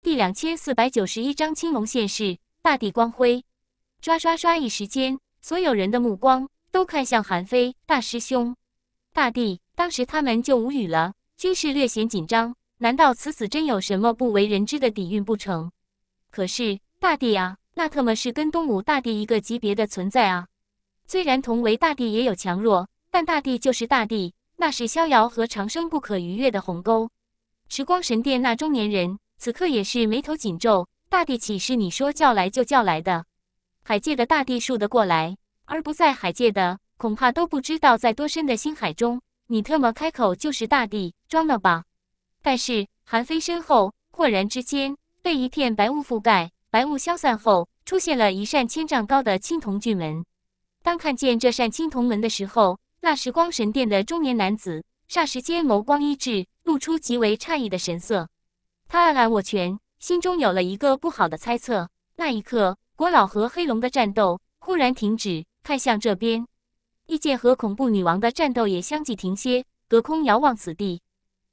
第两千四百九十一章青龙现世，大地光辉，刷刷刷！一时间，所有人的目光都看向韩非大师兄、大帝。当时他们就无语了，军事略显紧张。难道此子真有什么不为人知的底蕴不成？可是大帝啊，那特么是跟东武大帝一个级别的存在啊！虽然同为大帝也有强弱，但大帝就是大帝，那是逍遥和长生不可逾越的鸿沟。时光神殿那中年人。此刻也是眉头紧皱，大地岂是你说叫来就叫来的？海界的大地竖得过来，而不在海界的，恐怕都不知道在多深的星海中。你特么开口就是大地，装了吧！但是韩非身后豁然之间被一片白雾覆盖，白雾消散后，出现了一扇千丈高的青铜巨门。当看见这扇青铜门的时候，那时光神殿的中年男子霎时间眸光一滞，露出极为诧异的神色。他暗暗握拳，心中有了一个不好的猜测。那一刻，国老和黑龙的战斗忽然停止，看向这边，异界和恐怖女王的战斗也相继停歇。隔空遥望此地，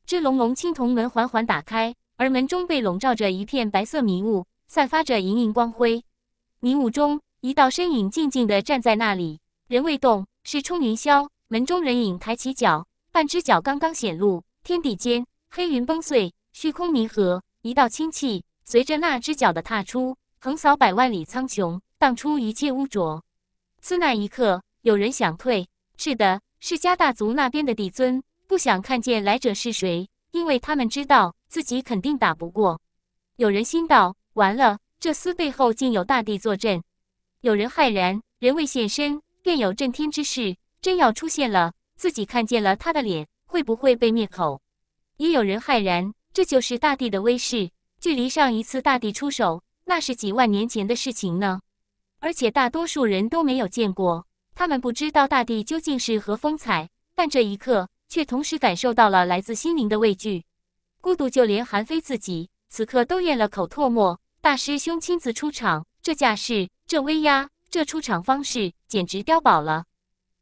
之龙龙青铜门缓缓打开，而门中被笼罩着一片白色迷雾，散发着莹莹光辉。迷雾中，一道身影静静地站在那里，人未动，是冲云霄。门中人影抬起脚，半只脚刚刚显露，天地间黑云崩碎。虚空弥合，一道清气随着那只脚的踏出，横扫百万里苍穹，荡出一切污浊。自那一刻，有人想退。是的，世家大族那边的帝尊不想看见来者是谁，因为他们知道自己肯定打不过。有人心道：完了，这厮背后竟有大帝坐镇。有人骇然，人未现身，便有震天之势。真要出现了，自己看见了他的脸，会不会被灭口？也有人骇然。这就是大地的威势。距离上一次大地出手，那是几万年前的事情呢。而且大多数人都没有见过，他们不知道大地究竟是何风采。但这一刻，却同时感受到了来自心灵的畏惧、孤独。就连韩非自己，此刻都咽了口唾沫。大师兄亲自出场，这架势、这威压、这出场方式，简直碉堡了。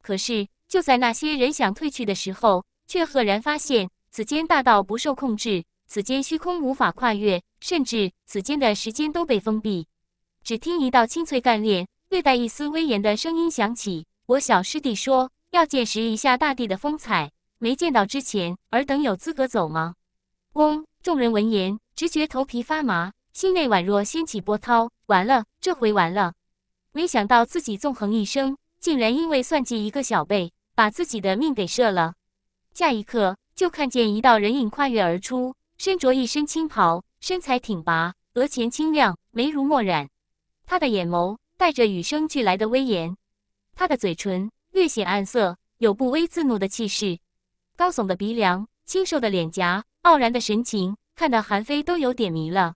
可是，就在那些人想退去的时候，却赫然发现，此间大道不受控制。此间虚空无法跨越，甚至此间的时间都被封闭。只听一道清脆干练、略带一丝威严的声音响起：“我小师弟说要见识一下大地的风采，没见到之前，尔等有资格走吗？”嗡！众人闻言，直觉头皮发麻，心内宛若掀起波涛。完了，这回完了！没想到自己纵横一生，竟然因为算计一个小辈，把自己的命给舍了。下一刻，就看见一道人影跨越而出。身着一身青袍，身材挺拔，额前清亮，眉如墨染。他的眼眸带着与生俱来的威严，他的嘴唇略显暗色，有不威自怒的气势。高耸的鼻梁，清瘦的脸颊，傲然的神情，看得韩非都有点迷了。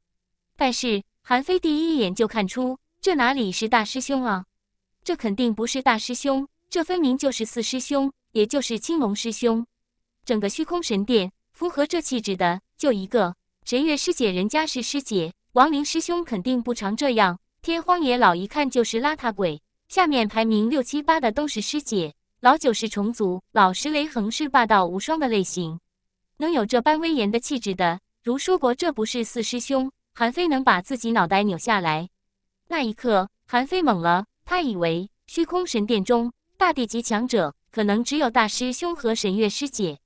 但是韩非第一眼就看出这哪里是大师兄啊？这肯定不是大师兄，这分明就是四师兄，也就是青龙师兄。整个虚空神殿符合这气质的。就一个神月师姐，人家是师姐，王林师兄肯定不常这样。天荒野老一看就是邋遢鬼。下面排名六七八的都是师姐，老九是虫族，老十雷恒是霸道无双的类型。能有这般威严的气质的，如说国这不是四师兄韩非能把自己脑袋扭下来。那一刻，韩非懵了，他以为虚空神殿中大帝级强者可能只有大师兄和神月师姐。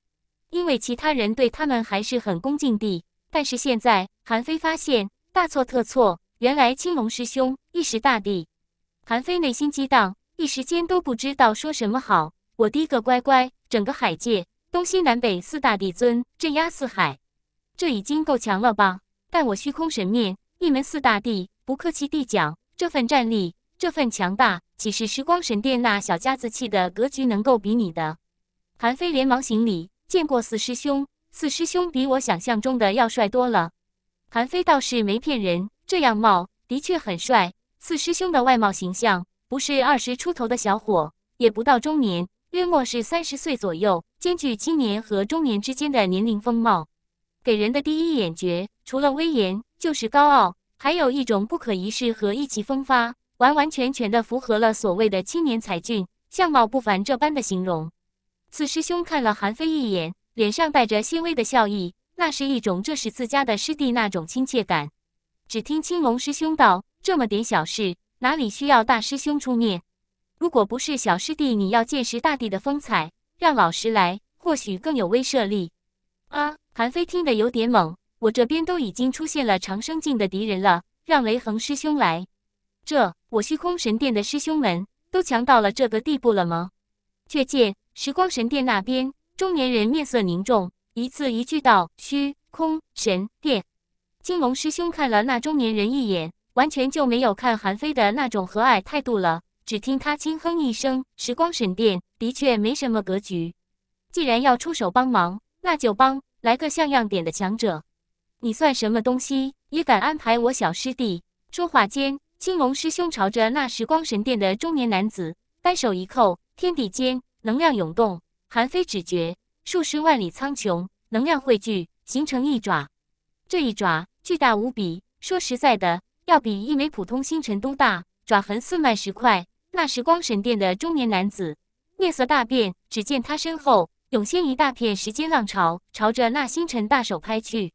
因为其他人对他们还是很恭敬的，但是现在韩非发现大错特错。原来青龙师兄一时大帝，韩非内心激荡，一时间都不知道说什么好。我滴个乖乖，整个海界东西南北四大帝尊镇压四海，这已经够强了吧？但我虚空神面一门四大帝，不客气地讲，这份战力，这份强大，岂是时光神殿那小家子气的格局能够比拟的？韩非连忙行礼。见过四师兄，四师兄比我想象中的要帅多了。韩非倒是没骗人，这样貌的确很帅。四师兄的外貌形象，不是二十出头的小伙，也不到中年，约莫是三十岁左右，兼具青年和中年之间的年龄风貌，给人的第一眼觉，除了威严，就是高傲，还有一种不可一世和意气风发，完完全全的符合了所谓的青年才俊，相貌不凡这般的形容。四师兄看了韩非一眼，脸上带着欣慰的笑意，那是一种这是自家的师弟那种亲切感。只听青龙师兄道：“这么点小事，哪里需要大师兄出面？如果不是小师弟，你要见识大地的风采，让老师来，或许更有威慑力。”啊！韩非听得有点懵：“我这边都已经出现了长生境的敌人了，让雷恒师兄来，这我虚空神殿的师兄们都强到了这个地步了吗？”却见。时光神殿那边，中年人面色凝重，一字一句道：“虚空神殿。”青龙师兄看了那中年人一眼，完全就没有看韩非的那种和蔼态度了。只听他轻哼一声：“时光神殿的确没什么格局。既然要出手帮忙，那就帮，来个像样点的强者。你算什么东西，也敢安排我小师弟？”说话间，青龙师兄朝着那时光神殿的中年男子单手一扣，天地间。能量涌动，寒飞只觉数十万里苍穹能量汇聚，形成一爪。这一爪巨大无比，说实在的，要比一枚普通星辰都大。爪痕似漫石块。那时光神殿的中年男子面色大变，只见他身后涌现一大片时间浪潮，朝着那星辰大手拍去。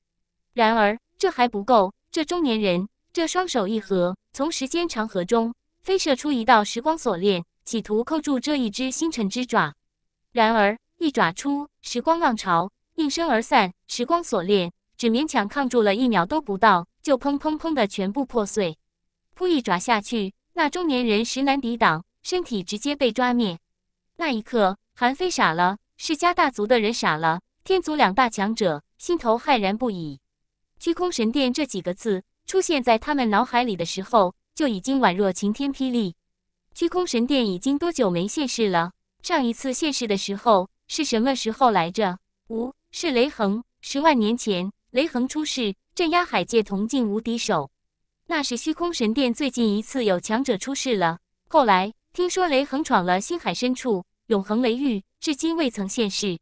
然而这还不够，这中年人这双手一合，从时间长河中飞射出一道时光锁链。企图扣住这一只星辰之爪，然而一爪出，时光浪潮应声而散，时光锁链只勉强抗住了一秒都不到，就砰砰砰的全部破碎。扑一爪下去，那中年人实难抵挡，身体直接被抓灭。那一刻，韩非傻了，世家大族的人傻了，天族两大强者心头骇然不已。虚空神殿这几个字出现在他们脑海里的时候，就已经宛若晴天霹雳。虚空神殿已经多久没现世了？上一次现世的时候是什么时候来着？五是雷横，十万年前雷横出世，镇压海界同境无敌手。那是虚空神殿最近一次有强者出世了。后来听说雷横闯了星海深处永恒雷域，至今未曾现世。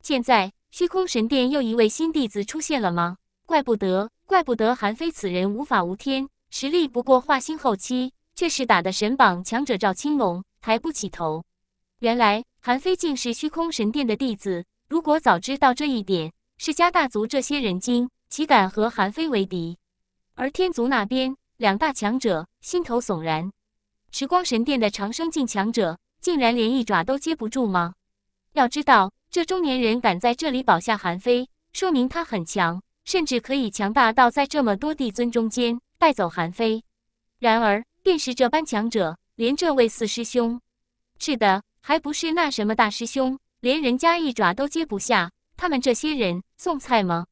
现在虚空神殿又一位新弟子出现了吗？怪不得，怪不得韩非此人无法无天，实力不过化星后期。却是打的神榜强者赵青龙抬不起头。原来韩非竟是虚空神殿的弟子。如果早知道这一点，世家大族这些人精岂敢和韩非为敌？而天族那边，两大强者心头悚然。时光神殿的长生境强者竟然连一爪都接不住吗？要知道，这中年人敢在这里保下韩非，说明他很强，甚至可以强大到在这么多帝尊中间带走韩非。然而。便是这般强者，连这位四师兄，是的，还不是那什么大师兄，连人家一爪都接不下。他们这些人送菜吗？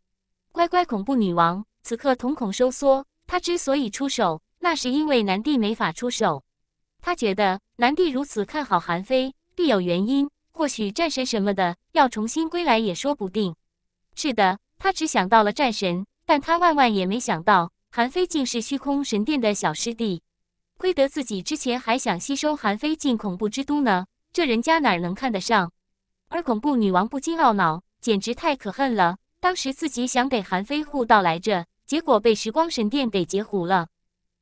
乖乖，恐怖女王此刻瞳孔收缩。她之所以出手，那是因为南帝没法出手。她觉得南帝如此看好韩非，必有原因。或许战神什么的要重新归来也说不定。是的，她只想到了战神，但她万万也没想到韩非竟是虚空神殿的小师弟。亏得自己之前还想吸收韩非进恐怖之都呢，这人家哪儿能看得上？而恐怖女王不禁懊恼，简直太可恨了！当时自己想给韩非护道来着，结果被时光神殿给截胡了。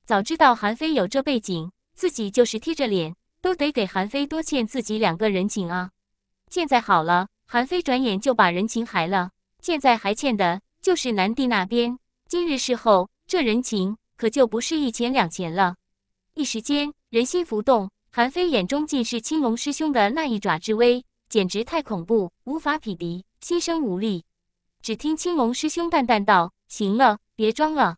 早知道韩非有这背景，自己就是贴着脸都得给韩非多欠自己两个人情啊！现在好了，韩非转眼就把人情还了，现在还欠的就是南帝那边。今日事后，这人情可就不是一钱两钱了。一时间人心浮动，韩非眼中尽是青龙师兄的那一爪之威，简直太恐怖，无法匹敌，心生无力。只听青龙师兄淡淡道：“行了，别装了，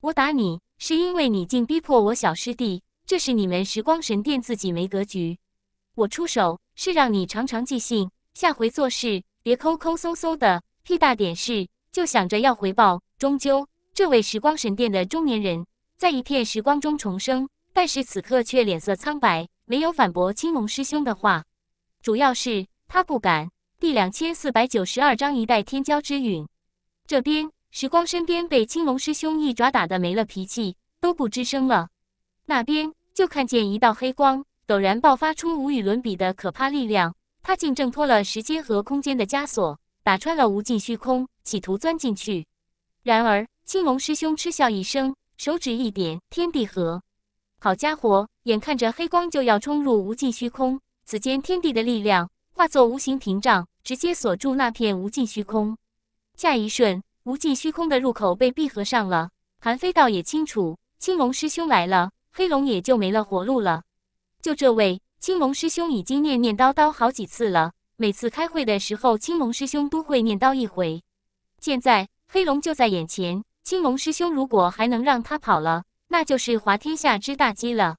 我打你是因为你竟逼迫我小师弟，这是你们时光神殿自己没格局。我出手是让你长长记性，下回做事别抠抠搜搜的，屁大点事就想着要回报。终究，这位时光神殿的中年人在一片时光中重生。”但是此刻却脸色苍白，没有反驳青龙师兄的话，主要是他不敢。第两千四百九十二章一代天骄之陨。这边时光身边被青龙师兄一爪打得没了脾气，都不吱声了。那边就看见一道黑光陡然爆发出无与伦比的可怕力量，他竟挣脱了时间和空间的枷锁，打穿了无尽虚空，企图钻进去。然而青龙师兄嗤笑一声，手指一点，天地合。好家伙！眼看着黑光就要冲入无尽虚空，此间天地的力量化作无形屏障，直接锁住那片无尽虚空。下一瞬，无尽虚空的入口被闭合上了。韩飞道也清楚，青龙师兄来了，黑龙也就没了活路了。就这位青龙师兄已经念念叨叨好几次了，每次开会的时候，青龙师兄都会念叨一回。现在黑龙就在眼前，青龙师兄如果还能让他跑了？那就是滑天下之大稽了。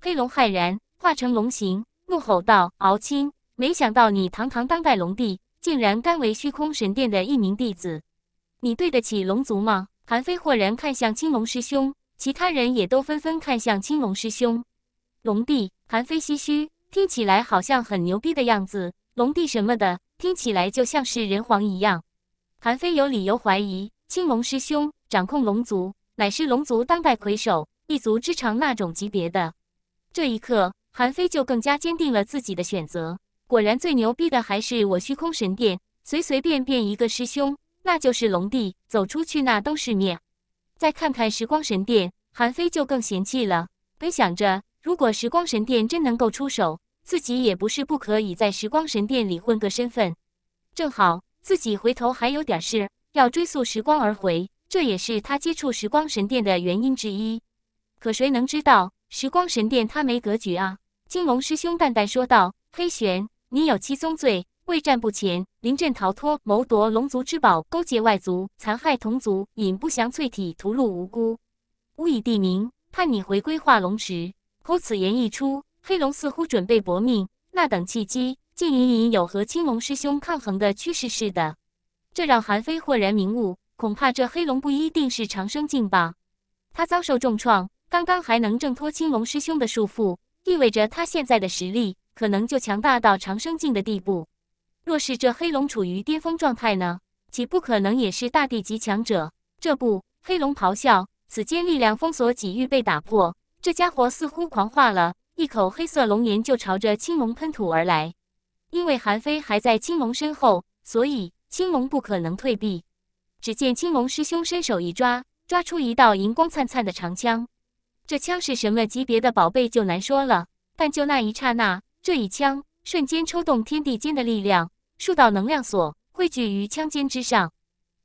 黑龙骇然，化成龙形，怒吼道：“敖青，没想到你堂堂当代龙帝，竟然甘为虚空神殿的一名弟子，你对得起龙族吗？”韩非豁然看向青龙师兄，其他人也都纷纷看向青龙师兄。龙帝，韩非唏嘘，听起来好像很牛逼的样子，龙帝什么的，听起来就像是人皇一样。韩非有理由怀疑青龙师兄掌控龙族。乃是龙族当代魁首，一族之长那种级别的。这一刻，韩非就更加坚定了自己的选择。果然，最牛逼的还是我虚空神殿，随随便便一个师兄，那就是龙帝，走出去那都是面。再看看时光神殿，韩非就更嫌弃了。本想着，如果时光神殿真能够出手，自己也不是不可以在时光神殿里混个身份。正好，自己回头还有点事要追溯时光而回。这也是他接触时光神殿的原因之一，可谁能知道时光神殿他没格局啊？青龙师兄淡淡说道：“黑玄，你有七宗罪：畏战不前，临阵逃脱，谋夺龙族之宝，勾结外族，残害同族，引不祥淬体，屠戮无辜，吾以地名，叛你回归化龙池。”此言一出，黑龙似乎准备搏命，那等契机，竟隐隐有和青龙师兄抗衡的趋势似的，这让韩非豁然明悟。恐怕这黑龙不一定是长生境吧？他遭受重创，刚刚还能挣脱青龙师兄的束缚，意味着他现在的实力可能就强大到长生境的地步。若是这黑龙处于巅峰状态呢？岂不可能也是大地级强者？这不，黑龙咆哮，此间力量封锁几欲被打破，这家伙似乎狂化了，一口黑色龙炎就朝着青龙喷吐而来。因为韩非还在青龙身后，所以青龙不可能退避。只见青龙师兄伸手一抓，抓出一道银光灿灿的长枪。这枪是什么级别的宝贝就难说了。但就那一刹那，这一枪瞬间抽动天地间的力量，数道能量锁汇聚于枪尖之上。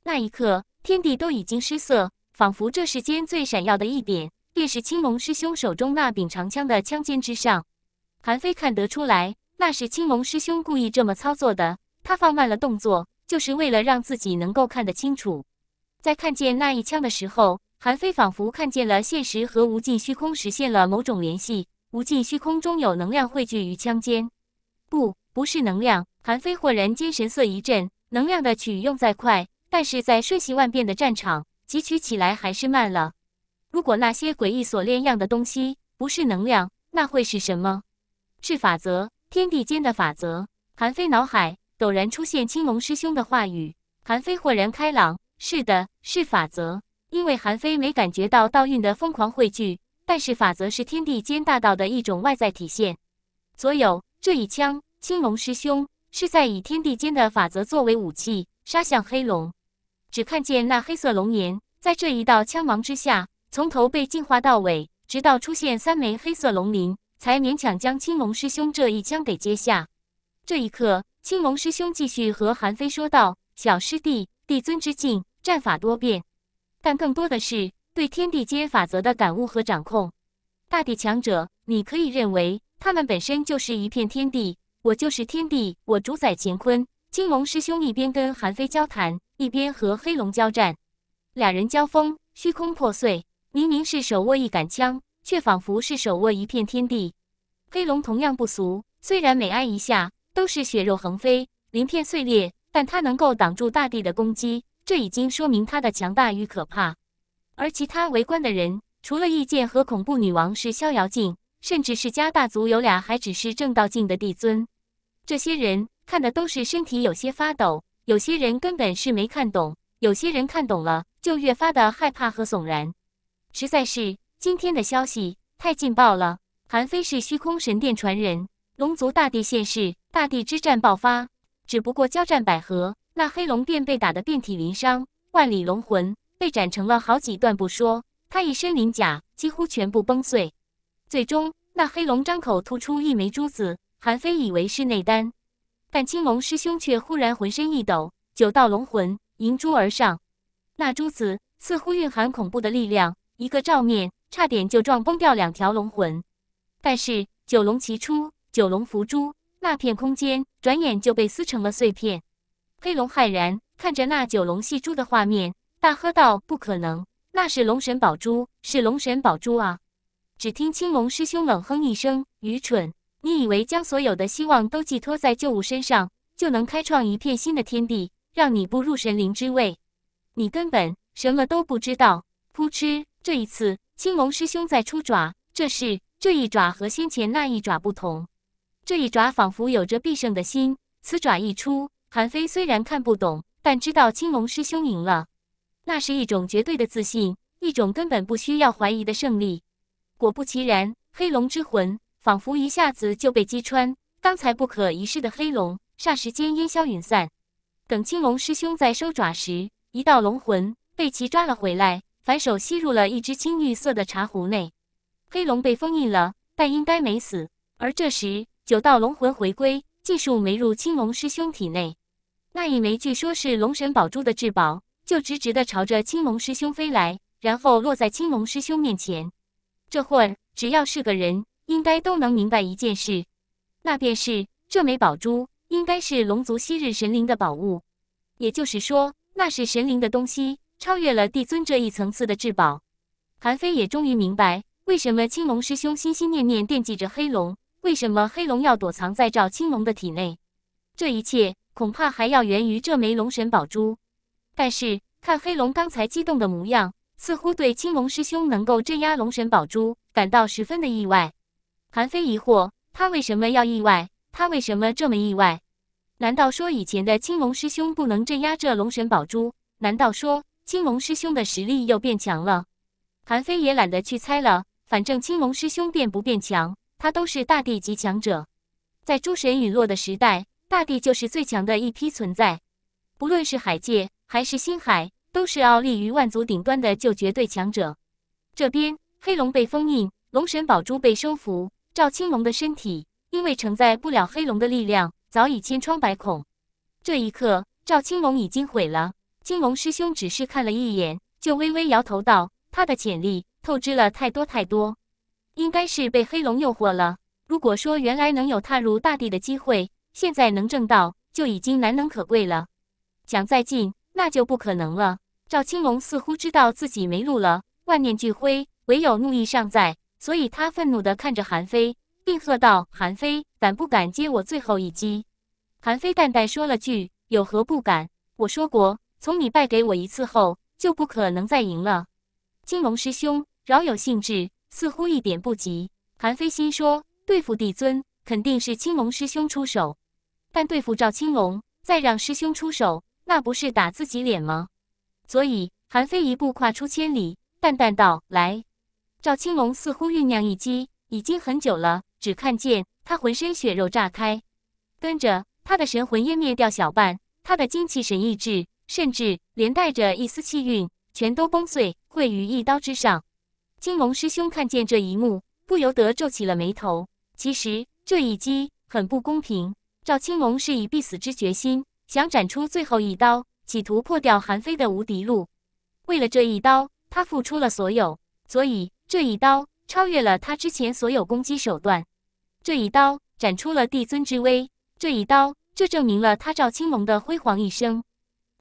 那一刻，天地都已经失色，仿佛这世间最闪耀的一点便是青龙师兄手中那柄长枪的枪尖之上。韩非看得出来，那是青龙师兄故意这么操作的。他放慢了动作。就是为了让自己能够看得清楚，在看见那一枪的时候，韩非仿佛看见了现实和无尽虚空实现了某种联系。无尽虚空中有能量汇聚于枪尖，不，不是能量。韩非豁然间神色一震，能量的取用再快，但是在瞬息万变的战场，汲取起来还是慢了。如果那些诡异锁链样的东西不是能量，那会是什么？是法则，天地间的法则。韩非脑海。陡然出现青龙师兄的话语，韩非豁然开朗。是的，是法则。因为韩非没感觉到道运的疯狂汇聚，但是法则是天地间大道的一种外在体现。所有这一枪，青龙师兄是在以天地间的法则作为武器，杀向黑龙。只看见那黑色龙颜在这一道枪芒之下，从头被净化到尾，直到出现三枚黑色龙鳞，才勉强将青龙师兄这一枪给接下。这一刻。青龙师兄继续和韩非说道：“小师弟，帝尊之境，战法多变，但更多的是对天地间法则的感悟和掌控。大地强者，你可以认为他们本身就是一片天地，我就是天地，我主宰乾坤。”青龙师兄一边跟韩非交谈，一边和黑龙交战。两人交锋，虚空破碎。明明是手握一杆枪，却仿佛是手握一片天地。黑龙同样不俗，虽然每挨一下。都是血肉横飞，鳞片碎裂，但它能够挡住大地的攻击，这已经说明它的强大与可怕。而其他围观的人，除了异剑和恐怖女王是逍遥境，甚至是家大族有俩还只是正道境的帝尊。这些人看的都是身体有些发抖，有些人根本是没看懂，有些人看懂了就越发的害怕和悚然。实在是今天的消息太劲爆了，韩非是虚空神殿传人，龙族大帝现世。大地之战爆发，只不过交战百合，那黑龙便被打得遍体鳞伤，万里龙魂被斩成了好几段不说，他一身鳞甲几乎全部崩碎。最终，那黑龙张口吐出一枚珠子，韩非以为是内丹，但青龙师兄却忽然浑身一抖，九道龙魂迎珠而上。那珠子似乎蕴含恐怖的力量，一个照面差点就撞崩掉两条龙魂。但是九龙齐出，九龙伏珠。那片空间转眼就被撕成了碎片，黑龙骇然看着那九龙戏珠的画面，大喝道：“不可能！那是龙神宝珠，是龙神宝珠啊！”只听青龙师兄冷哼一声：“愚蠢！你以为将所有的希望都寄托在旧物身上，就能开创一片新的天地，让你步入神灵之位？你根本什么都不知道！”扑哧，这一次青龙师兄再出爪，这是这一爪和先前那一爪不同。这一爪仿佛有着必胜的心，此爪一出，韩非虽然看不懂，但知道青龙师兄赢了。那是一种绝对的自信，一种根本不需要怀疑的胜利。果不其然，黑龙之魂仿佛一下子就被击穿，刚才不可一世的黑龙，霎时间烟消云散。等青龙师兄在收爪时，一道龙魂被其抓了回来，反手吸入了一只青绿色的茶壶内。黑龙被封印了，但应该没死。而这时，九道龙魂回归，技术没入青龙师兄体内，那一枚据说是龙神宝珠的至宝，就直直的朝着青龙师兄飞来，然后落在青龙师兄面前。这会儿，只要是个人，应该都能明白一件事，那便是这枚宝珠应该是龙族昔日神灵的宝物，也就是说，那是神灵的东西，超越了帝尊这一层次的至宝。韩非也终于明白，为什么青龙师兄心心念念惦记着黑龙。为什么黑龙要躲藏在赵青龙的体内？这一切恐怕还要源于这枚龙神宝珠。但是看黑龙刚才激动的模样，似乎对青龙师兄能够镇压龙神宝珠感到十分的意外。韩非疑惑：他为什么要意外？他为什么这么意外？难道说以前的青龙师兄不能镇压这龙神宝珠？难道说青龙师兄的实力又变强了？韩非也懒得去猜了，反正青龙师兄变不变强？他都是大地级强者，在诸神陨落的时代，大地就是最强的一批存在。不论是海界还是星海，都是傲立于万族顶端的就绝对强者。这边黑龙被封印，龙神宝珠被收服。赵青龙的身体因为承载不了黑龙的力量，早已千疮百孔。这一刻，赵青龙已经毁了。青龙师兄只是看了一眼，就微微摇头道：“他的潜力透支了太多太多。”应该是被黑龙诱惑了。如果说原来能有踏入大帝的机会，现在能挣到，就已经难能可贵了。想再进，那就不可能了。赵青龙似乎知道自己没路了，万念俱灰，唯有怒意尚在，所以他愤怒地看着韩非，并喝道：“韩非，敢不敢接我最后一击？”韩非淡淡说了句：“有何不敢？我说过，从你败给我一次后，就不可能再赢了。”青龙师兄饶有兴致。似乎一点不急。韩非心说：“对付帝尊肯定是青龙师兄出手，但对付赵青龙，再让师兄出手，那不是打自己脸吗？”所以韩非一步跨出千里，淡淡道：“来。”赵青龙似乎酝酿一击已经很久了，只看见他浑身血肉炸开，跟着他的神魂湮灭掉小半，他的精气神意志，甚至连带着一丝气运，全都崩碎，毁于一刀之上。青龙师兄看见这一幕，不由得皱起了眉头。其实这一击很不公平，赵青龙是以必死之决心，想斩出最后一刀，企图破掉韩非的无敌路。为了这一刀，他付出了所有，所以这一刀超越了他之前所有攻击手段。这一刀斩出了帝尊之威，这一刀，这证明了他赵青龙的辉煌一生。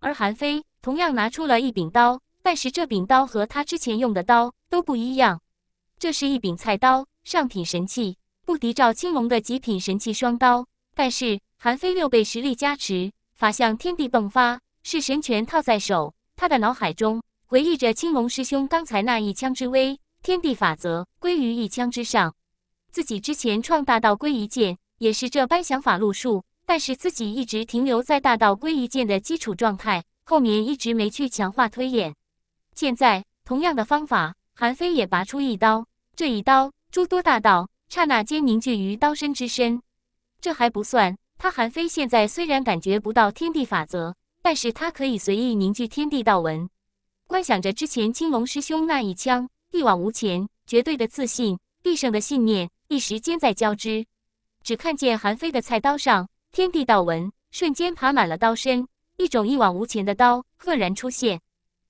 而韩非同样拿出了一柄刀。但是这柄刀和他之前用的刀都不一样，这是一柄菜刀，上品神器，不敌赵青龙的极品神器双刀。但是韩非六倍实力加持，法相天地迸发，是神拳套在手。他的脑海中回忆着青龙师兄刚才那一枪之威，天地法则归于一枪之上。自己之前创大道归一剑也是这般想法路数，但是自己一直停留在大道归一剑的基础状态，后面一直没去强化推演。现在，同样的方法，韩非也拔出一刀。这一刀，诸多大道刹那间凝聚于刀身之身。这还不算，他韩非现在虽然感觉不到天地法则，但是他可以随意凝聚天地道纹。观想着之前青龙师兄那一枪，一往无前，绝对的自信，必胜的信念，一时间在交织。只看见韩非的菜刀上，天地道纹瞬间爬满了刀身，一种一往无前的刀赫然出现。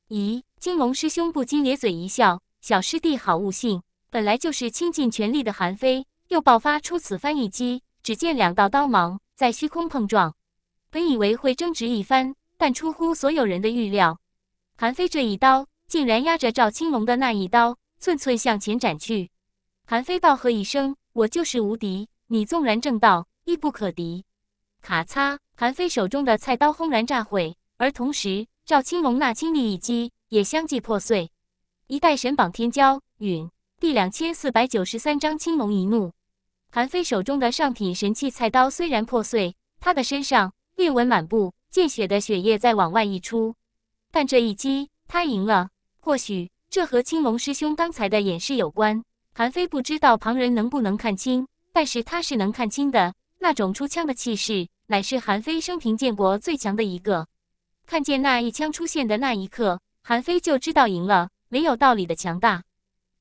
咦？青龙师兄不禁咧嘴一笑：“小师弟好悟性，本来就是倾尽全力的。”韩非又爆发出此番一击，只见两道刀芒在虚空碰撞。本以为会争执一番，但出乎所有人的预料，韩非这一刀竟然压着赵青龙的那一刀，寸寸向前斩去。韩非暴喝一声：“我就是无敌！你纵然正道，亦不可敌！”咔嚓，韩非手中的菜刀轰然炸毁，而同时，赵青龙那倾力一击。也相继破碎。一代神榜天骄，允第两千四百九十三章青龙一怒。韩非手中的上品神器菜刀虽然破碎，他的身上裂纹满布，见血的血液在往外溢出。但这一击，他赢了。或许这和青龙师兄刚才的演示有关。韩非不知道旁人能不能看清，但是他是能看清的。那种出枪的气势，乃是韩非生平见过最强的一个。看见那一枪出现的那一刻。韩非就知道赢了，没有道理的强大。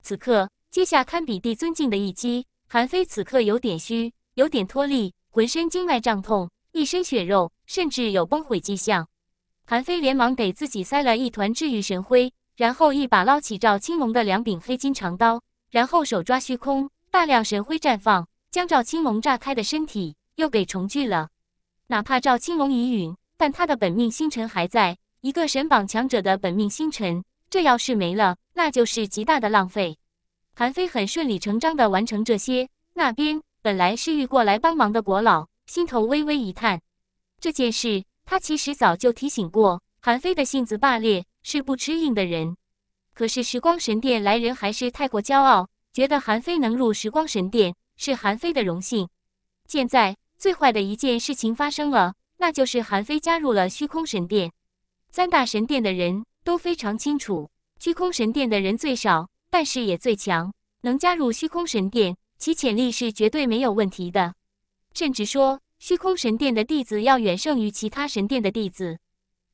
此刻接下堪比帝尊境的一击，韩非此刻有点虚，有点脱力，浑身经脉胀痛，一身血肉甚至有崩毁迹象。韩非连忙给自己塞了一团治愈神辉，然后一把捞起赵青龙的两柄黑金长刀，然后手抓虚空，大量神辉绽放，将赵青龙炸开的身体又给重聚了。哪怕赵青龙已陨，但他的本命星辰还在。一个神榜强者的本命星辰，这要是没了，那就是极大的浪费。韩非很顺理成章地完成这些。那边本来是欲过来帮忙的国老，心头微微一叹。这件事他其实早就提醒过韩非的性子霸烈，是不吃硬的人。可是时光神殿来人还是太过骄傲，觉得韩非能入时光神殿是韩非的荣幸。现在最坏的一件事情发生了，那就是韩非加入了虚空神殿。三大神殿的人都非常清楚，虚空神殿的人最少，但是也最强。能加入虚空神殿，其潜力是绝对没有问题的。甚至说，虚空神殿的弟子要远胜于其他神殿的弟子。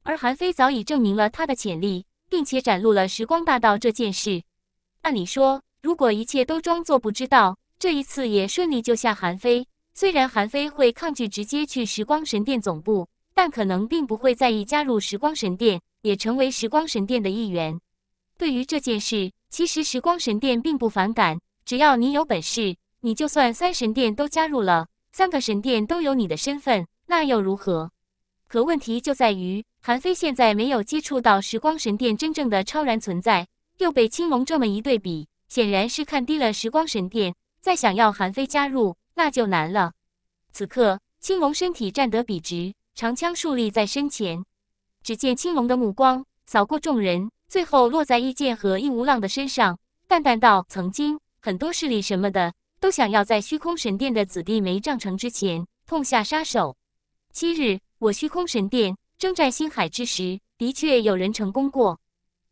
而韩非早已证明了他的潜力，并且展露了时光大道这件事。按理说，如果一切都装作不知道，这一次也顺利救下韩非。虽然韩非会抗拒直接去时光神殿总部。但可能并不会在意加入时光神殿，也成为时光神殿的一员。对于这件事，其实时光神殿并不反感，只要你有本事，你就算三神殿都加入了，三个神殿都有你的身份，那又如何？可问题就在于韩非现在没有接触到时光神殿真正的超然存在，又被青龙这么一对比，显然是看低了时光神殿。再想要韩非加入，那就难了。此刻，青龙身体站得笔直。长枪竖立在身前，只见青龙的目光扫过众人，最后落在易剑和应无浪的身上，淡淡道：“曾经很多势力什么的，都想要在虚空神殿的子弟没战成之前痛下杀手。七日我虚空神殿征战星海之时，的确有人成功过，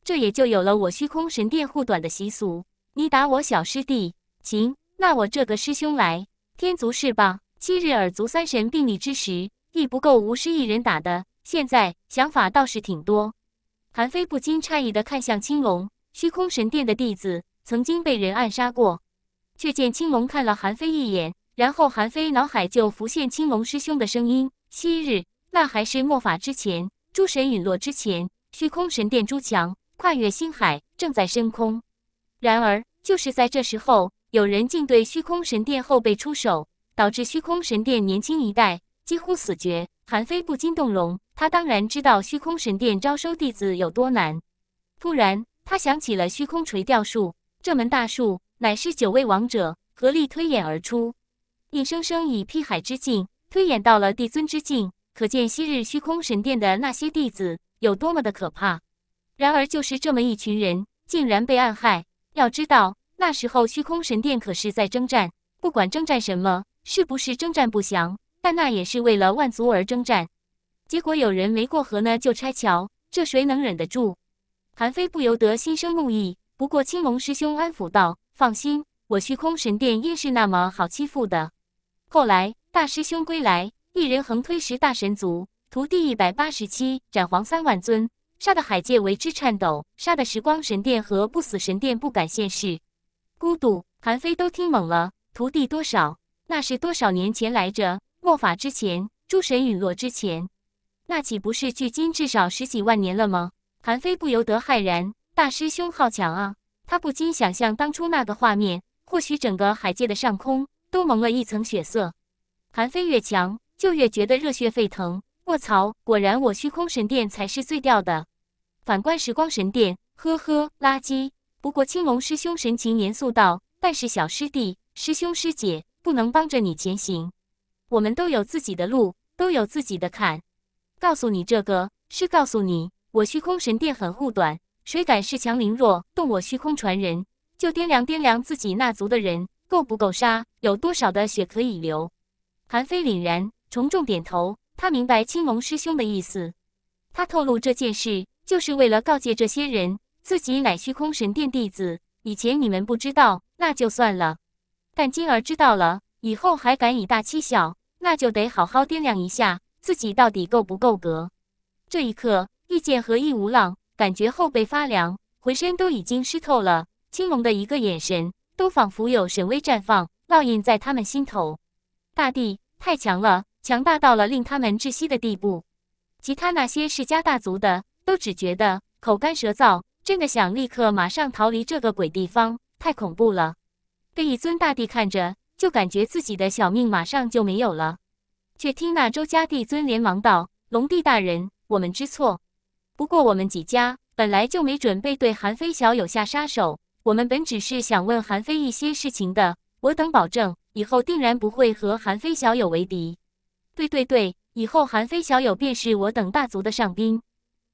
这也就有了我虚空神殿护短的习俗。你打我小师弟，行，那我这个师兄来。天族是吧？七日尔族三神并立之时。”亦不够吴师一人打的。现在想法倒是挺多。韩非不禁诧异地看向青龙。虚空神殿的弟子曾经被人暗杀过，却见青龙看了韩非一眼，然后韩非脑海就浮现青龙师兄的声音。昔日，那还是末法之前，诸神陨落之前，虚空神殿诸强跨越星海，正在升空。然而，就是在这时候，有人竟对虚空神殿后辈出手，导致虚空神殿年轻一代。几乎死绝，韩非不禁动容。他当然知道虚空神殿招收弟子有多难。突然，他想起了虚空垂钓术这门大术，乃是九位王者合力推演而出，硬生生以辟海之境推演到了帝尊之境，可见昔日虚空神殿的那些弟子有多么的可怕。然而，就是这么一群人，竟然被暗害。要知道，那时候虚空神殿可是在征战，不管征战什么，是不是征战不祥，但那也是为了万族而征战，结果有人没过河呢就拆桥，这谁能忍得住？韩非不由得心生怒意。不过青龙师兄安抚道：“放心，我虚空神殿焉是那么好欺负的。”后来大师兄归来，一人横推十大神族，徒弟一百八十七，斩黄三万尊，杀的海界为之颤抖，杀的时光神殿和不死神殿不敢现世。孤独韩非都听懵了，徒弟多少？那是多少年前来着？末法之前，诸神陨落之前，那岂不是距今至少十几万年了吗？韩非不由得骇然：“大师兄好强啊！”他不禁想象当初那个画面，或许整个海界的上空都蒙了一层血色。韩非越强，就越觉得热血沸腾。卧槽！果然，我虚空神殿才是最吊的。反观时光神殿，呵呵，垃圾。不过青龙师兄神情严肃道：“但是小师弟、师兄、师姐不能帮着你前行。”我们都有自己的路，都有自己的坎。告诉你这个，是告诉你我虚空神殿很护短，谁敢恃强凌弱，动我虚空传人，就掂量掂量自己那族的人够不够杀，有多少的血可以流。韩非凛然，重重点头，他明白青龙师兄的意思。他透露这件事，就是为了告诫这些人，自己乃虚空神殿弟子。以前你们不知道，那就算了；但今儿知道了。以后还敢以大欺小，那就得好好掂量一下自己到底够不够格。这一刻，遇见和易无浪感觉后背发凉，浑身都已经湿透了。青龙的一个眼神，都仿佛有神威绽放，烙印在他们心头。大帝太强了，强大到了令他们窒息的地步。其他那些世家大族的，都只觉得口干舌燥，真的想立刻马上逃离这个鬼地方，太恐怖了。被一尊大帝看着。就感觉自己的小命马上就没有了，却听那周家帝尊连忙道：“龙帝大人，我们知错。不过我们几家本来就没准备对韩非小友下杀手，我们本只是想问韩非一些事情的。我等保证，以后定然不会和韩非小友为敌。对对对，以后韩非小友便是我等大族的上宾。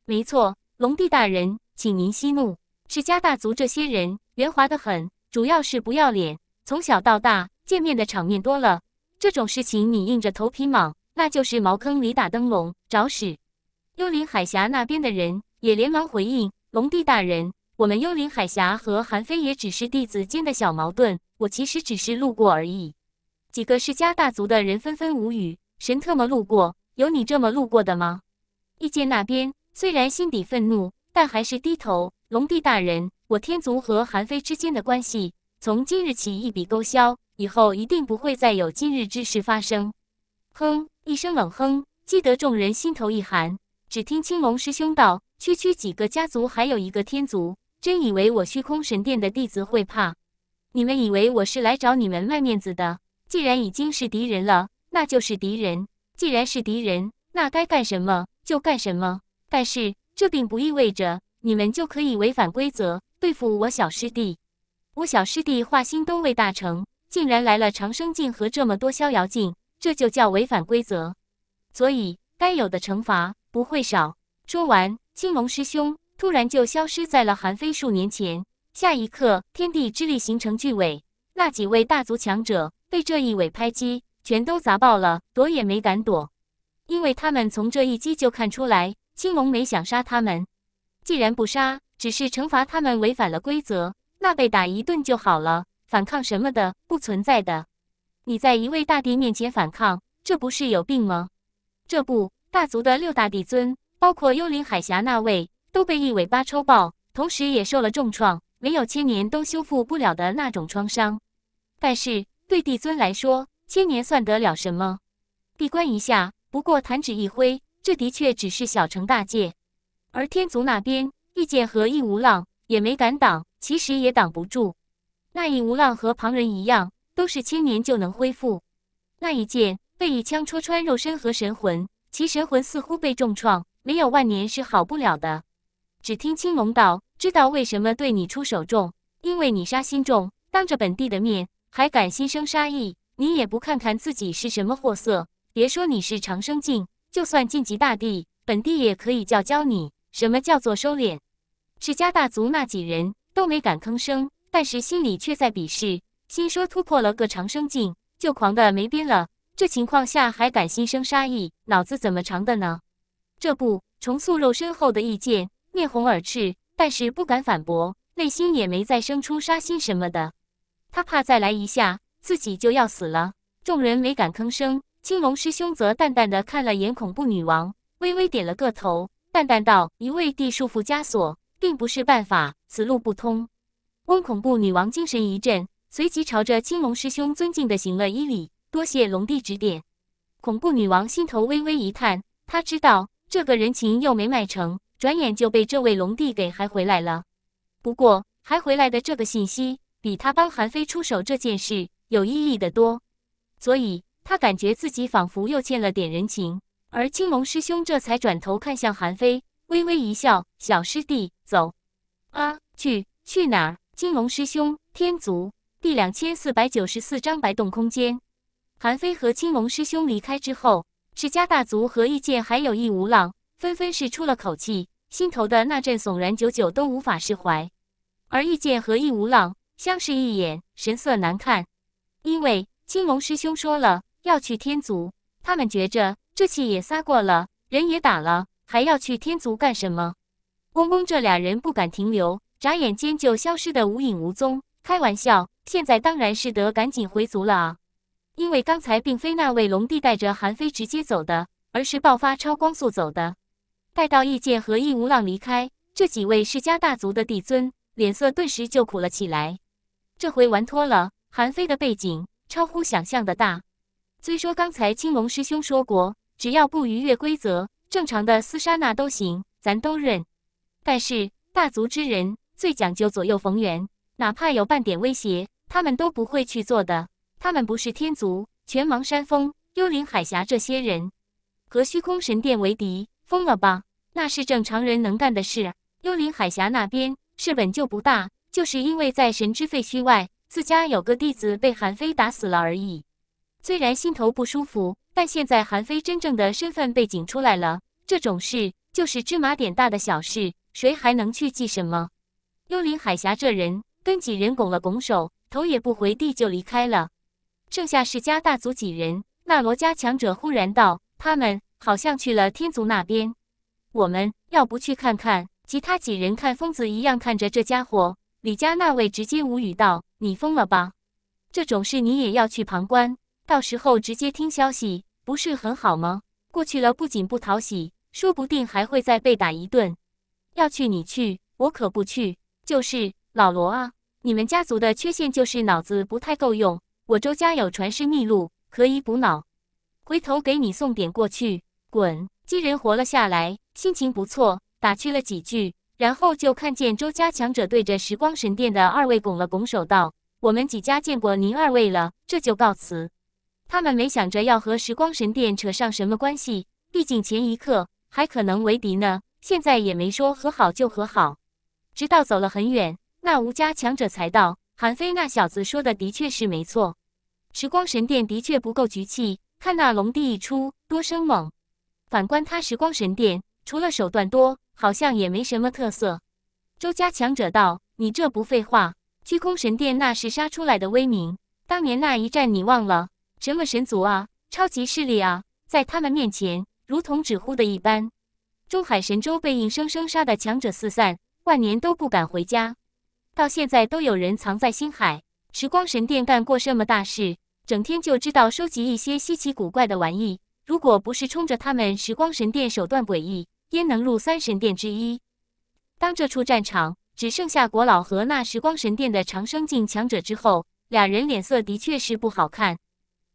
没错，龙帝大人，请您息怒。世家大族这些人圆滑的很，主要是不要脸，从小到大。”见面的场面多了，这种事情你硬着头皮莽，那就是茅坑里打灯笼找屎。幽灵海峡那边的人也连忙回应：“龙帝大人，我们幽灵海峡和韩非也只是弟子间的小矛盾，我其实只是路过而已。”几个世家大族的人纷纷无语：“神特么路过，有你这么路过的吗？”异界那边虽然心底愤怒，但还是低头：“龙帝大人，我天族和韩非之间的关系从今日起一笔勾销。”以后一定不会再有今日之事发生。哼！一声冷哼，激得众人心头一寒。只听青龙师兄道：“区区几个家族，还有一个天族，真以为我虚空神殿的弟子会怕？你们以为我是来找你们卖面子的？既然已经是敌人了，那就是敌人。既然是敌人，那该干什么就干什么。但是这并不意味着你们就可以违反规则对付我小师弟。我小师弟化心都未大成。”竟然来了长生境和这么多逍遥境，这就叫违反规则，所以该有的惩罚不会少。说完，青龙师兄突然就消失在了韩非数年前。下一刻，天地之力形成巨尾，那几位大族强者被这一尾拍击，全都砸爆了，躲也没敢躲，因为他们从这一击就看出来，青龙没想杀他们。既然不杀，只是惩罚他们违反了规则，那被打一顿就好了。反抗什么的不存在的，你在一位大帝面前反抗，这不是有病吗？这不，大族的六大帝尊，包括幽灵海峡那位，都被一尾巴抽爆，同时也受了重创，没有千年都修复不了的那种创伤。但是对帝尊来说，千年算得了什么？闭关一下，不过弹指一挥，这的确只是小成大戒。而天族那边，御剑和易无浪也没敢挡，其实也挡不住。那一无浪和旁人一样，都是千年就能恢复。那一剑被一枪戳穿肉身和神魂，其神魂似乎被重创，没有万年是好不了的。只听青龙道：“知道为什么对你出手重？因为你杀心重，当着本地的面还敢心生杀意，你也不看看自己是什么货色！别说你是长生境，就算晋级大帝，本地也可以教教你什么叫做收敛。”世家大族那几人都没敢吭声。但是心里却在鄙视，心说突破了个长生境就狂的没边了，这情况下还敢心生杀意，脑子怎么长的呢？这不重塑肉身后的异界，面红耳赤，但是不敢反驳，内心也没再生出杀心什么的。他怕再来一下自己就要死了。众人没敢吭声，青龙师兄则淡淡的看了眼恐怖女王，微微点了个头，淡淡道：“一味地束缚枷锁，并不是办法，此路不通。”翁恐怖女王精神一振，随即朝着青龙师兄尊敬的行了一礼，多谢龙帝指点。恐怖女王心头微微一叹，她知道这个人情又没卖成，转眼就被这位龙帝给还回来了。不过还回来的这个信息比他帮韩非出手这件事有意义的多，所以他感觉自己仿佛又欠了点人情。而青龙师兄这才转头看向韩非，微微一笑：“小师弟，走啊，去去哪？”青龙师兄，天族第两千四百九十四章白洞空间。韩非和青龙师兄离开之后，世家大族和异界还有易无浪纷纷是出了口气，心头的那阵悚然久久都无法释怀。而易界和易无浪相视一眼，神色难看，因为青龙师兄说了要去天族，他们觉着这气也撒过了，人也打了，还要去天族干什么？嗡嗡，这俩人不敢停留。眨眼间就消失的无影无踪。开玩笑，现在当然是得赶紧回族了啊！因为刚才并非那位龙帝带着韩非直接走的，而是爆发超光速走的。待到易剑和易无浪离开，这几位世家大族的帝尊脸色顿时就苦了起来。这回玩脱了，韩非的背景超乎想象的大。虽说刚才青龙师兄说过，只要不逾越规则，正常的厮杀那都行，咱都认。但是大族之人。最讲究左右逢源，哪怕有半点威胁，他们都不会去做的。他们不是天族，全盲山峰、幽灵海峡这些人和虚空神殿为敌，疯了吧？那是正常人能干的事。幽灵海峡那边事本就不大，就是因为在神之废墟外，自家有个弟子被韩非打死了而已。虽然心头不舒服，但现在韩非真正的身份背景出来了，这种事就是芝麻点大的小事，谁还能去记什么？幽灵海峡这人跟几人拱了拱手，头也不回地就离开了。剩下世家大族几人，那罗家强者忽然道：“他们好像去了天族那边，我们要不去看看？”其他几人看疯子一样看着这家伙。李家那位直接无语道：“你疯了吧？这种事你也要去旁观？到时候直接听消息不是很好吗？过去了不仅不讨喜，说不定还会再被打一顿。要去你去，我可不去。”就是老罗啊！你们家族的缺陷就是脑子不太够用。我周家有传世秘录，可以补脑，回头给你送点过去。滚！机人活了下来，心情不错，打趣了几句，然后就看见周家强者对着时光神殿的二位拱了拱手，道：“我们几家见过您二位了，这就告辞。”他们没想着要和时光神殿扯上什么关系，毕竟前一刻还可能为敌呢，现在也没说和好就和好。直到走了很远，那吴家强者才道：“韩非那小子说的的确是没错，时光神殿的确不够局气。看那龙帝一出，多生猛。反观他时光神殿，除了手段多，好像也没什么特色。”周家强者道：“你这不废话？虚空神殿那是杀出来的威名。当年那一战，你忘了？什么神族啊，超级势力啊，在他们面前如同纸糊的一般。中海神州被硬生生杀的强者四散。”万年都不敢回家，到现在都有人藏在星海时光神殿干过什么大事？整天就知道收集一些稀奇古怪的玩意。如果不是冲着他们时光神殿手段诡异，焉能入三神殿之一？当这处战场只剩下国老和那时光神殿的长生境强者之后，俩人脸色的确是不好看。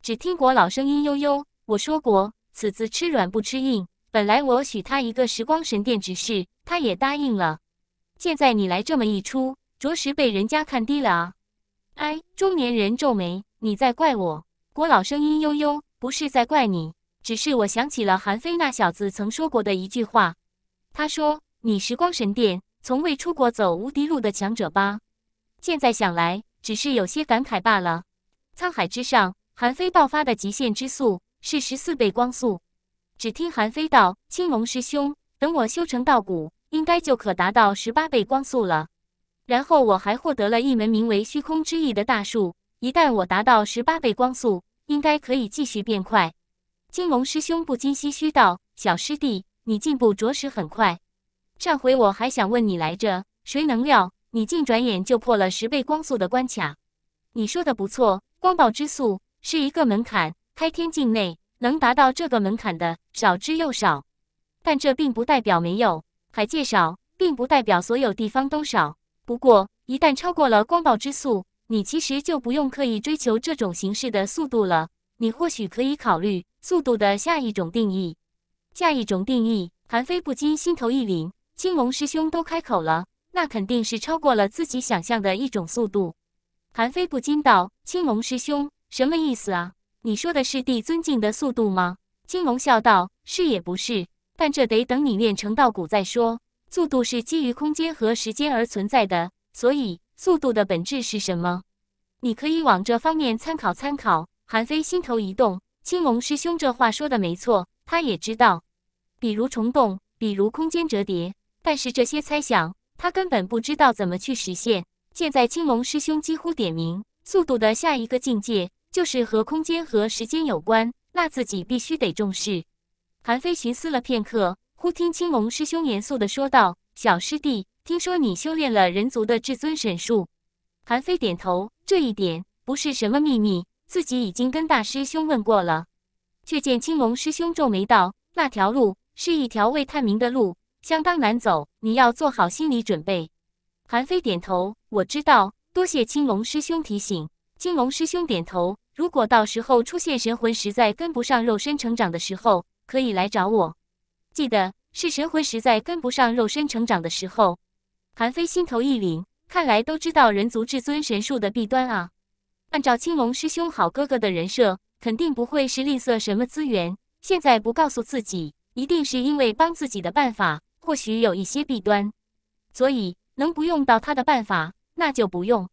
只听国老声音悠悠：“我说过，此次吃软不吃硬。本来我许他一个时光神殿执事，他也答应了。”现在你来这么一出，着实被人家看低了啊！哎，中年人皱眉，你在怪我？郭老声音悠悠，不是在怪你，只是我想起了韩非那小子曾说过的一句话。他说：“你时光神殿从未出国走无敌路的强者吧？”现在想来，只是有些感慨罢了。沧海之上，韩非爆发的极限之速是十四倍光速。只听韩非道：“青龙师兄，等我修成道骨。”应该就可达到十八倍光速了。然后我还获得了一门名为“虚空之翼”的大术。一旦我达到十八倍光速，应该可以继续变快。金龙师兄不禁唏嘘道：“小师弟，你进步着实很快。上回我还想问你来着，谁能料你竟转眼就破了十倍光速的关卡？你说的不错，光爆之速是一个门槛，开天境内能达到这个门槛的少之又少。但这并不代表没有。”还介少，并不代表所有地方都少。不过，一旦超过了光爆之速，你其实就不用刻意追求这种形式的速度了。你或许可以考虑速度的下一种定义。下一种定义，韩非不禁心头一凛。青龙师兄都开口了，那肯定是超过了自己想象的一种速度。韩非不禁道：“青龙师兄什么意思啊？你说的是帝尊境的速度吗？”青龙笑道：“是也不是。”但这得等你练成道骨再说。速度是基于空间和时间而存在的，所以速度的本质是什么？你可以往这方面参考参考。韩非心头一动，青龙师兄这话说的没错，他也知道，比如虫洞，比如空间折叠，但是这些猜想他根本不知道怎么去实现。现在青龙师兄几乎点明，速度的下一个境界就是和空间和时间有关，那自己必须得重视。韩非寻思了片刻，忽听青龙师兄严肃地说道：“小师弟，听说你修炼了人族的至尊神术。”韩非点头，这一点不是什么秘密，自己已经跟大师兄问过了。却见青龙师兄皱眉道：“那条路是一条未探明的路，相当难走，你要做好心理准备。”韩非点头：“我知道，多谢青龙师兄提醒。”青龙师兄点头：“如果到时候出现神魂实在跟不上肉身成长的时候。”可以来找我，记得是神魂实在跟不上肉身成长的时候。韩非心头一凛，看来都知道人族至尊神术的弊端啊。按照青龙师兄好哥哥的人设，肯定不会是吝啬什么资源。现在不告诉自己，一定是因为帮自己的办法或许有一些弊端，所以能不用到他的办法，那就不用。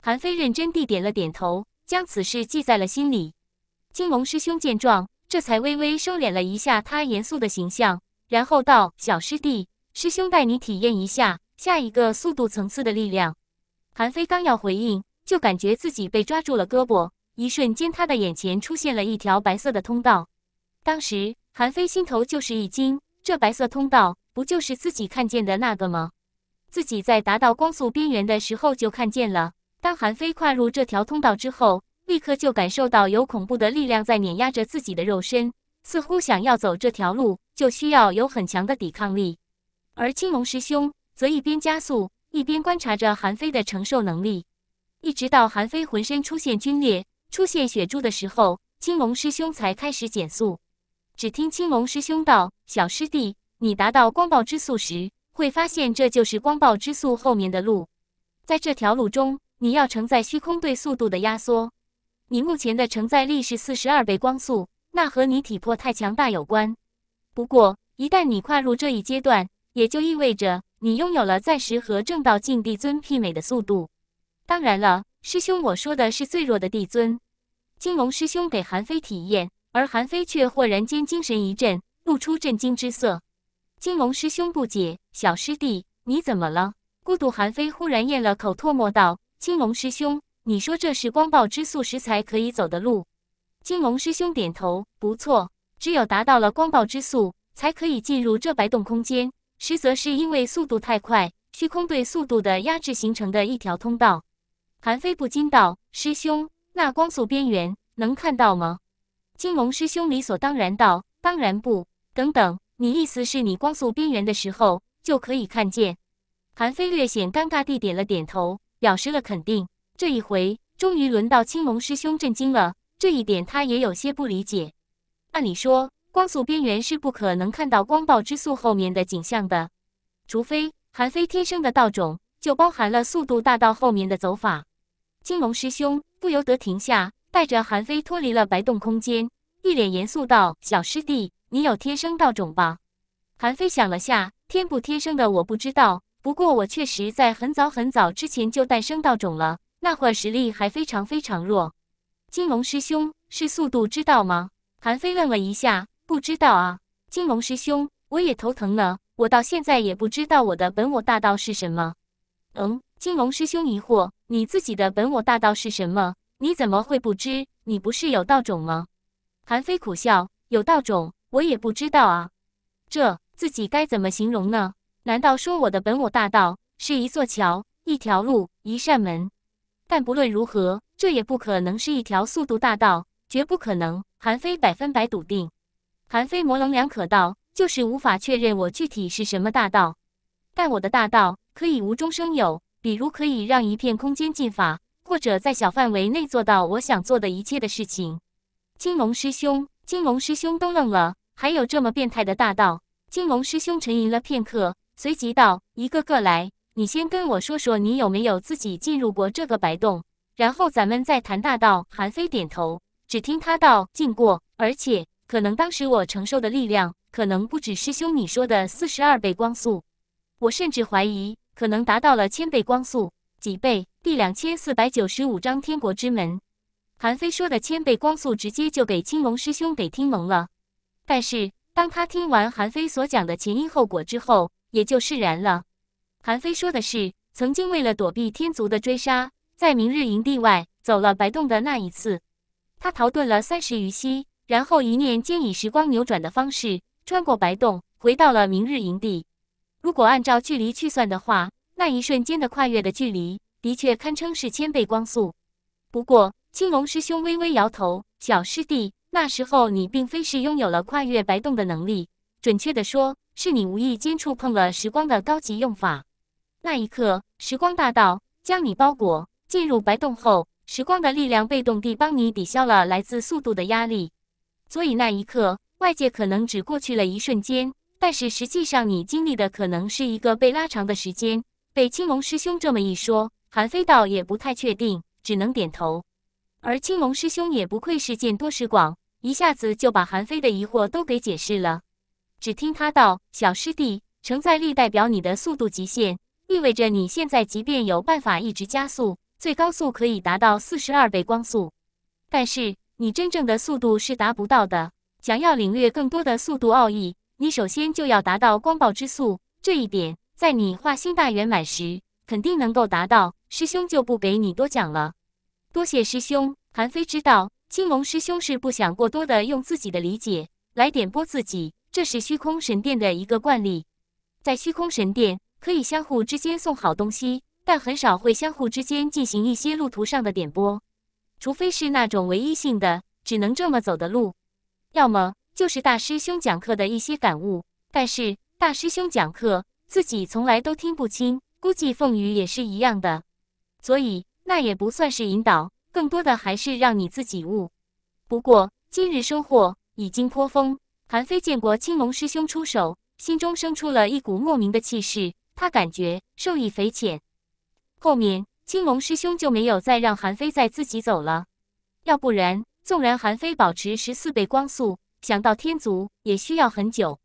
韩非认真地点了点头，将此事记在了心里。青龙师兄见状。这才微微收敛了一下他严肃的形象，然后道：“小师弟，师兄带你体验一下下一个速度层次的力量。”韩飞刚要回应，就感觉自己被抓住了胳膊，一瞬间，他的眼前出现了一条白色的通道。当时，韩飞心头就是一惊，这白色通道不就是自己看见的那个吗？自己在达到光速边缘的时候就看见了。当韩飞跨入这条通道之后，立刻就感受到有恐怖的力量在碾压着自己的肉身，似乎想要走这条路，就需要有很强的抵抗力。而青龙师兄则一边加速，一边观察着韩非的承受能力。一直到韩非浑身出现皲裂、出现血珠的时候，青龙师兄才开始减速。只听青龙师兄道：“小师弟，你达到光爆之速时，会发现这就是光爆之速后面的路。在这条路中，你要承载虚空对速度的压缩。”你目前的承载力是四十二倍光速，那和你体魄太强大有关。不过，一旦你跨入这一阶段，也就意味着你拥有了暂时和正道境帝尊媲美的速度。当然了，师兄，我说的是最弱的帝尊。金龙师兄给韩非体验，而韩非却豁然间精神一振，露出震惊之色。金龙师兄不解：“小师弟，你怎么了？”孤独韩非忽然咽了口唾沫道：“金龙师兄。”你说这是光爆之速时才可以走的路，金龙师兄点头，不错，只有达到了光爆之速，才可以进入这白洞空间。实则是因为速度太快，虚空对速度的压制形成的一条通道。韩非不禁道：“师兄，那光速边缘能看到吗？”金龙师兄理所当然道：“当然不。”等等，你意思是你光速边缘的时候就可以看见？”韩非略显尴尬地点了点头，表示了肯定。这一回，终于轮到青龙师兄震惊了。这一点，他也有些不理解。按理说，光速边缘是不可能看到光爆之速后面的景象的，除非韩非天生的道种就包含了速度大道后面的走法。青龙师兄不由得停下，带着韩非脱离了白洞空间，一脸严肃道：“小师弟，你有天生道种吧？”韩非想了下，天不天生的我不知道，不过我确实在很早很早之前就诞生道种了。那会儿实力还非常非常弱，金龙师兄是速度知道吗？韩非问了一下，不知道啊。金龙师兄，我也头疼呢，我到现在也不知道我的本我大道是什么。嗯，金龙师兄疑惑，你自己的本我大道是什么？你怎么会不知？你不是有道种吗？韩非苦笑，有道种我也不知道啊，这自己该怎么形容呢？难道说我的本我大道是一座桥、一条路、一扇门？但不论如何，这也不可能是一条速度大道，绝不可能。韩非百分百笃定。韩非模棱两可道：“就是无法确认我具体是什么大道，但我的大道可以无中生有，比如可以让一片空间进法，或者在小范围内做到我想做的一切的事情。”金龙师兄、金龙师兄都愣了，还有这么变态的大道？金龙师兄沉吟了片刻，随即道：“一个个来。”你先跟我说说，你有没有自己进入过这个白洞？然后咱们再谈大道。韩非点头，只听他道：“进过，而且可能当时我承受的力量，可能不止师兄你说的四十二倍光速，我甚至怀疑可能达到了千倍光速几倍。”第两千四百九十五章天国之门。韩非说的千倍光速，直接就给青龙师兄给听蒙了。但是当他听完韩非所讲的前因后果之后，也就释然了。韩非说的是，曾经为了躲避天族的追杀，在明日营地外走了白洞的那一次，他逃遁了三十余息，然后一念间以时光扭转的方式穿过白洞，回到了明日营地。如果按照距离去算的话，那一瞬间的跨越的距离的确堪称是千倍光速。不过，青龙师兄微微摇头：“小师弟，那时候你并非是拥有了跨越白洞的能力，准确的说，是你无意间触碰了时光的高级用法。”那一刻，时光大道将你包裹。进入白洞后，时光的力量被动地帮你抵消了来自速度的压力。所以那一刻，外界可能只过去了一瞬间，但是实际上你经历的可能是一个被拉长的时间。被青龙师兄这么一说，韩飞道也不太确定，只能点头。而青龙师兄也不愧是见多识广，一下子就把韩非的疑惑都给解释了。只听他道：“小师弟，承载力代表你的速度极限。”意味着你现在即便有办法一直加速，最高速可以达到四十二倍光速，但是你真正的速度是达不到的。想要领略更多的速度奥义，你首先就要达到光爆之速。这一点，在你化星大圆满时肯定能够达到。师兄就不给你多讲了，多谢师兄。韩非知道，青龙师兄是不想过多的用自己的理解来点拨自己，这是虚空神殿的一个惯例。在虚空神殿。可以相互之间送好东西，但很少会相互之间进行一些路途上的点拨，除非是那种唯一性的，只能这么走的路，要么就是大师兄讲课的一些感悟。但是大师兄讲课自己从来都听不清，估计凤羽也是一样的，所以那也不算是引导，更多的还是让你自己悟。不过今日收获已经颇丰，韩非见过青龙师兄出手，心中生出了一股莫名的气势。他感觉受益匪浅，后面青龙师兄就没有再让韩非再自己走了，要不然纵然韩非保持十四倍光速，想到天族也需要很久。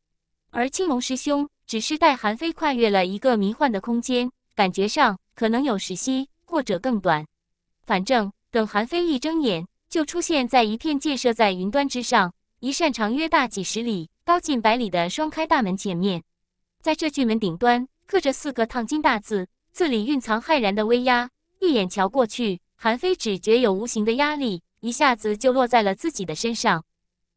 而青龙师兄只是带韩非跨越了一个迷幻的空间，感觉上可能有时息或者更短。反正等韩非一睁眼，就出现在一片建设在云端之上，一扇长约大几十里、高近百里的双开大门前面，在这巨门顶端。刻着四个烫金大字，字里蕴藏骇然的威压，一眼瞧过去，韩非只觉有无形的压力一下子就落在了自己的身上。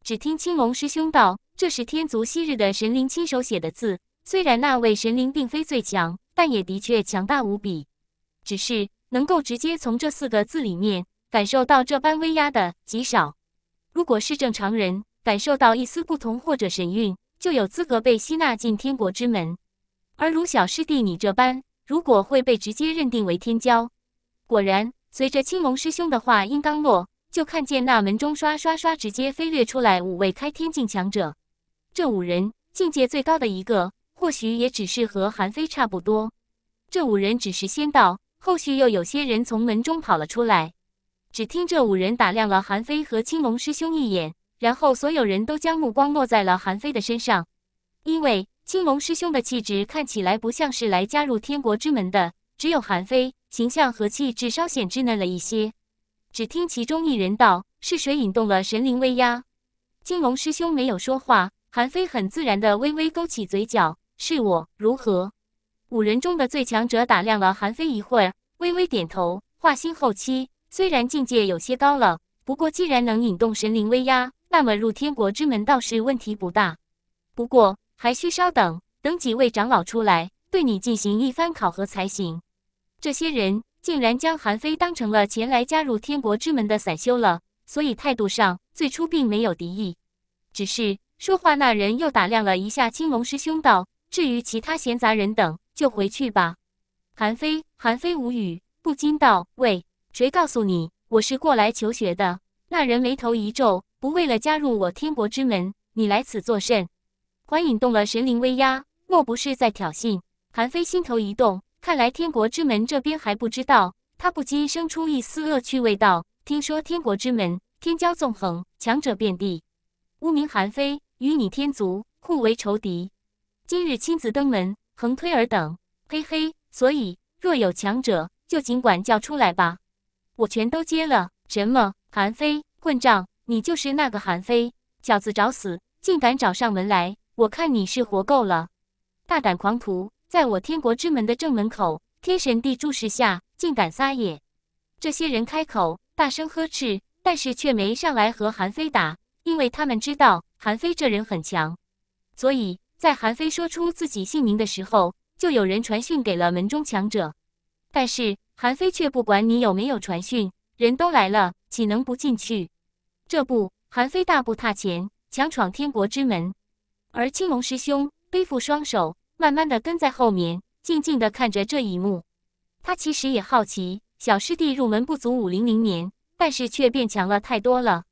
只听青龙师兄道：“这是天族昔日的神灵亲手写的字，虽然那位神灵并非最强，但也的确强大无比。只是能够直接从这四个字里面感受到这般威压的极少。如果是正常人，感受到一丝不同或者神韵，就有资格被吸纳进天国之门。”而如小师弟你这般，如果会被直接认定为天骄。果然，随着青龙师兄的话音刚落，就看见那门中刷刷刷直接飞掠出来五位开天境强者。这五人境界最高的一个，或许也只是和韩非差不多。这五人只是先到，后续又有些人从门中跑了出来。只听这五人打量了韩非和青龙师兄一眼，然后所有人都将目光落在了韩非的身上，因为。金龙师兄的气质看起来不像是来加入天国之门的，只有韩非形象和气质稍显稚嫩了一些。只听其中一人道：“是谁引动了神灵威压？”金龙师兄没有说话，韩非很自然的微微勾起嘴角：“是我。”如何？五人中的最强者打量了韩非一会儿，微微点头：“化星后期，虽然境界有些高了，不过既然能引动神灵威压，那么入天国之门倒是问题不大。不过。”还需稍等，等几位长老出来对你进行一番考核才行。这些人竟然将韩非当成了前来加入天国之门的散修了，所以态度上最初并没有敌意。只是说话那人又打量了一下青龙师兄，道：“至于其他闲杂人等，就回去吧。”韩非，韩非无语，不禁道：“喂，谁告诉你我是过来求学的？”那人眉头一皱：“不为了加入我天国之门，你来此作甚？”还引动了神灵威压，莫不是在挑衅？韩非心头一动，看来天国之门这边还不知道，他不禁生出一丝恶趣味道。听说天国之门天骄纵横，强者遍地。无名韩非，与你天族互为仇敌，今日亲自登门，横推尔等。嘿嘿，所以若有强者，就尽管叫出来吧，我全都接了。什么？韩非，混账！你就是那个韩非小子，找死，竟敢找上门来！我看你是活够了，大胆狂徒，在我天国之门的正门口，天神地注视下，竟敢撒野！这些人开口大声呵斥，但是却没上来和韩非打，因为他们知道韩非这人很强，所以在韩非说出自己姓名的时候，就有人传讯给了门中强者。但是韩非却不管你有没有传讯，人都来了，岂能不进去？这不，韩非大步踏前，强闯天国之门。而青龙师兄背负双手，慢慢的跟在后面，静静的看着这一幕。他其实也好奇，小师弟入门不足五零零年，但是却变强了太多了。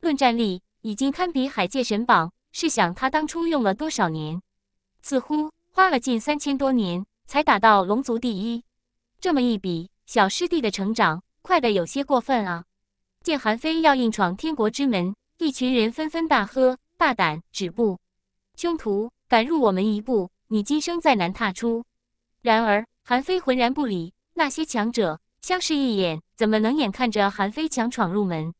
论战力，已经堪比海界神榜。试想他当初用了多少年？似乎花了近三千多年才打到龙族第一。这么一比，小师弟的成长快的有些过分啊！见韩非要硬闯天国之门，一群人纷纷大喝：“大胆，止步！”凶徒敢入我们一步，你今生再难踏出。然而韩非浑然不理，那些强者相视一眼，怎么能眼看着韩非强闯入门？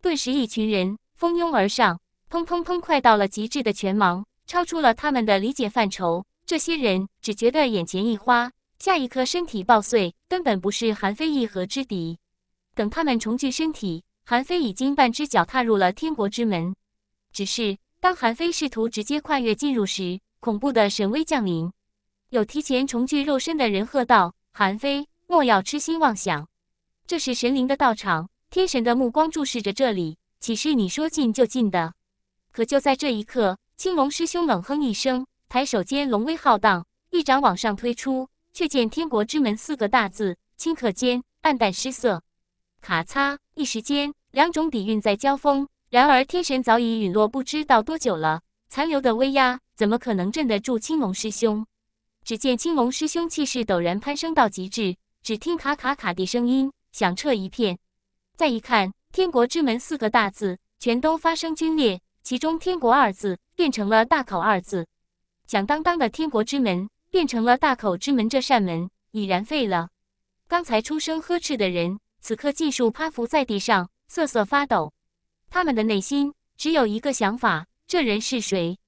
顿时，一群人蜂拥而上，砰砰砰，快到了极致的拳芒，超出了他们的理解范畴。这些人只觉得眼前一花，下一刻身体爆碎，根本不是韩非一合之敌。等他们重聚身体，韩非已经半只脚踏入了天国之门，只是。当韩非试图直接跨越进入时，恐怖的神威降临。有提前重聚肉身的人喝道：“韩非，莫要痴心妄想！这是神灵的道场，天神的目光注视着这里，岂是你说进就进的？”可就在这一刻，青龙师兄冷哼一声，抬手间龙威浩荡，一掌往上推出，却见“天国之门”四个大字顷刻间黯淡失色。咔嚓！一时间，两种底蕴在交锋。然而，天神早已陨落，不知道多久了。残留的威压怎么可能镇得住青龙师兄？只见青龙师兄气势陡然攀升到极致，只听“卡卡卡”的声音响彻一片。再一看，天国之门四个大字全都发生龟裂，其中“天国”二字变成了“大口”二字。响当当的天国之门变成了大口之门，这扇门已然废了。刚才出声呵斥的人，此刻尽数趴伏在地上，瑟瑟发抖。他们的内心只有一个想法：这人是谁？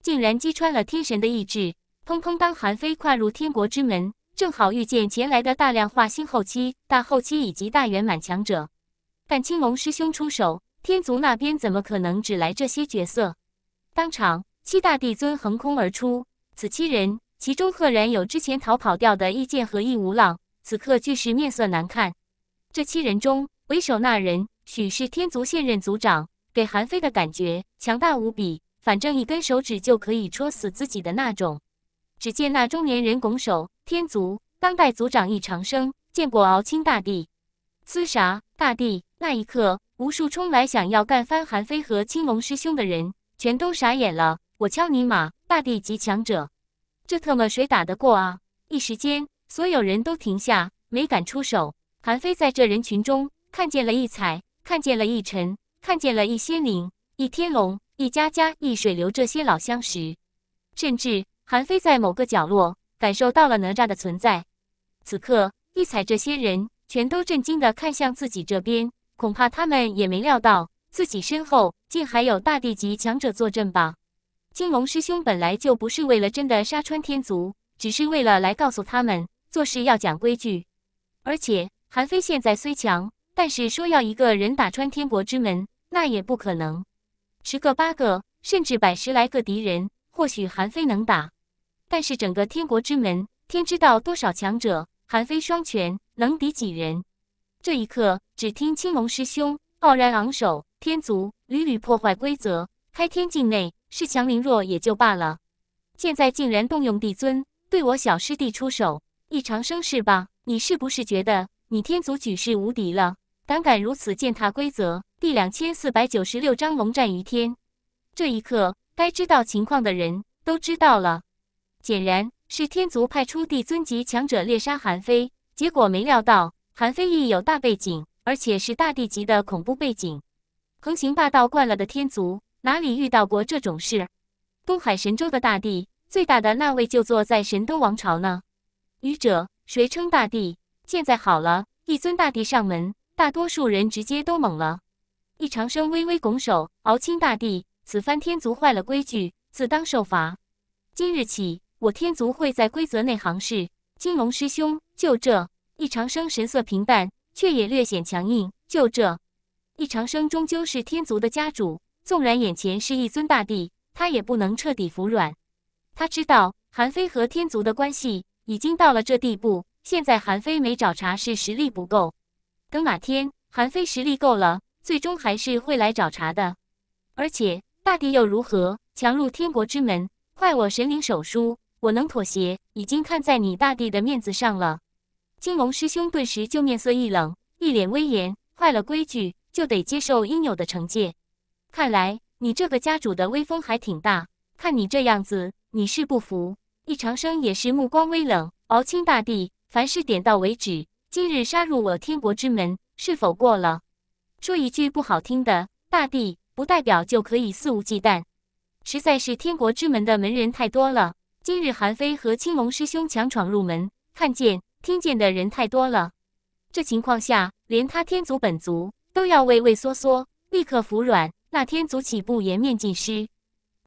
竟然击穿了天神的意志！砰砰！当韩非跨入天国之门，正好遇见前来的大量化星后期、大后期以及大圆满强者。但青龙师兄出手，天族那边怎么可能只来这些角色？当场，七大帝尊横空而出。此七人，其中赫然有之前逃跑掉的易剑和易无浪，此刻俱是面色难看。这七人中，为首那人。许是天族现任族长给韩非的感觉强大无比，反正一根手指就可以戳死自己的那种。只见那中年人拱手：“天族当代族长易长生，见过敖青大帝。”呲啥！大帝！那一刻，无数冲来想要干翻韩非和青龙师兄的人全都傻眼了。我敲你马，大帝级强者，这特么谁打得过啊？一时间，所有人都停下，没敢出手。韩非在这人群中看见了异彩。看见了易辰，看见了一仙灵、一天龙、易家家、易水流这些老相识，甚至韩非在某个角落感受到了哪吒的存在。此刻，一彩这些人全都震惊的看向自己这边，恐怕他们也没料到自己身后竟还有大地级强者坐镇吧？金龙师兄本来就不是为了真的杀穿天族，只是为了来告诉他们做事要讲规矩。而且，韩非现在虽强。但是说要一个人打穿天国之门，那也不可能。十个八个，甚至百十来个敌人，或许韩非能打。但是整个天国之门，天知道多少强者，韩非双拳能敌几人？这一刻，只听青龙师兄傲然昂首：“天族屡屡破坏规则，开天境内恃强凌弱也就罢了，现在竟然动用帝尊对我小师弟出手！一长生是吧？你是不是觉得你天族举世无敌了？”胆敢如此践踏规则！第两千四百九十六章龙战于天。这一刻，该知道情况的人都知道了。显然，是天族派出帝尊级强者猎杀韩非，结果没料到韩非亦有大背景，而且是大帝级的恐怖背景。横行霸道惯了的天族，哪里遇到过这种事？东海神州的大帝，最大的那位就坐在神都王朝呢。愚者，谁称大帝？现在好了，一尊大帝上门。大多数人直接都懵了。易长生微微拱手，敖青大帝，此番天族坏了规矩，自当受罚。今日起，我天族会在规则内行事。金龙师兄，就这。易长生神色平淡，却也略显强硬。就这。易长生终究是天族的家主，纵然眼前是一尊大帝，他也不能彻底服软。他知道韩非和天族的关系已经到了这地步，现在韩非没找茬是实力不够。等哪天韩非实力够了，最终还是会来找茬的。而且大帝又如何？强入天国之门，坏我神灵手书，我能妥协？已经看在你大帝的面子上了。金龙师兄顿时就面色一冷，一脸威严。坏了规矩，就得接受应有的惩戒。看来你这个家主的威风还挺大。看你这样子，你是不服？易长生也是目光微冷，敖青大帝，凡事点到为止。今日杀入我天国之门，是否过了？说一句不好听的，大帝不代表就可以肆无忌惮。实在是天国之门的门人太多了。今日韩非和青龙师兄强闯入门，看见、听见的人太多了。这情况下，连他天族本族都要畏畏缩缩，立刻服软。那天族岂不颜面尽失？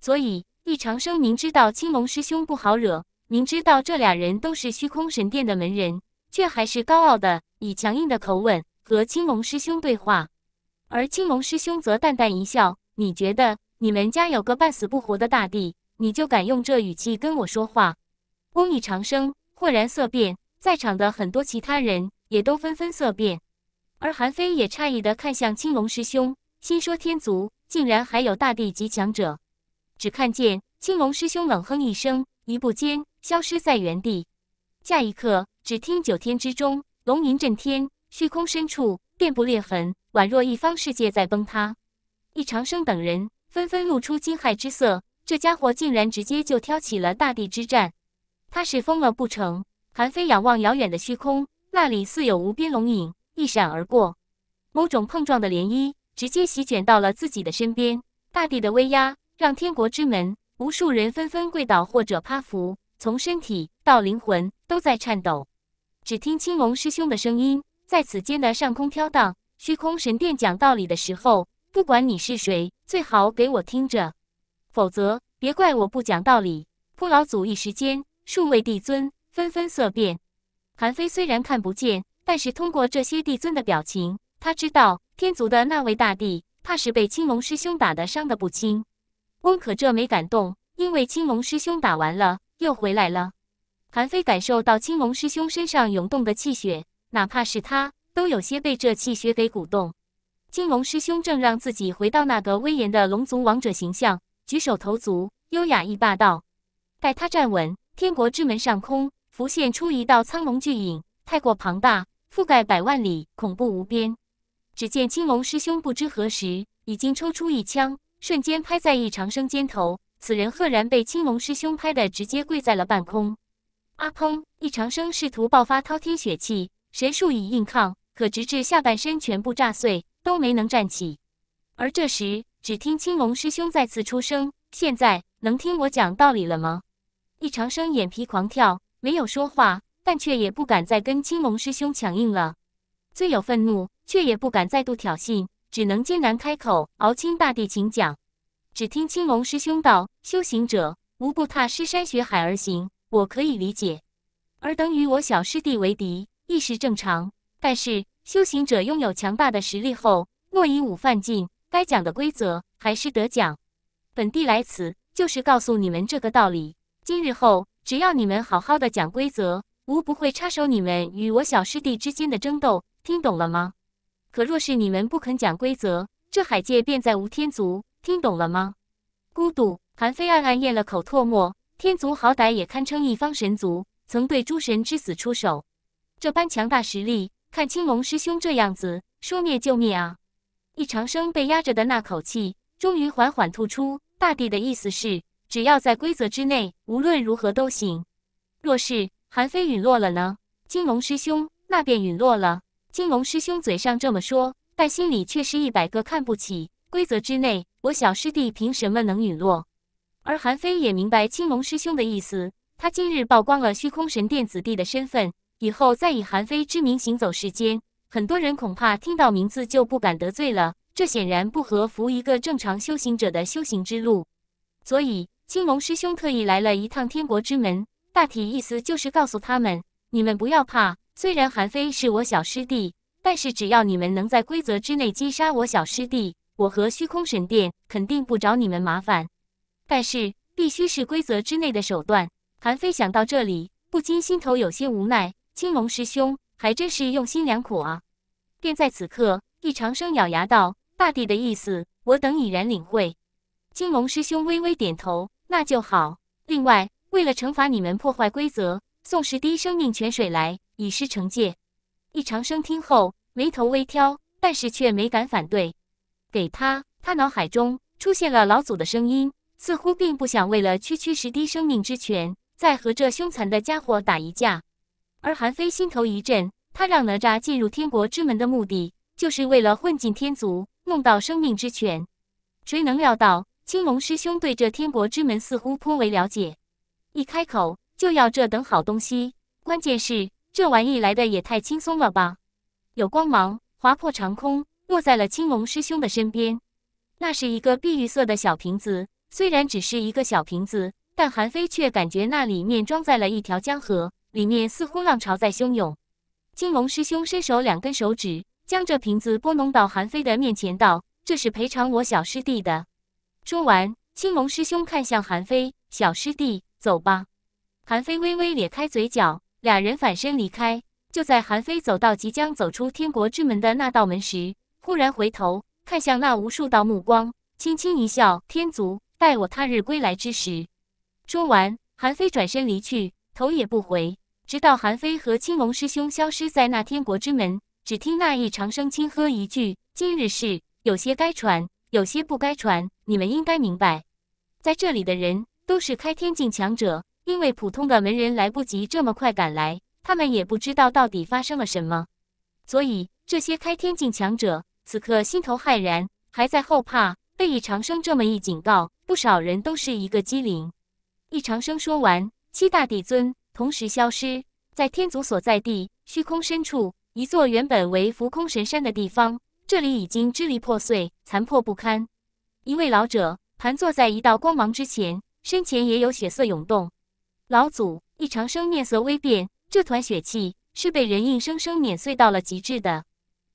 所以，易长生明知道青龙师兄不好惹，明知道这俩人都是虚空神殿的门人。却还是高傲的，以强硬的口吻和青龙师兄对话，而青龙师兄则淡淡一笑：“你觉得你们家有个半死不活的大帝，你就敢用这语气跟我说话？”翁羽长生豁然色变，在场的很多其他人也都纷纷色变，而韩非也诧异的看向青龙师兄，心说天族竟然还有大帝级强者。只看见青龙师兄冷哼一声，一步间消失在原地，下一刻。只听九天之中龙吟震天，虚空深处遍布裂痕，宛若一方世界在崩塌。易长生等人纷纷露出惊骇之色，这家伙竟然直接就挑起了大地之战，他是疯了不成？韩非仰望遥远的虚空，那里似有无边龙影一闪而过，某种碰撞的涟漪直接席卷到了自己的身边。大地的威压让天国之门无数人纷纷跪倒或者趴伏，从身体到灵魂都在颤抖。只听青龙师兄的声音在此间的上空飘荡。虚空神殿讲道理的时候，不管你是谁，最好给我听着，否则别怪我不讲道理。枯老祖一时间，数位帝尊纷纷色变。韩非虽然看不见，但是通过这些帝尊的表情，他知道天族的那位大帝怕是被青龙师兄打得伤得不轻。翁可这没敢动，因为青龙师兄打完了又回来了。韩非感受到青龙师兄身上涌动的气血，哪怕是他都有些被这气血给鼓动。青龙师兄正让自己回到那个威严的龙族王者形象，举手投足优雅亦霸道。待他站稳，天国之门上空浮现出一道苍龙巨影，太过庞大，覆盖百万里，恐怖无边。只见青龙师兄不知何时已经抽出一枪，瞬间拍在一长生肩头，此人赫然被青龙师兄拍得直接跪在了半空。阿砰！易长生试图爆发滔天血气，谁数以硬抗，可直至下半身全部炸碎，都没能站起。而这时，只听青龙师兄再次出声：“现在能听我讲道理了吗？”易长生眼皮狂跳，没有说话，但却也不敢再跟青龙师兄强硬了。虽有愤怒，却也不敢再度挑衅，只能艰难开口：“敖青大帝，请讲。”只听青龙师兄道：“修行者无不踏尸山血海而行。”我可以理解，尔等与我小师弟为敌，亦是正常。但是修行者拥有强大的实力后，若以武犯禁，该讲的规则还是得讲。本帝来此，就是告诉你们这个道理。今日后，只要你们好好的讲规则，吾不会插手你们与我小师弟之间的争斗，听懂了吗？可若是你们不肯讲规则，这海界便再无天族。听懂了吗？孤独韩非暗暗咽了口唾沫。天族好歹也堪称一方神族，曾对诸神之死出手，这般强大实力，看青龙师兄这样子，说灭就灭啊！易长生被压着的那口气，终于缓缓吐出。大帝的意思是，只要在规则之内，无论如何都行。若是韩非陨落了呢？青龙师兄，那便陨落了。青龙师兄嘴上这么说，但心里却是一百个看不起。规则之内，我小师弟凭什么能陨落？而韩非也明白青龙师兄的意思，他今日曝光了虚空神殿子弟的身份，以后再以韩非之名行走世间，很多人恐怕听到名字就不敢得罪了。这显然不合符一个正常修行者的修行之路，所以青龙师兄特意来了一趟天国之门，大体意思就是告诉他们：你们不要怕，虽然韩非是我小师弟，但是只要你们能在规则之内击杀我小师弟，我和虚空神殿肯定不找你们麻烦。但是必须是规则之内的手段。韩非想到这里，不禁心头有些无奈。青龙师兄还真是用心良苦啊！便在此刻，易长生咬牙道：“大帝的意思，我等已然领会。”青龙师兄微微点头：“那就好。”另外，为了惩罚你们破坏规则，送十滴生命泉水来，以示惩戒。易长生听后，眉头微挑，但是却没敢反对。给他，他脑海中出现了老祖的声音。似乎并不想为了区区十滴生命之泉，再和这凶残的家伙打一架。而韩非心头一震，他让哪吒进入天国之门的目的，就是为了混进天族，弄到生命之泉。谁能料到青龙师兄对这天国之门似乎颇为了解，一开口就要这等好东西。关键是这玩意来的也太轻松了吧！有光芒划破长空，落在了青龙师兄的身边。那是一个碧玉色的小瓶子。虽然只是一个小瓶子，但韩非却感觉那里面装载了一条江河，里面似乎浪潮在汹涌。青龙师兄伸手两根手指，将这瓶子拨弄到韩非的面前，道：“这是赔偿我小师弟的。”说完，青龙师兄看向韩非：“小师弟，走吧。”韩非微微咧开嘴角，俩人返身离开。就在韩非走到即将走出天国之门的那道门时，忽然回头看向那无数道目光，轻轻一笑：“天族。”待我他日归来之时，说完，韩非转身离去，头也不回。直到韩非和青龙师兄消失在那天国之门，只听那一长生轻呵一句：“今日事，有些该传，有些不该传，你们应该明白。”在这里的人都是开天境强者，因为普通的门人来不及这么快赶来，他们也不知道到底发生了什么，所以这些开天境强者此刻心头骇然，还在后怕。被一长生这么一警告。不少人都是一个机灵，易长生说完，七大帝尊同时消失在天族所在地虚空深处。一座原本为浮空神山的地方，这里已经支离破碎，残破不堪。一位老者盘坐在一道光芒之前，身前也有血色涌动。老祖易长生面色微变，这团血气是被人硬生生碾碎到了极致的。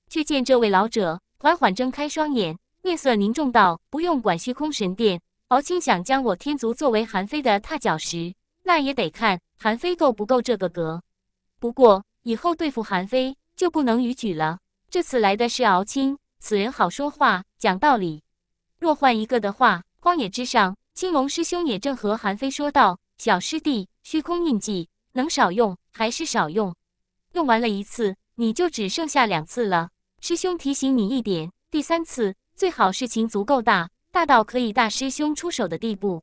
却见这位老者缓缓睁开双眼，面色凝重道：“不用管虚空神殿。”敖青想将我天族作为韩非的踏脚石，那也得看韩非够不够这个格。不过以后对付韩非就不能逾矩了。这次来的是敖青，此人好说话，讲道理。若换一个的话，荒野之上，青龙师兄也正和韩非说道：“小师弟，虚空印记能少用还是少用？用完了一次，你就只剩下两次了。师兄提醒你一点，第三次最好事情足够大。”大到可以大师兄出手的地步，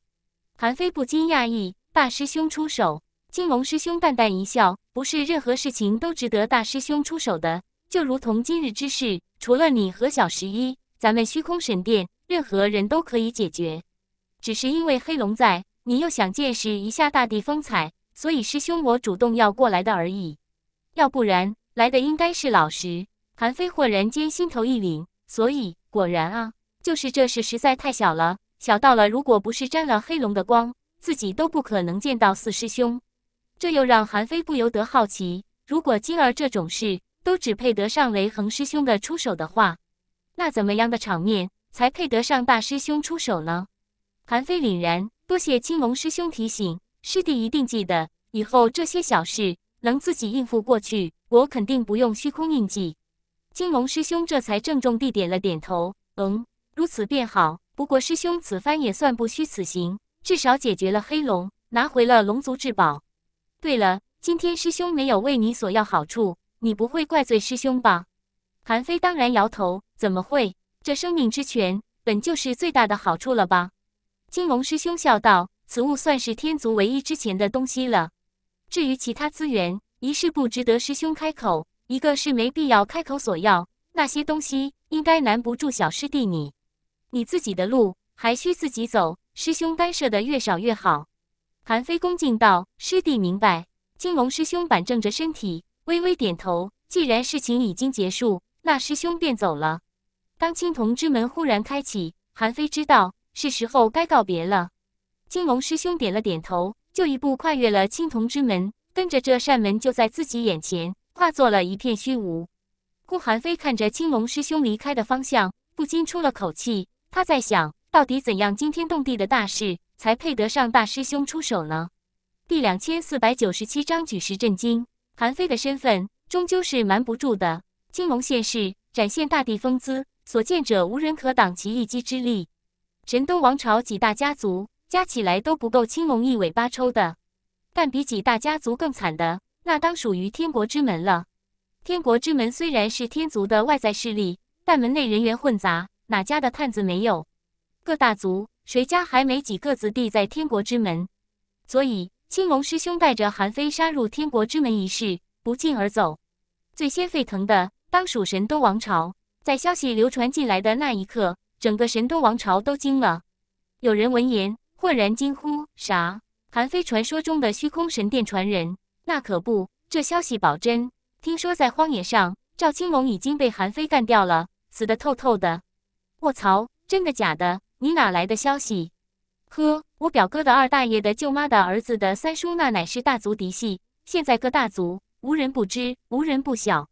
韩非不禁讶异。大师兄出手，金龙师兄淡淡一笑：“不是任何事情都值得大师兄出手的。就如同今日之事，除了你和小十一，咱们虚空神殿任何人都可以解决。只是因为黑龙在，你又想见识一下大地风采，所以师兄我主动要过来的而已。要不然来的应该是老实。韩非豁然间心头一凛，所以果然啊。就是这事实在太小了，小到了如果不是沾了黑龙的光，自己都不可能见到四师兄。这又让韩非不由得好奇：如果今儿这种事都只配得上雷恒师兄的出手的话，那怎么样的场面才配得上大师兄出手呢？韩非凛然，多谢青龙师兄提醒，师弟一定记得，以后这些小事能自己应付过去，我肯定不用虚空印记。青龙师兄这才郑重地点了点头，嗯。如此便好。不过师兄此番也算不虚此行，至少解决了黑龙，拿回了龙族至宝。对了，今天师兄没有为你索要好处，你不会怪罪师兄吧？韩非当然摇头，怎么会？这生命之泉本就是最大的好处了吧？金龙师兄笑道：“此物算是天族唯一值钱的东西了。至于其他资源，一是不值得师兄开口，一个是没必要开口索要。那些东西应该难不住小师弟你。”你自己的路还需自己走，师兄干涉的越少越好。韩非恭敬道：“师弟明白。”金龙师兄板正着身体，微微点头。既然事情已经结束，那师兄便走了。当青铜之门忽然开启，韩非知道是时候该告别了。金龙师兄点了点头，就一步跨越了青铜之门，跟着这扇门就在自己眼前化作了一片虚无。顾韩非看着青龙师兄离开的方向，不禁出了口气。他在想，到底怎样惊天动地的大事才配得上大师兄出手呢？第两千四百九十七章举世震惊。韩非的身份终究是瞒不住的。青龙现世，展现大地风姿，所见者无人可挡其一击之力。神都王朝几大家族加起来都不够青龙一尾巴抽的。但比几大家族更惨的，那当属于天国之门了。天国之门虽然是天族的外在势力，但门内人员混杂。哪家的探子没有？各大族谁家还没几个子弟在天国之门？所以青龙师兄带着韩非杀入天国之门一事不胫而走，最先沸腾的当属神都王朝。在消息流传进来的那一刻，整个神都王朝都惊了。有人闻言豁然惊呼：“啥？韩非传说中的虚空神殿传人？那可不，这消息保真。听说在荒野上，赵青龙已经被韩非干掉了，死得透透的。”卧槽！真的假的？你哪来的消息？呵，我表哥的二大爷的舅妈的儿子的三叔，那乃是大族嫡系，现在各大族无人不知，无人不晓。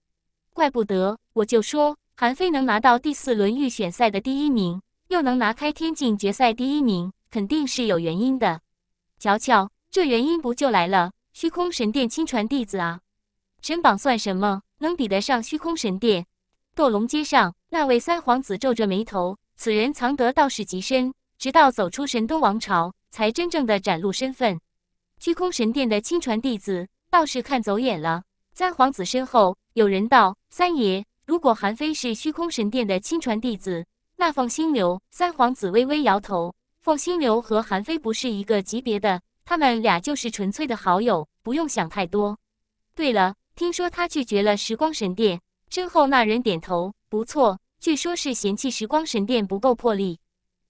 怪不得，我就说韩非能拿到第四轮预选赛的第一名，又能拿开天境决赛第一名，肯定是有原因的。瞧瞧，这原因不就来了？虚空神殿亲传弟子啊！神榜算什么？能比得上虚空神殿？斗龙街上，那位三皇子皱着眉头。此人藏得倒是极深，直到走出神都王朝，才真正的展露身份。虚空神殿的亲传弟子，倒是看走眼了。三皇子身后有人道：“三爷，如果韩非是虚空神殿的亲传弟子，那凤星流。”三皇子微微摇头：“凤星流和韩非不是一个级别的，他们俩就是纯粹的好友，不用想太多。对了，听说他拒绝了时光神殿。”身后那人点头，不错，据说是嫌弃时光神殿不够魄力，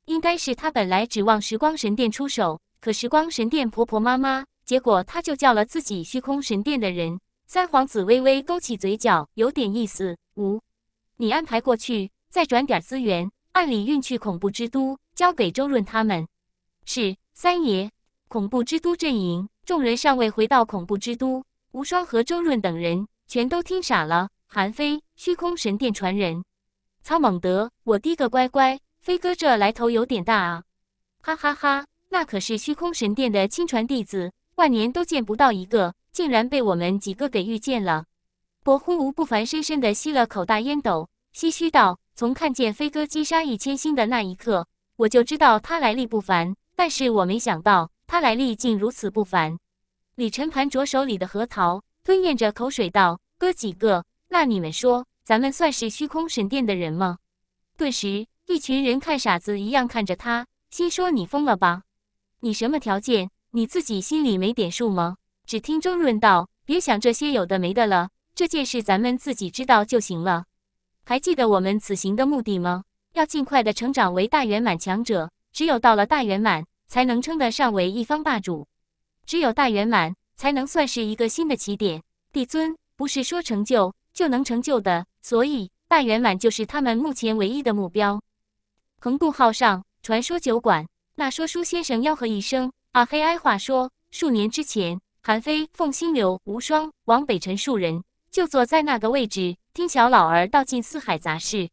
应该是他本来指望时光神殿出手，可时光神殿婆婆妈妈，结果他就叫了自己虚空神殿的人。三皇子微微勾起嘴角，有点意思。五，你安排过去，再转点资源，按理运去恐怖之都，交给周润他们。是，三爷。恐怖之都阵营众人尚未回到恐怖之都，无双和周润等人全都听傻了。韩非，虚空神殿传人。曹猛德，我滴个乖乖，飞哥这来头有点大啊！哈哈哈，那可是虚空神殿的亲传弟子，万年都见不到一个，竟然被我们几个给遇见了。伯呼吴不凡深深的吸了口大烟斗，唏嘘道：“从看见飞哥击杀一千星的那一刻，我就知道他来历不凡，但是我没想到他来历竟如此不凡。”李晨盘着手里的核桃，吞咽着口水道：“哥几个。”那你们说，咱们算是虚空神殿的人吗？顿时，一群人看傻子一样看着他，心说你疯了吧？你什么条件？你自己心里没点数吗？只听周润道：“别想这些有的没的了，这件事咱们自己知道就行了。还记得我们此行的目的吗？要尽快的成长为大圆满强者，只有到了大圆满，才能称得上为一方霸主。只有大圆满，才能算是一个新的起点。”帝尊不是说成就？就能成就的，所以大圆满就是他们目前唯一的目标。横渡号上，传说酒馆那说书先生吆喝一声：“啊嘿！”哀话说，数年之前，韩非、凤心流、无双、王北辰数人就坐在那个位置，听小老儿道尽四海杂事。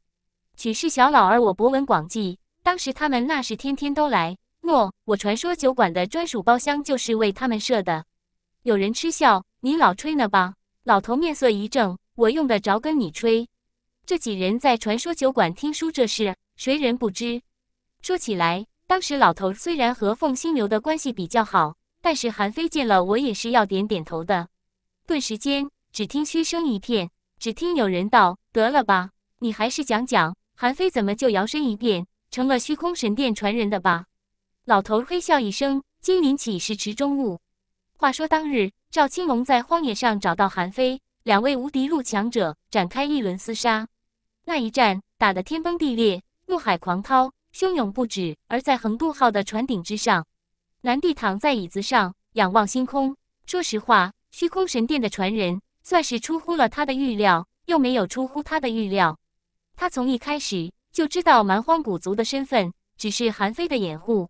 许是小老儿我博闻广记，当时他们那是天天都来。诺，我传说酒馆的专属包厢就是为他们设的。”有人嗤笑：“你老吹呢吧？”老头面色一正。我用得着跟你吹？这几人在传说酒馆听书这事，谁人不知？说起来，当时老头虽然和凤星流的关系比较好，但是韩非见了我也是要点点头的。顿时间，只听嘘声一片，只听有人道：“得了吧，你还是讲讲韩非怎么就摇身一变成了虚空神殿传人的吧。”老头嘿笑一声：“金陵岂是池中物？”话说当日，赵青龙在荒野上找到韩非。两位无敌路强者展开一轮厮杀，那一战打得天崩地裂，怒海狂涛汹涌不止。而在横渡号的船顶之上，南帝躺在椅子上仰望星空。说实话，虚空神殿的传人算是出乎了他的预料，又没有出乎他的预料。他从一开始就知道蛮荒古族的身份只是韩非的掩护，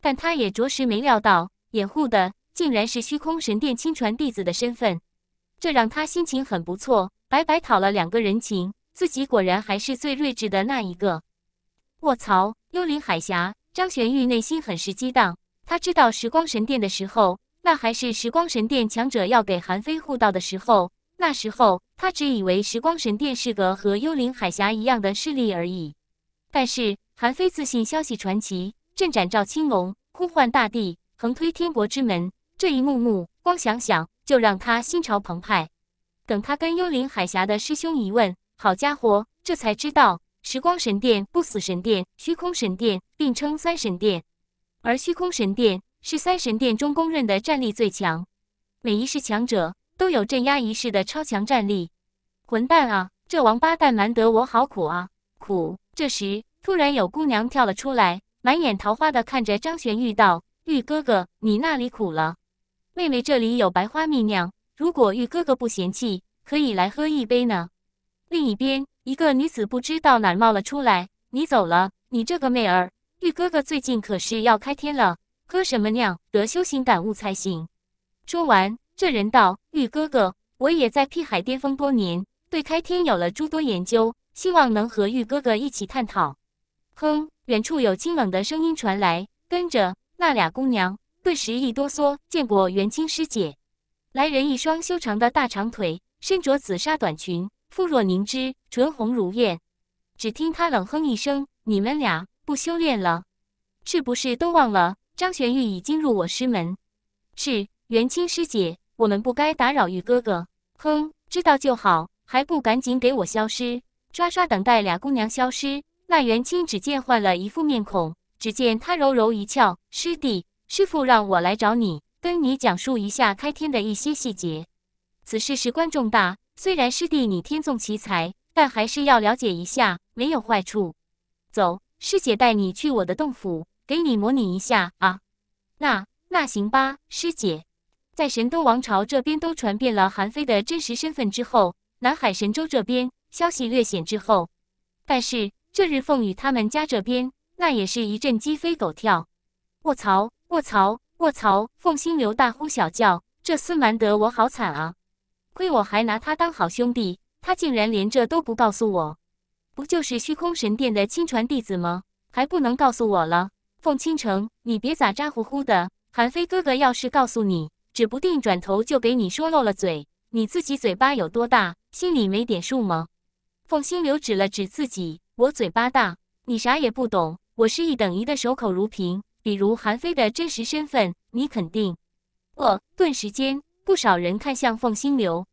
但他也着实没料到掩护的竟然是虚空神殿亲传弟子的身份。这让他心情很不错，白白讨了两个人情，自己果然还是最睿智的那一个。卧槽！幽灵海峡，张玄玉内心很是激荡。他知道时光神殿的时候，那还是时光神殿强者要给韩非护道的时候，那时候他只以为时光神殿是个和幽灵海峡一样的势力而已。但是韩非自信，消息传奇，镇斩赵青龙，呼唤大地，横推天国之门，这一幕幕，光想想。就让他心潮澎湃。等他跟幽灵海峡的师兄一问，好家伙，这才知道时光神殿、不死神殿、虚空神殿并称三神殿，而虚空神殿是三神殿中公认的战力最强。每一世强者都有镇压一世的超强战力。混蛋啊，这王八蛋瞒得我好苦啊苦！这时，突然有姑娘跳了出来，满眼桃花的看着张玄玉道：“玉哥哥，你那里苦了？”妹妹这里有白花蜜酿，如果玉哥哥不嫌弃，可以来喝一杯呢。另一边，一个女子不知道哪儿冒了出来：“你走了，你这个妹儿，玉哥哥最近可是要开天了，喝什么酿，得修行感悟才行。”说完，这人道：“玉哥哥，我也在辟海巅峰多年，对开天有了诸多研究，希望能和玉哥哥一起探讨。”哼，远处有清冷的声音传来，跟着那俩姑娘。顿时一哆嗦，见过元清师姐。来人一双修长的大长腿，身着紫纱短裙，肤若凝脂，唇红如艳。只听他冷哼一声：“你们俩不修炼了，是不是都忘了张玄玉已经入我师门？”“是，元清师姐，我们不该打扰玉哥哥。”“哼，知道就好，还不赶紧给我消失！”刷刷，等待俩姑娘消失。那元清只见换了一副面孔，只见他柔柔一翘：“师弟。”师傅让我来找你，跟你讲述一下开天的一些细节。此事事关重大，虽然师弟你天纵奇才，但还是要了解一下，没有坏处。走，师姐带你去我的洞府，给你模拟一下啊。那那行吧，师姐。在神都王朝这边都传遍了韩非的真实身份之后，南海神州这边消息略显滞后，但是这日凤羽他们家这边，那也是一阵鸡飞狗跳。卧槽！卧槽！卧槽！凤星流大呼小叫，这厮瞒得我好惨啊！亏我还拿他当好兄弟，他竟然连这都不告诉我！不就是虚空神殿的亲传弟子吗？还不能告诉我了？凤倾城，你别咋咋呼呼的！韩非哥哥要是告诉你，指不定转头就给你说漏了嘴。你自己嘴巴有多大，心里没点数吗？凤星流指了指自己：“我嘴巴大，你啥也不懂。我是一等一的守口如瓶。”比如韩非的真实身份，你肯定。呃，顿时间，不少人看向凤星流，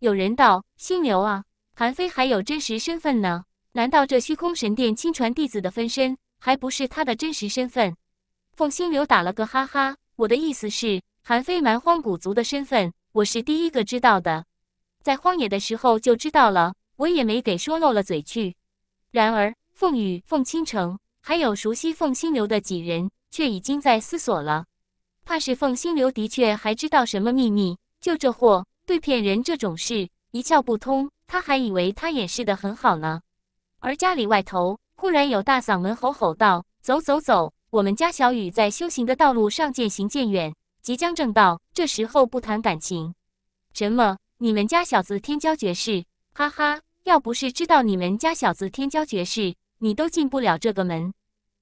有人道：“星流啊，韩非还有真实身份呢？难道这虚空神殿亲传弟子的分身，还不是他的真实身份？”凤星流打了个哈哈：“我的意思是，韩非蛮荒古族的身份，我是第一个知道的，在荒野的时候就知道了，我也没给说漏了嘴去。”然而，凤羽、凤倾城，还有熟悉凤星流的几人。却已经在思索了，怕是凤心流的确还知道什么秘密。就这货对骗人这种事一窍不通，他还以为他掩饰的很好呢。而家里外头忽然有大嗓门吼吼道：“走走走，我们家小雨在修行的道路上渐行渐远，即将正道。这时候不谈感情，什么？你们家小子天骄绝世，哈哈！要不是知道你们家小子天骄绝世，你都进不了这个门，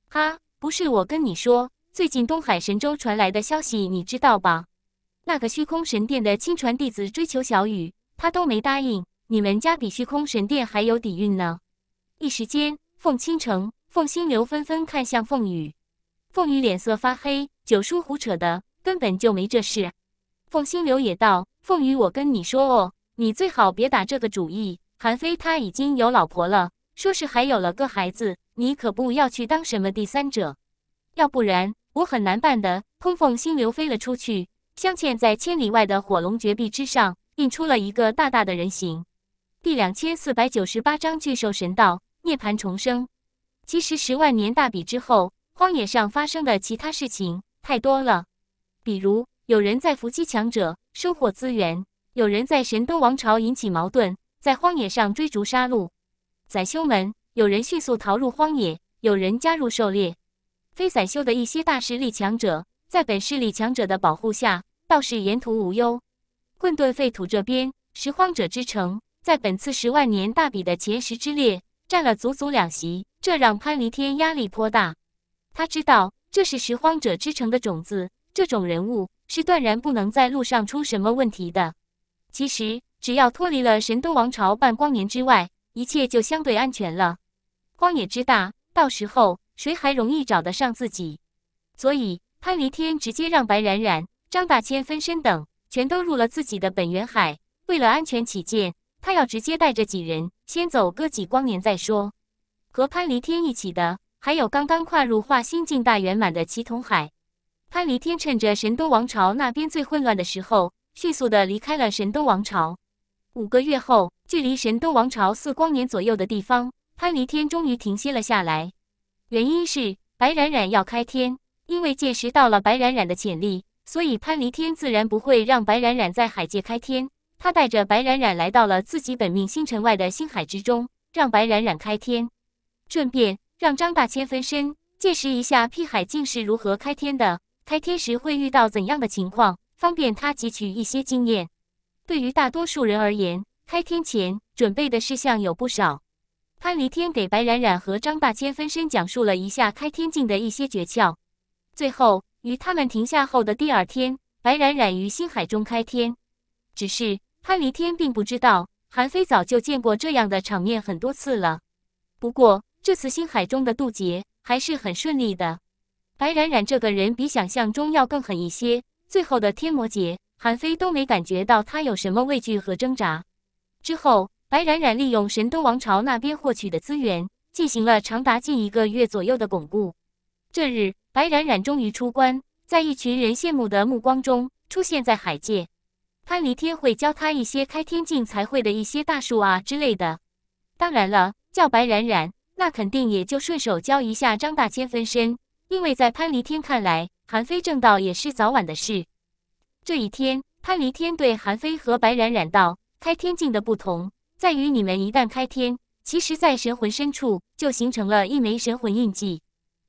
哈。”不是我跟你说，最近东海神州传来的消息你知道吧？那个虚空神殿的亲传弟子追求小雨，他都没答应。你们家比虚空神殿还有底蕴呢。一时间，凤倾城、凤心流纷纷看向凤羽，凤羽脸色发黑：“九叔胡扯的，根本就没这事。”凤心流也道：“凤羽，我跟你说哦，你最好别打这个主意。韩非他已经有老婆了，说是还有了个孩子。”你可不要去当什么第三者，要不然我很难办的。通凤心流飞了出去，镶嵌在千里外的火龙绝壁之上，印出了一个大大的人形。第两千四百九十八章巨兽神道涅槃重生。其实十万年大比之后，荒野上发生的其他事情太多了，比如有人在伏击强者，收获资源；有人在神都王朝引起矛盾，在荒野上追逐杀戮。仔修们。有人迅速逃入荒野，有人加入狩猎。非散修的一些大势力强者，在本势力强者的保护下，倒是沿途无忧。混沌废土这边，拾荒者之城在本次十万年大比的前十之列占了足足两席，这让潘离天压力颇大。他知道这是拾荒者之城的种子，这种人物是断然不能在路上出什么问题的。其实只要脱离了神都王朝半光年之外，一切就相对安全了。荒野之大，到时候谁还容易找得上自己？所以潘离天直接让白冉冉、张大千分身等全都入了自己的本源海。为了安全起见，他要直接带着几人先走个几光年再说。和潘离天一起的，还有刚刚跨入化心境大圆满的齐同海。潘离天趁着神都王朝那边最混乱的时候，迅速的离开了神都王朝。五个月后，距离神都王朝四光年左右的地方。潘离天终于停歇了下来，原因是白冉冉要开天，因为届时到了白冉冉的潜力，所以潘离天自然不会让白冉冉在海界开天。他带着白冉冉来到了自己本命星辰外的星海之中，让白冉冉开天，顺便让张大千分身见识一下辟海境是如何开天的，开天时会遇到怎样的情况，方便他汲取一些经验。对于大多数人而言，开天前准备的事项有不少。潘黎天给白冉冉和张大千分身讲述了一下开天境的一些诀窍，最后与他们停下后的第二天，白冉冉于星海中开天。只是潘黎天并不知道，韩非早就见过这样的场面很多次了。不过这次星海中的渡劫还是很顺利的。白冉冉这个人比想象中要更狠一些，最后的天魔劫，韩非都没感觉到他有什么畏惧和挣扎。之后。白冉冉利用神都王朝那边获取的资源，进行了长达近一个月左右的巩固。这日，白冉冉终于出关，在一群人羡慕的目光中，出现在海界。潘离天会教他一些开天境才会的一些大术啊之类的。当然了，叫白冉冉，那肯定也就顺手教一下张大千分身。因为在潘离天看来，韩非正道也是早晚的事。这一天，潘离天对韩非和白冉冉道：开天境的不同。在于你们一旦开天，其实，在神魂深处就形成了一枚神魂印记。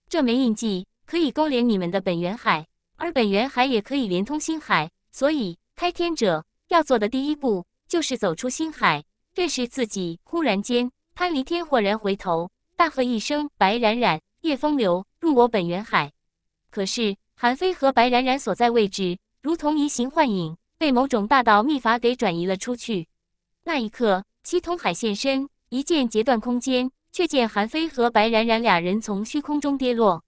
这枚印记可以勾连你们的本源海，而本源海也可以连通星海。所以，开天者要做的第一步就是走出星海，认识自己。忽然间，潘离天豁然回头，大喝一声：“白冉冉，夜风流，入我本源海！”可是，韩非和白冉冉所在位置如同移形换影，被某种大道秘法给转移了出去。那一刻。齐通海现身，一剑截断空间，却见韩非和白冉冉俩人从虚空中跌落。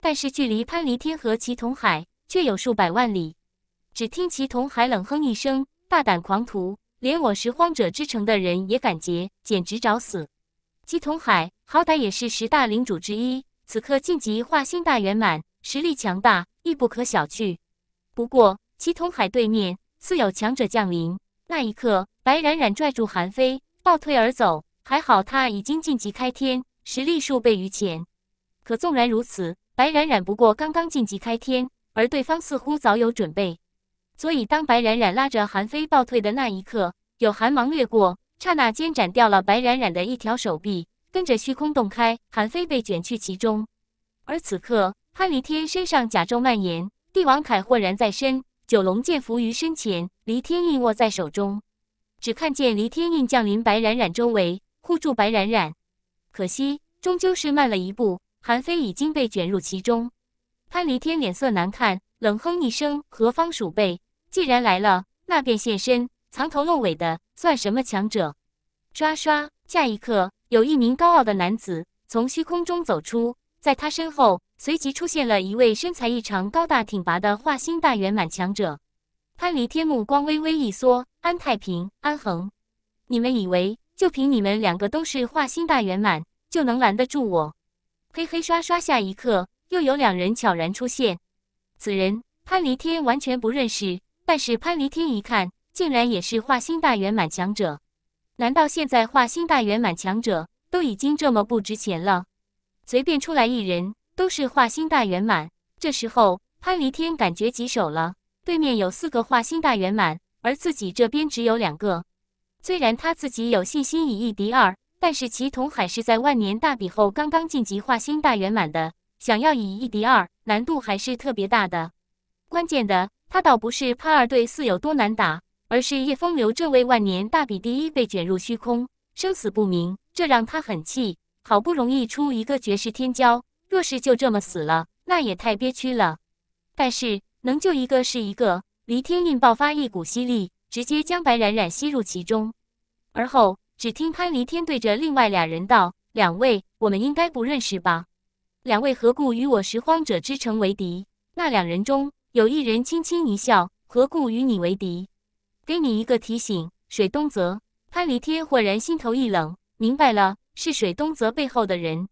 但是距离潘离天和齐同海却有数百万里。只听齐同海冷哼一声：“大胆狂徒，连我拾荒者之城的人也敢劫，简直找死！”齐同海好歹也是十大领主之一，此刻晋级化星大圆满，实力强大，亦不可小觑。不过，齐同海对面似有强者降临。那一刻，白冉冉拽住韩非，暴退而走。还好他已经晋级开天，实力数倍于前。可纵然如此，白冉冉不过刚刚晋级开天，而对方似乎早有准备。所以当白冉冉拉着韩非暴退的那一刻，有寒芒掠过，刹那间斩掉了白冉冉的一条手臂。跟着虚空洞开，韩非被卷去其中。而此刻，潘离天身上甲胄蔓延，帝王铠豁然在身，九龙剑伏于身前。离天印握在手中，只看见离天印降临白冉冉周围，护住白冉冉。可惜终究是慢了一步，韩非已经被卷入其中。潘离天脸色难看，冷哼一声：“何方鼠辈！既然来了，那便现身，藏头露尾的算什么强者？”刷刷，下一刻，有一名高傲的男子从虚空中走出，在他身后，随即出现了一位身材异常高大挺拔的化星大圆满强者。潘离天目光微微一缩，安太平、安恒，你们以为就凭你们两个都是化心大圆满，就能拦得住我？嘿嘿，刷刷，下一刻又有两人悄然出现。此人潘离天完全不认识，但是潘离天一看，竟然也是化心大圆满强者。难道现在化心大圆满强者都已经这么不值钱了？随便出来一人都是化心大圆满。这时候潘离天感觉棘手了。对面有四个化星大圆满，而自己这边只有两个。虽然他自己有信心以一敌二，但是其同海是在万年大比后刚刚晋级化星大圆满的，想要以一敌二难度还是特别大的。关键的他倒不是怕二对四有多难打，而是叶风流这位万年大比第一被卷入虚空，生死不明，这让他很气。好不容易出一个绝世天骄，若是就这么死了，那也太憋屈了。但是。能救一个是一个。黎天印爆发一股吸力，直接将白冉冉吸入其中。而后，只听潘黎天对着另外两人道：“两位，我们应该不认识吧？两位何故与我拾荒者之城为敌？”那两人中有一人轻轻一笑：“何故与你为敌？给你一个提醒，水东泽。”潘黎天豁然心头一冷，明白了，是水东泽背后的人。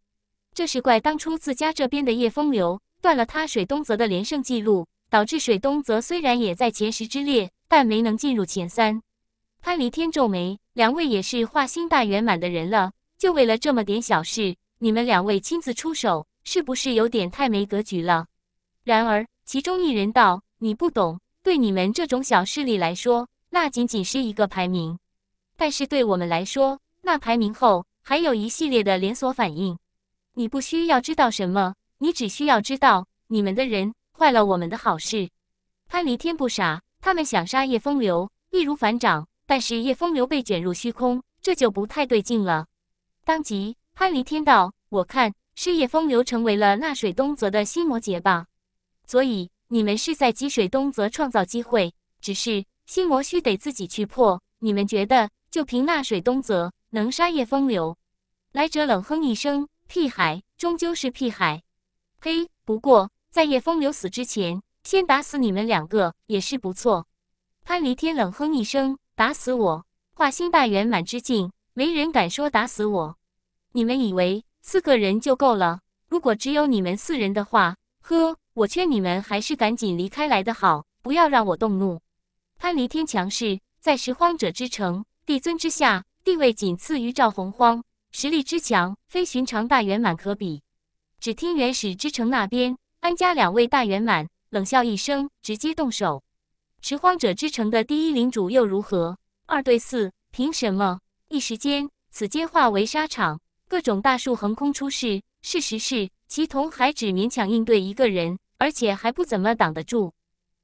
这是怪当初自家这边的叶风流断了他水东泽的连胜记录。导致水东则虽然也在前十之列，但没能进入前三。潘离天皱眉：“两位也是化心大圆满的人了，就为了这么点小事，你们两位亲自出手，是不是有点太没格局了？”然而，其中一人道：“你不懂，对你们这种小势力来说，那仅仅是一个排名；但是对我们来说，那排名后还有一系列的连锁反应。你不需要知道什么，你只需要知道你们的人。”坏了我们的好事，潘离天不傻，他们想杀叶风流易如反掌，但是叶风流被卷入虚空，这就不太对劲了。当即，潘离天道：“我看是叶风流成为了纳水东泽的心魔劫吧，所以你们是在积水东泽创造机会，只是心魔需得自己去破。你们觉得，就凭纳水东泽能杀叶风流？”来者冷哼一声：“屁孩，终究是屁孩。”嘿，不过。在叶风流死之前，先打死你们两个也是不错。潘离天冷哼一声：“打死我，化心大圆满之境，没人敢说打死我。你们以为四个人就够了？如果只有你们四人的话，呵，我劝你们还是赶紧离开来的好，不要让我动怒。”潘离天强势，在拾荒者之城，帝尊之下，地位仅次于赵洪荒，实力之强，非寻常大圆满可比。只听原始之城那边。潘家两位大圆满冷笑一声，直接动手。拾荒者之城的第一领主又如何？二对四，凭什么？一时间，此间化为沙场，各种大树横空出世。事实是，齐同海只勉强应对一个人，而且还不怎么挡得住。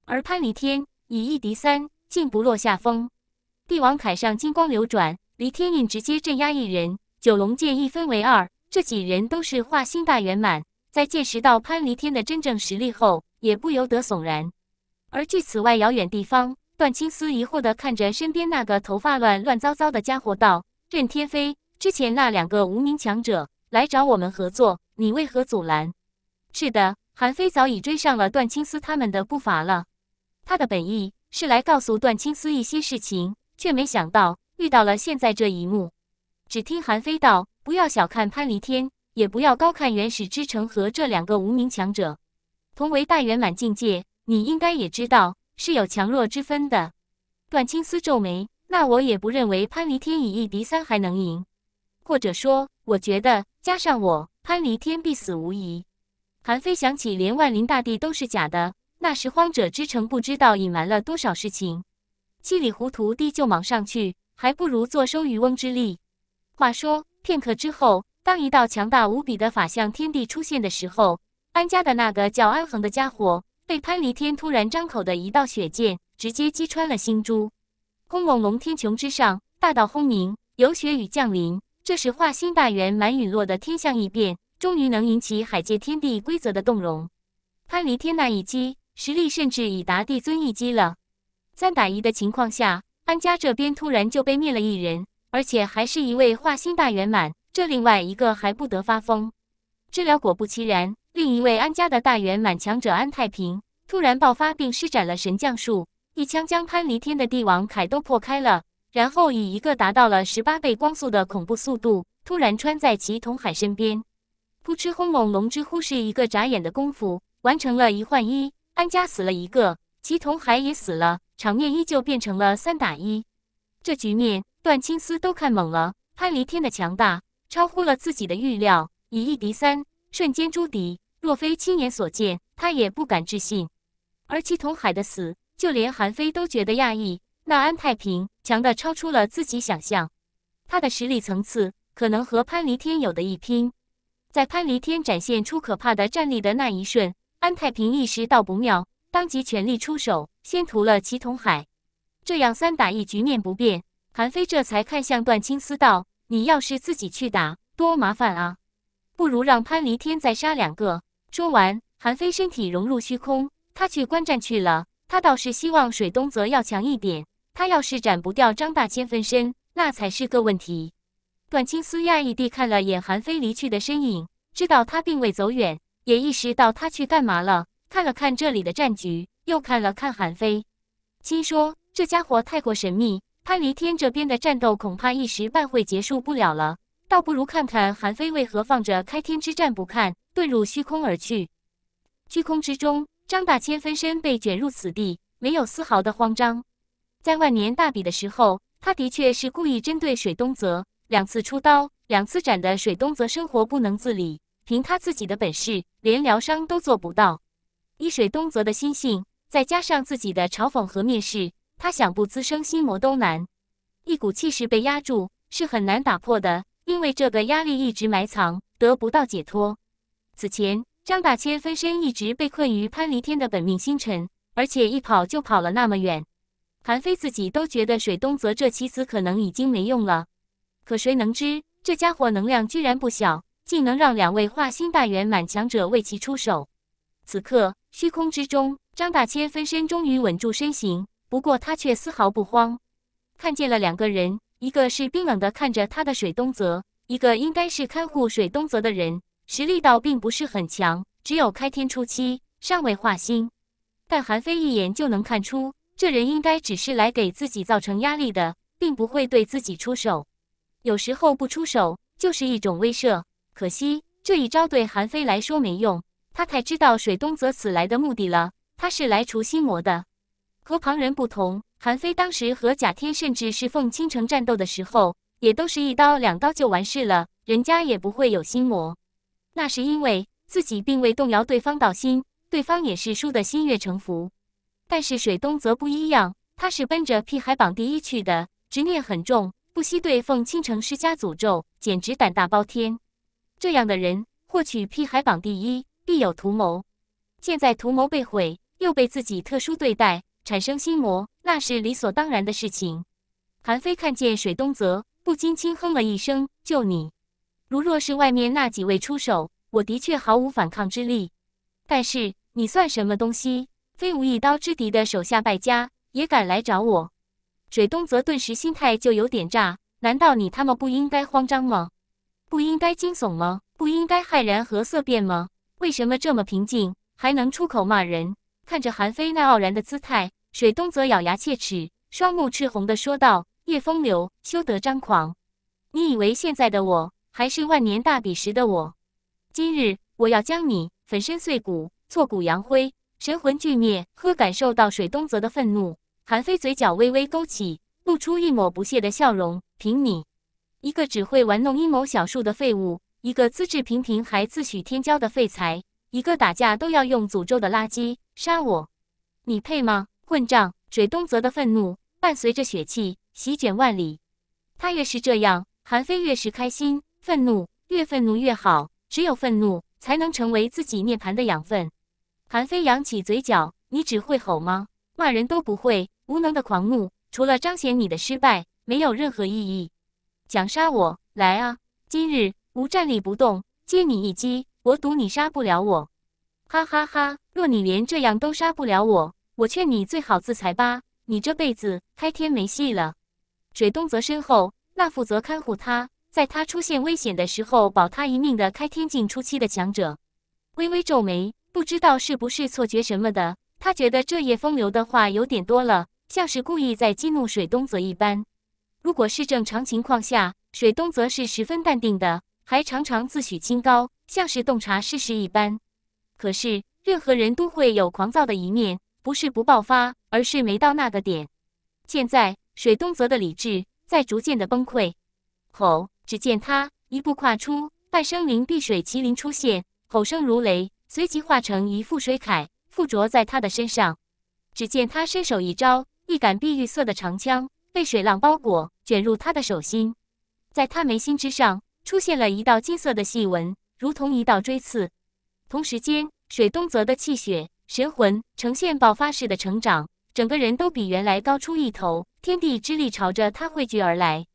而潘离天以一敌三，竟不落下风。帝王铠上金光流转，离天印直接镇压一人。九龙剑一分为二，这几人都是化星大圆满。在见识到潘离天的真正实力后，也不由得悚然。而距此外遥远地方，段青丝疑惑地看着身边那个头发乱乱糟糟的家伙道：“任天飞，之前那两个无名强者来找我们合作，你为何阻拦？”是的，韩非早已追上了段青丝他们的步伐了。他的本意是来告诉段青丝一些事情，却没想到遇到了现在这一幕。只听韩非道：“不要小看潘离天。”也不要高看原始之城和这两个无名强者，同为大圆满境界，你应该也知道是有强弱之分的。段青丝皱眉，那我也不认为潘离天以一敌三还能赢，或者说，我觉得加上我，潘离天必死无疑。韩非想起，连万灵大帝都是假的，那拾荒者之城不知道隐瞒了多少事情，稀里糊涂地就莽上去，还不如坐收渔翁之利。话说片刻之后。当一道强大无比的法相天地出现的时候，安家的那个叫安恒的家伙被潘离天突然张口的一道血剑直接击穿了心珠。轰隆隆，天穹之上，大道轰鸣，有血雨降临。这是化心大圆满陨落的天象异变，终于能引起海界天地规则的动容。潘离天那一击，实力甚至已达帝尊一击了。三打一的情况下，安家这边突然就被灭了一人，而且还是一位化心大圆满。这另外一个还不得发疯？治疗果不其然，另一位安家的大圆满强者安太平突然爆发，并施展了神将术，一枪将潘离天的帝王铠都破开了，然后以一个达到了十八倍光速的恐怖速度，突然穿在齐同海身边，扑哧轰隆，龙之呼是一个眨眼的功夫，完成了一换一，安家死了一个，齐同海也死了，场面依旧变成了三打一。这局面，段青丝都看懵了，潘离天的强大。超乎了自己的预料，以一敌三，瞬间诛敌。若非亲眼所见，他也不敢置信。而齐同海的死，就连韩非都觉得讶异。那安太平强的超出了自己想象，他的实力层次可能和潘离天有的一拼。在潘离天展现出可怕的战力的那一瞬，安太平意识到不妙，当即全力出手，先屠了齐同海。这样三打一局面不变，韩非这才看向段青丝道。你要是自己去打，多麻烦啊！不如让潘离天再杀两个。说完，韩非身体融入虚空，他去观战去了。他倒是希望水东泽要强一点，他要是斩不掉张大千分身，那才是个问题。段青思讶异地看了眼韩非离去的身影，知道他并未走远，也意识到他去干嘛了。看了看这里的战局，又看了看韩非，心说这家伙太过神秘。潘离天这边的战斗恐怕一时半会结束不了了，倒不如看看韩非为何放着开天之战不看，遁入虚空而去。虚空之中，张大千分身被卷入此地，没有丝毫的慌张。在万年大比的时候，他的确是故意针对水东泽，两次出刀，两次斩的水东泽生活不能自理，凭他自己的本事，连疗伤都做不到。依水东泽的心性，再加上自己的嘲讽和蔑视。他想不滋生心魔都难，一股气势被压住是很难打破的，因为这个压力一直埋藏，得不到解脱。此前，张大千分身一直被困于潘离天的本命星辰，而且一跑就跑了那么远，韩非自己都觉得水东泽这棋子可能已经没用了。可谁能知，这家伙能量居然不小，竟能让两位化星大圆满强者为其出手。此刻，虚空之中，张大千分身终于稳住身形。不过他却丝毫不慌，看见了两个人，一个是冰冷的看着他的水东泽，一个应该是看护水东泽的人，实力倒并不是很强，只有开天初期，尚未化心。但韩非一眼就能看出，这人应该只是来给自己造成压力的，并不会对自己出手。有时候不出手就是一种威慑。可惜这一招对韩非来说没用，他才知道水东泽此来的目的了，他是来除心魔的。和旁人不同，韩非当时和贾天甚至是凤倾城战斗的时候，也都是一刀两刀就完事了，人家也不会有心魔。那是因为自己并未动摇对方道心，对方也是输得心悦诚服。但是水东则不一样，他是奔着屁海榜第一去的，执念很重，不惜对凤倾城施加诅咒，简直胆大包天。这样的人获取屁海榜第一必有图谋，现在图谋被毁，又被自己特殊对待。产生心魔，那是理所当然的事情。韩非看见水东泽，不禁轻哼了一声：“救你！如若是外面那几位出手，我的确毫无反抗之力。但是你算什么东西？非无一刀之敌的手下败家，也敢来找我？”水东泽顿时心态就有点炸：难道你他妈不应该慌张吗？不应该惊悚吗？不应该骇然和色变吗？为什么这么平静，还能出口骂人？看着韩非那傲然的姿态，水东泽咬牙切齿，双目赤红地说道：“叶风流，休得张狂！你以为现在的我还是万年大比时的我？今日我要将你粉身碎骨，挫骨扬灰，神魂俱灭！”呵，感受到水东泽的愤怒，韩非嘴角微微勾起，露出一抹不屑的笑容：“凭你一个只会玩弄阴谋小术的废物，一个资质平平还自诩天骄的废材，一个打架都要用诅咒的垃圾！”杀我，你配吗，混账！水东泽的愤怒伴随着血气席卷万里，他越是这样，韩非越是开心。愤怒，越愤怒越好，只有愤怒才能成为自己涅槃的养分。韩非扬起嘴角，你只会吼吗？骂人都不会，无能的狂怒，除了彰显你的失败，没有任何意义。想杀我，来啊！今日无战力不动，接你一击，我赌你杀不了我。哈哈哈！若你连这样都杀不了我，我劝你最好自裁吧！你这辈子开天没戏了。水东泽身后，那负责看护他，在他出现危险的时候保他一命的开天境初期的强者，微微皱眉，不知道是不是错觉什么的，他觉得这叶风流的话有点多了，像是故意在激怒水东泽一般。如果是正常情况下，水东泽是十分淡定的，还常常自诩清高，像是洞察事实一般。可是，任何人都会有狂躁的一面，不是不爆发，而是没到那个点。现在，水东泽的理智在逐渐的崩溃。吼！只见他一步跨出，半生灵碧水麒麟出现，吼声如雷，随即化成一副水铠，附着在他的身上。只见他伸手一招，一杆碧玉色的长枪被水浪包裹，卷入他的手心，在他眉心之上出现了一道金色的细纹，如同一道锥刺。同时间，水东泽的气血、神魂呈现爆发式的成长，整个人都比原来高出一头。天地之力朝着他汇聚而来。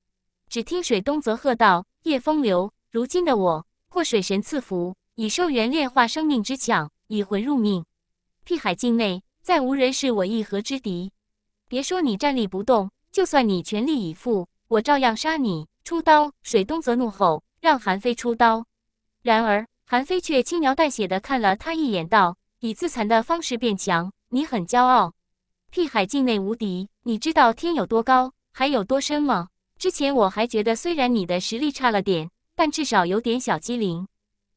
只听水东泽喝道：“叶风流，如今的我获水神赐福，以寿元炼化生命之强，以魂入命。碧海境内再无人是我一合之敌。别说你站立不动，就算你全力以赴，我照样杀你！”出刀！水东泽怒吼，让韩非出刀。然而。韩非却轻描淡写地看了他一眼，道：“以自残的方式变强，你很骄傲。屁海境内无敌，你知道天有多高，海有多深吗？之前我还觉得，虽然你的实力差了点，但至少有点小机灵。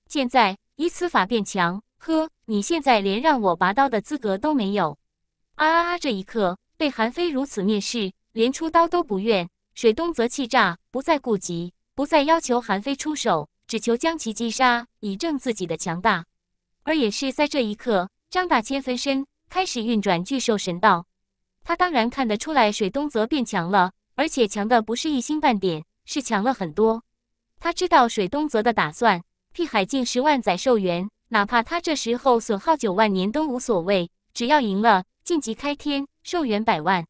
现在以此法变强，呵，你现在连让我拔刀的资格都没有。”啊啊啊！这一刻被韩非如此蔑视，连出刀都不愿。水东则气炸，不再顾及，不再要求韩非出手。只求将其击杀，以证自己的强大。而也是在这一刻，张大千分身开始运转巨兽神道。他当然看得出来，水东泽变强了，而且强的不是一星半点，是强了很多。他知道水东泽的打算，辟海境十万载寿元，哪怕他这时候损耗九万年都无所谓，只要赢了，晋级开天，寿元百万。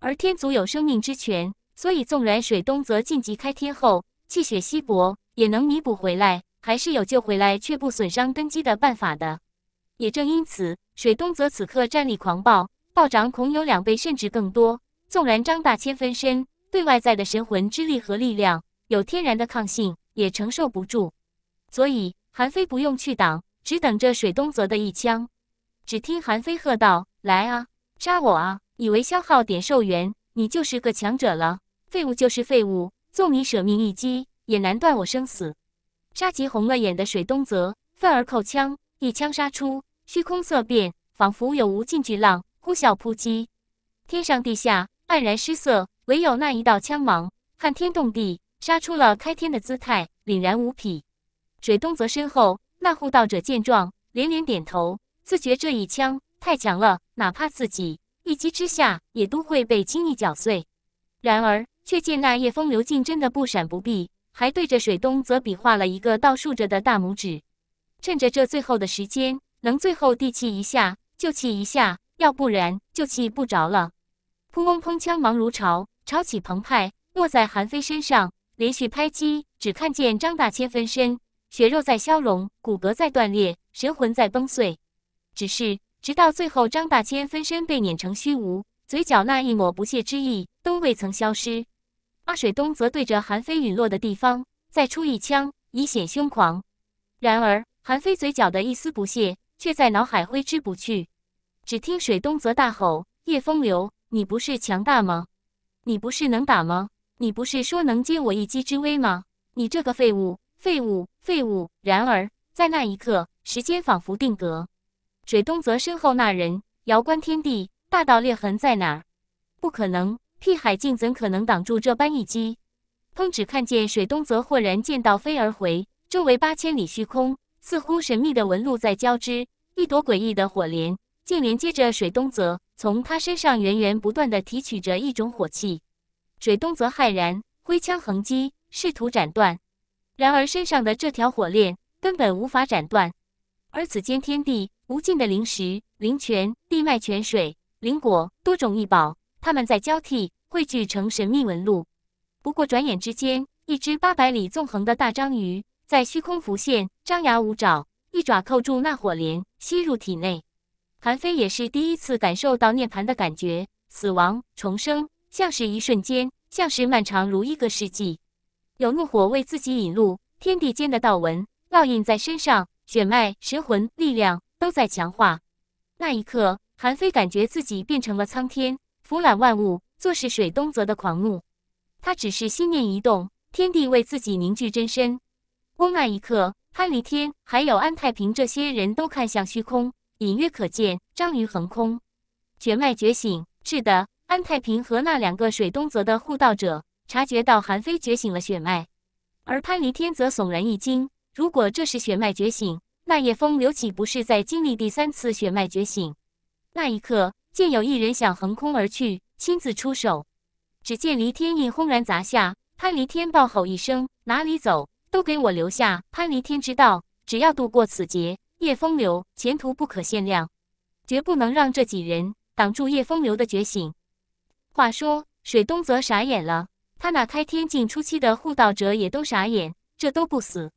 而天族有生命之泉，所以纵然水东泽晋级开天后气血稀薄。也能弥补回来，还是有救回来却不损伤根基的办法的。也正因此，水东泽此刻战力狂暴暴涨，恐有两倍甚至更多。纵然张大千分身对外在的神魂之力和力量有天然的抗性，也承受不住。所以韩非不用去挡，只等着水东泽的一枪。只听韩非喝道：“来啊，杀我啊！以为消耗点寿元，你就是个强者了？废物就是废物，纵你舍命一击！”也难断我生死。杀急红了眼的水东泽，愤而扣枪，一枪杀出，虚空色变，仿佛有无尽巨浪呼啸扑击，天上地下黯然失色，唯有那一道枪芒撼天动地，杀出了开天的姿态，凛然无匹。水东泽身后那护道者见状，连连点头，自觉这一枪太强了，哪怕自己一击之下，也都会被轻易绞碎。然而，却见那夜风流竟真的不闪不避。还对着水东则比划了一个倒竖着的大拇指，趁着这最后的时间，能最后地气一下就气一下，要不然就气不着了。扑嗡砰枪芒如潮，潮起澎湃，落在韩非身上，连续拍击。只看见张大千分身，血肉在消融，骨骼在断裂，神魂在崩碎。只是直到最后，张大千分身被碾成虚无，嘴角那一抹不屑之意都未曾消失。阿水东则对着韩非陨落的地方再出一枪，以显凶狂。然而，韩非嘴角的一丝不屑却在脑海挥之不去。只听水东则大吼：“叶风流，你不是强大吗？你不是能打吗？你不是说能接我一击之威吗？你这个废物，废物，废物！”然而，在那一刻，时间仿佛定格。水东则身后那人遥观天地，大道裂痕在哪？不可能。屁海竟怎可能挡住这般一击？砰！只看见水东则豁然见到飞而回，周围八千里虚空似乎神秘的纹路在交织，一朵诡异的火莲竟连接着水东则，从他身上源源不断的提取着一种火气。水东则骇然挥枪横击，试图斩断，然而身上的这条火链根本无法斩断。而此间天地无尽的灵石、灵泉、地脉泉水、灵果多种异宝。他们在交替汇聚成神秘纹路，不过转眼之间，一只八百里纵横的大章鱼在虚空浮现，张牙舞爪，一爪扣住那火莲，吸入体内。韩非也是第一次感受到涅槃的感觉，死亡重生，像是一瞬间，像是漫长如一个世纪。有怒火为自己引路，天地间的道纹烙印在身上，血脉、神魂、力量都在强化。那一刻，韩非感觉自己变成了苍天。俯览万物，坐是水东泽的狂怒。他只是心念一动，天地为自己凝聚真身。嗡！那一刻，潘离天还有安太平这些人都看向虚空，隐约可见章鱼横空，血脉觉醒。是的，安太平和那两个水东泽的护道者察觉到韩非觉醒了血脉，而潘离天则悚然一惊。如果这是血脉觉醒，那叶风流岂不是在经历第三次血脉觉醒？那一刻，见有一人想横空而去，亲自出手。只见离天印轰然砸下，潘离天暴吼一声：“哪里走！都给我留下！”潘离天知道，只要度过此劫，叶风流前途不可限量，绝不能让这几人挡住叶风流的觉醒。话说，水东则傻眼了，他那开天境初期的护道者也都傻眼，这都不死，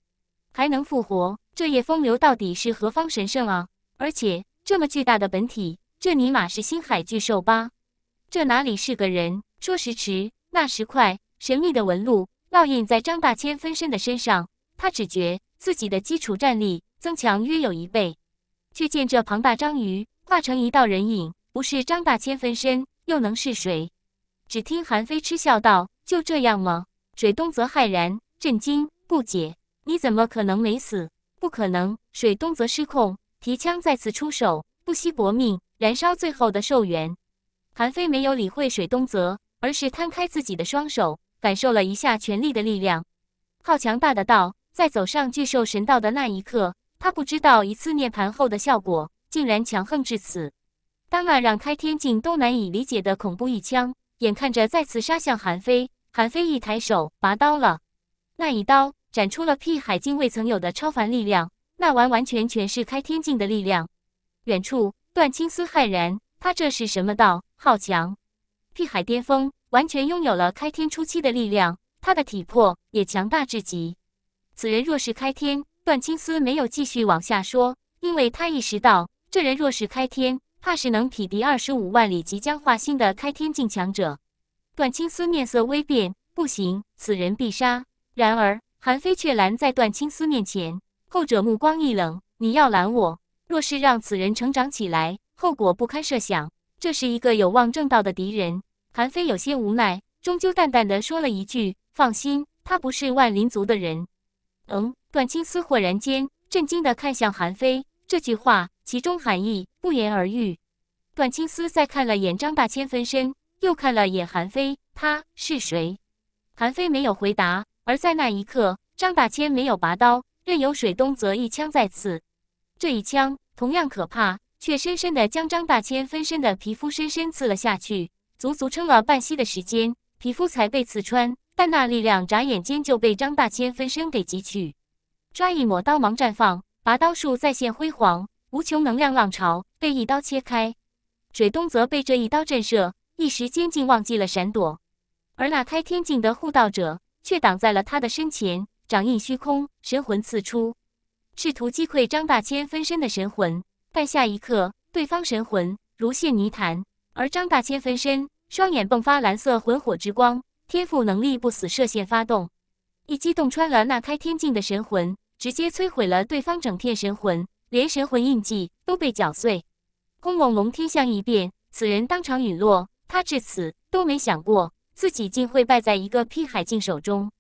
还能复活？这叶风流到底是何方神圣啊？而且这么巨大的本体！这尼玛是星海巨兽吧？这哪里是个人？说时迟，那时快，神秘的纹路烙印在张大千分身的身上，他只觉自己的基础战力增强约有一倍。却见这庞大章鱼化成一道人影，不是张大千分身，又能是谁？只听韩非嗤笑道：“就这样吗？”水东泽骇然、震惊、不解：“你怎么可能没死？不可能！”水东泽失控，提枪再次出手，不惜搏命。燃烧最后的寿元，韩非没有理会水东泽，而是摊开自己的双手，感受了一下权力的力量。靠强大的道，在走上巨兽神道的那一刻，他不知道一次涅槃后的效果竟然强横至此。当那让开天境都难以理解的恐怖一枪，眼看着再次杀向韩非，韩非一抬手拔刀了。那一刀斩出了辟海境未曾有的超凡力量，那完完全全是开天境的力量。远处。段青丝骇然，他这是什么道？好强！屁海巅峰，完全拥有了开天初期的力量。他的体魄也强大至极。此人若是开天，段青丝没有继续往下说，因为他意识到，这人若是开天，怕是能匹敌二十五万里即将化星的开天境强者。段青丝面色微变，不行，此人必杀。然而韩非却拦在段青丝面前，后者目光一冷：“你要拦我？”若是让此人成长起来，后果不堪设想。这是一个有望正道的敌人。韩非有些无奈，终究淡淡的说了一句：“放心，他不是万灵族的人。”嗯，段青丝豁然间震惊的看向韩非，这句话其中含义不言而喻。段青丝再看了眼张大千分身，又看了眼韩非，他是谁？韩非没有回答。而在那一刻，张大千没有拔刀，任由水东则一枪再刺。这一枪同样可怕，却深深地将张大千分身的皮肤深深刺了下去，足足撑了半息的时间，皮肤才被刺穿。但那力量眨眼间就被张大千分身给汲取。抓一抹刀芒绽放，拔刀术再现辉煌，无穷能量浪潮被一刀切开。水东则被这一刀震慑，一时间竟忘记了闪躲。而那开天境的护道者却挡在了他的身前，掌印虚空，神魂刺出。试图击溃张大千分身的神魂，但下一刻，对方神魂如陷泥潭，而张大千分身双眼迸发蓝色魂火之光，天赋能力不死射线发动，一击洞穿了那开天境的神魂，直接摧毁了对方整片神魂，连神魂印记都被搅碎。轰隆隆，天象一变，此人当场陨落。他至此都没想过自己竟会败在一个屁海境手中。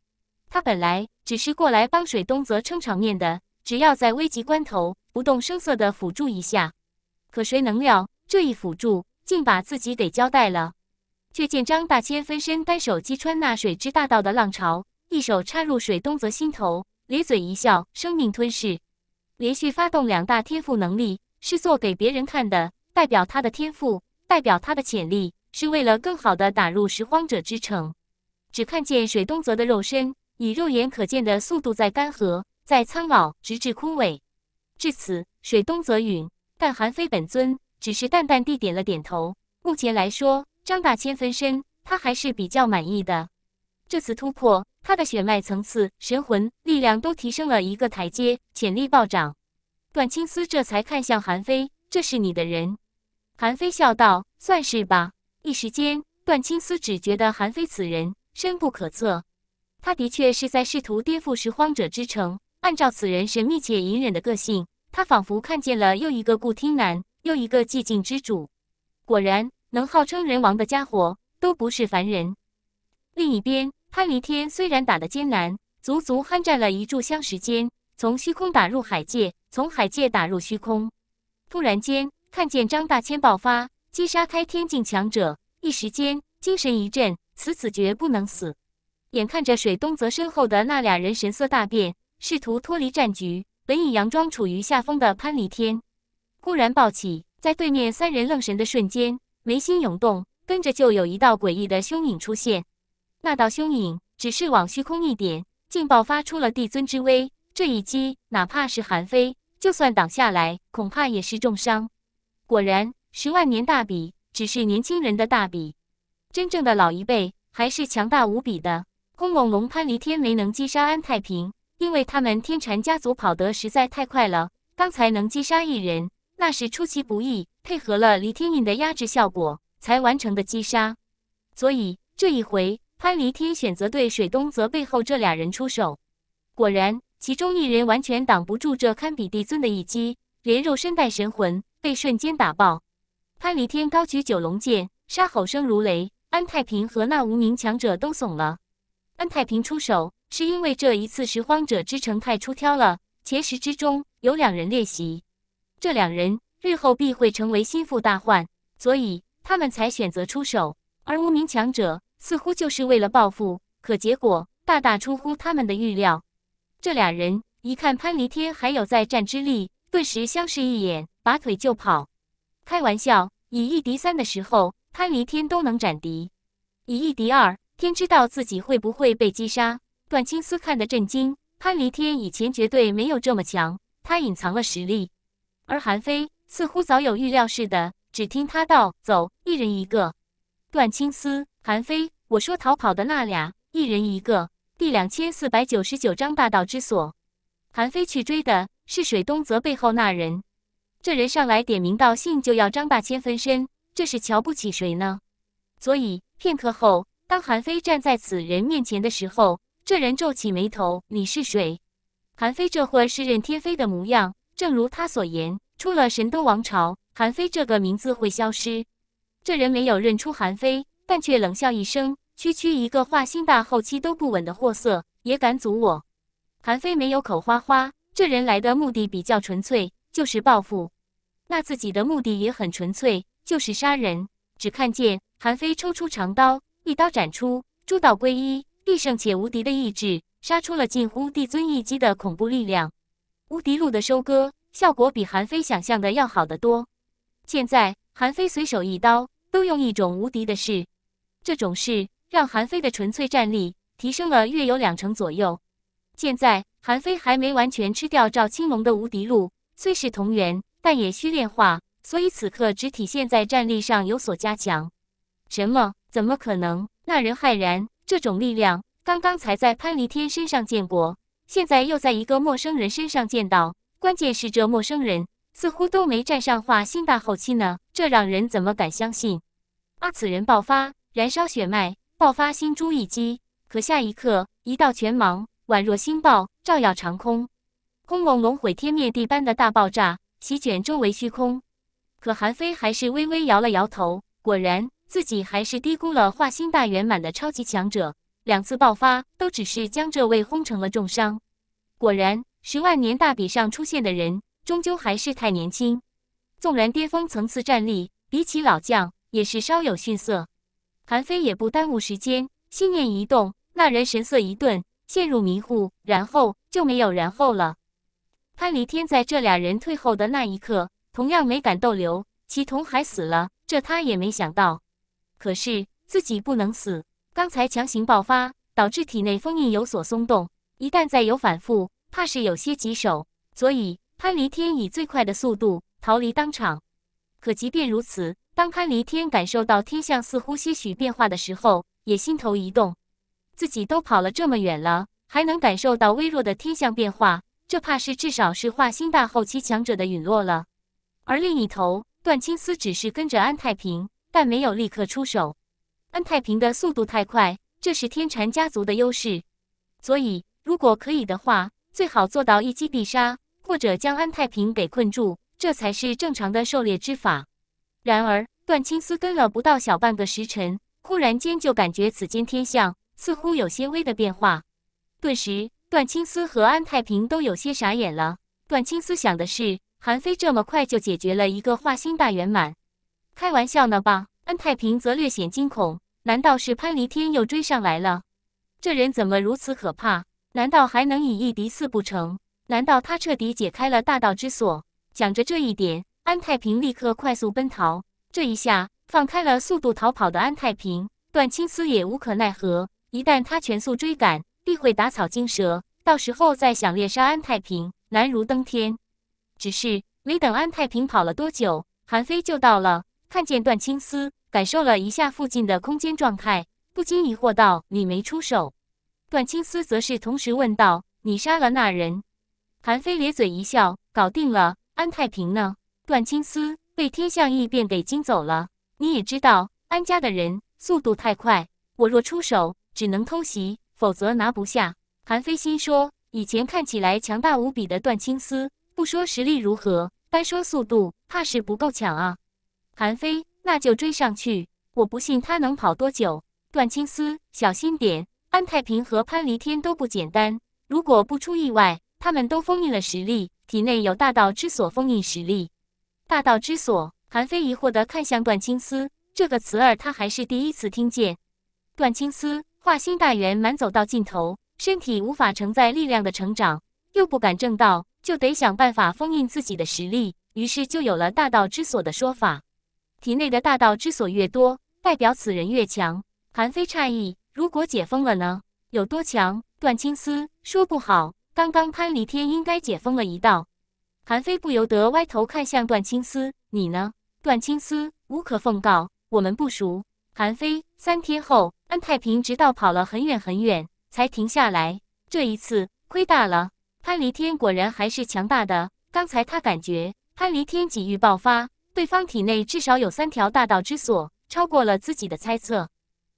他本来只是过来帮水东泽撑场面的。只要在危急关头不动声色地辅助一下，可谁能料这一辅助竟把自己给交代了？却见张大千分身单手击穿那水之大道的浪潮，一手插入水东泽心头，咧嘴一笑，生命吞噬，连续发动两大天赋能力是做给别人看的，代表他的天赋，代表他的潜力，是为了更好的打入拾荒者之城。只看见水东泽的肉身以肉眼可见的速度在干涸。在苍老，直至枯萎。至此，水东则陨。但韩非本尊只是淡淡地点了点头。目前来说，张大千分身，他还是比较满意的。这次突破，他的血脉层次、神魂力量都提升了一个台阶，潜力暴涨。段青丝这才看向韩非：“这是你的人？”韩非笑道：“算是吧。”一时间，段青丝只觉得韩非此人深不可测。他的确是在试图颠覆拾荒者之城。按照此人神秘且隐忍的个性，他仿佛看见了又一个顾听南，又一个寂静之主。果然，能号称人王的家伙都不是凡人。另一边，潘离天虽然打得艰难，足足酣战了一炷香时间，从虚空打入海界，从海界打入虚空。突然间看见张大千爆发击杀开天境强者，一时间精神一振，此子绝不能死。眼看着水东泽身后的那俩人神色大变。试图脱离战局，本已佯装处于下风的潘离天，忽然暴起，在对面三人愣神的瞬间，眉心涌动，跟着就有一道诡异的凶影出现。那道凶影只是往虚空一点，竟爆发出了帝尊之威。这一击，哪怕是韩非，就算挡下来，恐怕也是重伤。果然，十万年大比只是年轻人的大比，真正的老一辈还是强大无比的。轰隆隆，潘离天没能击杀安太平。因为他们天蟾家族跑得实在太快了，刚才能击杀一人，那是出其不意，配合了离天印的压制效果才完成的击杀。所以这一回，潘离天选择对水东泽背后这俩人出手。果然，其中一人完全挡不住这堪比帝尊的一击，连肉身带神魂被瞬间打爆。潘离天高举九龙剑，杀吼声如雷，安太平和那无名强者都怂了。安太平出手。是因为这一次拾荒者之城太出挑了，前十之中有两人练习，这两人日后必会成为心腹大患，所以他们才选择出手。而无名强者似乎就是为了报复，可结果大大出乎他们的预料。这俩人一看潘离天还有再战之力，顿时相视一眼，拔腿就跑。开玩笑，以一敌三的时候，潘离天都能斩敌；以一敌二，天知道自己会不会被击杀。段青丝看得震惊，潘离天以前绝对没有这么强，他隐藏了实力。而韩非似乎早有预料似的，只听他道：“走，一人一个。”段青丝，韩非，我说逃跑的那俩，一人一个。第两千四百九十九章大道之所。韩非去追的是水东泽背后那人，这人上来点名道姓就要张大千分身，这是瞧不起谁呢？所以片刻后，当韩非站在此人面前的时候。这人皱起眉头：“你是谁？”韩非这货是任天飞的模样，正如他所言，出了神都王朝，韩非这个名字会消失。这人没有认出韩非，但却冷笑一声：“区区一个化星大后期都不稳的货色，也敢阻我？”韩非没有口花花，这人来的目的比较纯粹，就是报复。那自己的目的也很纯粹，就是杀人。只看见韩非抽出长刀，一刀斩出，诸道归一。必胜且无敌的意志，杀出了近乎帝尊一击的恐怖力量。无敌路的收割效果比韩非想象的要好得多。现在韩非随手一刀都用一种无敌的事，这种事让韩非的纯粹战力提升了约有两成左右。现在韩非还没完全吃掉赵青龙的无敌路，虽是同源，但也需炼化，所以此刻只体现在战力上有所加强。什么？怎么可能？那人骇然。这种力量刚刚才在潘离天身上见过，现在又在一个陌生人身上见到。关键是这陌生人似乎都没站上化星大后期呢，这让人怎么敢相信？啊！此人爆发，燃烧血脉，爆发星珠一击。可下一刻，一道拳芒宛若星爆，照耀长空，轰隆隆毁天灭地般的大爆炸席卷周围虚空。可韩非还是微微摇了摇头，果然。自己还是低估了化心大圆满的超级强者，两次爆发都只是将这位轰成了重伤。果然，十万年大比上出现的人终究还是太年轻，纵然巅峰层次战力，比起老将也是稍有逊色。韩非也不耽误时间，心念一动，那人神色一顿，陷入迷糊，然后就没有然后了。潘离天在这俩人退后的那一刻，同样没敢逗留。齐同海死了，这他也没想到。可是自己不能死，刚才强行爆发导致体内封印有所松动，一旦再有反复，怕是有些棘手。所以潘离天以最快的速度逃离当场。可即便如此，当潘离天感受到天象似乎些许变化的时候，也心头一动。自己都跑了这么远了，还能感受到微弱的天象变化，这怕是至少是化星大后期强者的陨落了。而另一头，段青丝只是跟着安太平。但没有立刻出手，安太平的速度太快，这是天蟾家族的优势。所以，如果可以的话，最好做到一击必杀，或者将安太平给困住，这才是正常的狩猎之法。然而，段青丝跟了不到小半个时辰，忽然间就感觉此间天象似乎有些微的变化，顿时段青丝和安太平都有些傻眼了。段青丝想的是，韩非这么快就解决了一个化心大圆满。开玩笑呢吧？安太平则略显惊恐，难道是潘离天又追上来了？这人怎么如此可怕？难道还能以一敌四不成？难道他彻底解开了大道之锁？想着这一点，安太平立刻快速奔逃。这一下放开了速度逃跑的安太平，段青丝也无可奈何。一旦他全速追赶，必会打草惊蛇，到时候再想猎杀安太平，难如登天。只是没等安太平跑了多久，韩非就到了。看见段青丝，感受了一下附近的空间状态，不禁疑惑道：“你没出手？”段青丝则是同时问道：“你杀了那人？”韩非咧嘴一笑：“搞定了，安太平呢？”段青丝被天象异变给惊走了。你也知道，安家的人速度太快，我若出手，只能偷袭，否则拿不下。韩非心说：以前看起来强大无比的段青丝，不说实力如何，单说速度，怕是不够强啊。韩非，那就追上去，我不信他能跑多久。段青丝，小心点，安太平和潘离天都不简单。如果不出意外，他们都封印了实力，体内有大道之所封印实力。大道之所，韩非疑惑的看向段青丝，这个词儿他还是第一次听见。段青丝，化心大圆满走到尽头，身体无法承载力量的成长，又不敢正道，就得想办法封印自己的实力，于是就有了大道之所的说法。体内的大道之所越多，代表此人越强。韩非诧异：“如果解封了呢？有多强？”段青丝说不好。刚刚潘离天应该解封了一道。韩非不由得歪头看向段青丝：“你呢？”段青丝无可奉告。我们不熟。韩非三天后，安太平直到跑了很远很远才停下来。这一次亏大了。潘离天果然还是强大的。刚才他感觉潘离天几欲爆发。对方体内至少有三条大道之锁，超过了自己的猜测。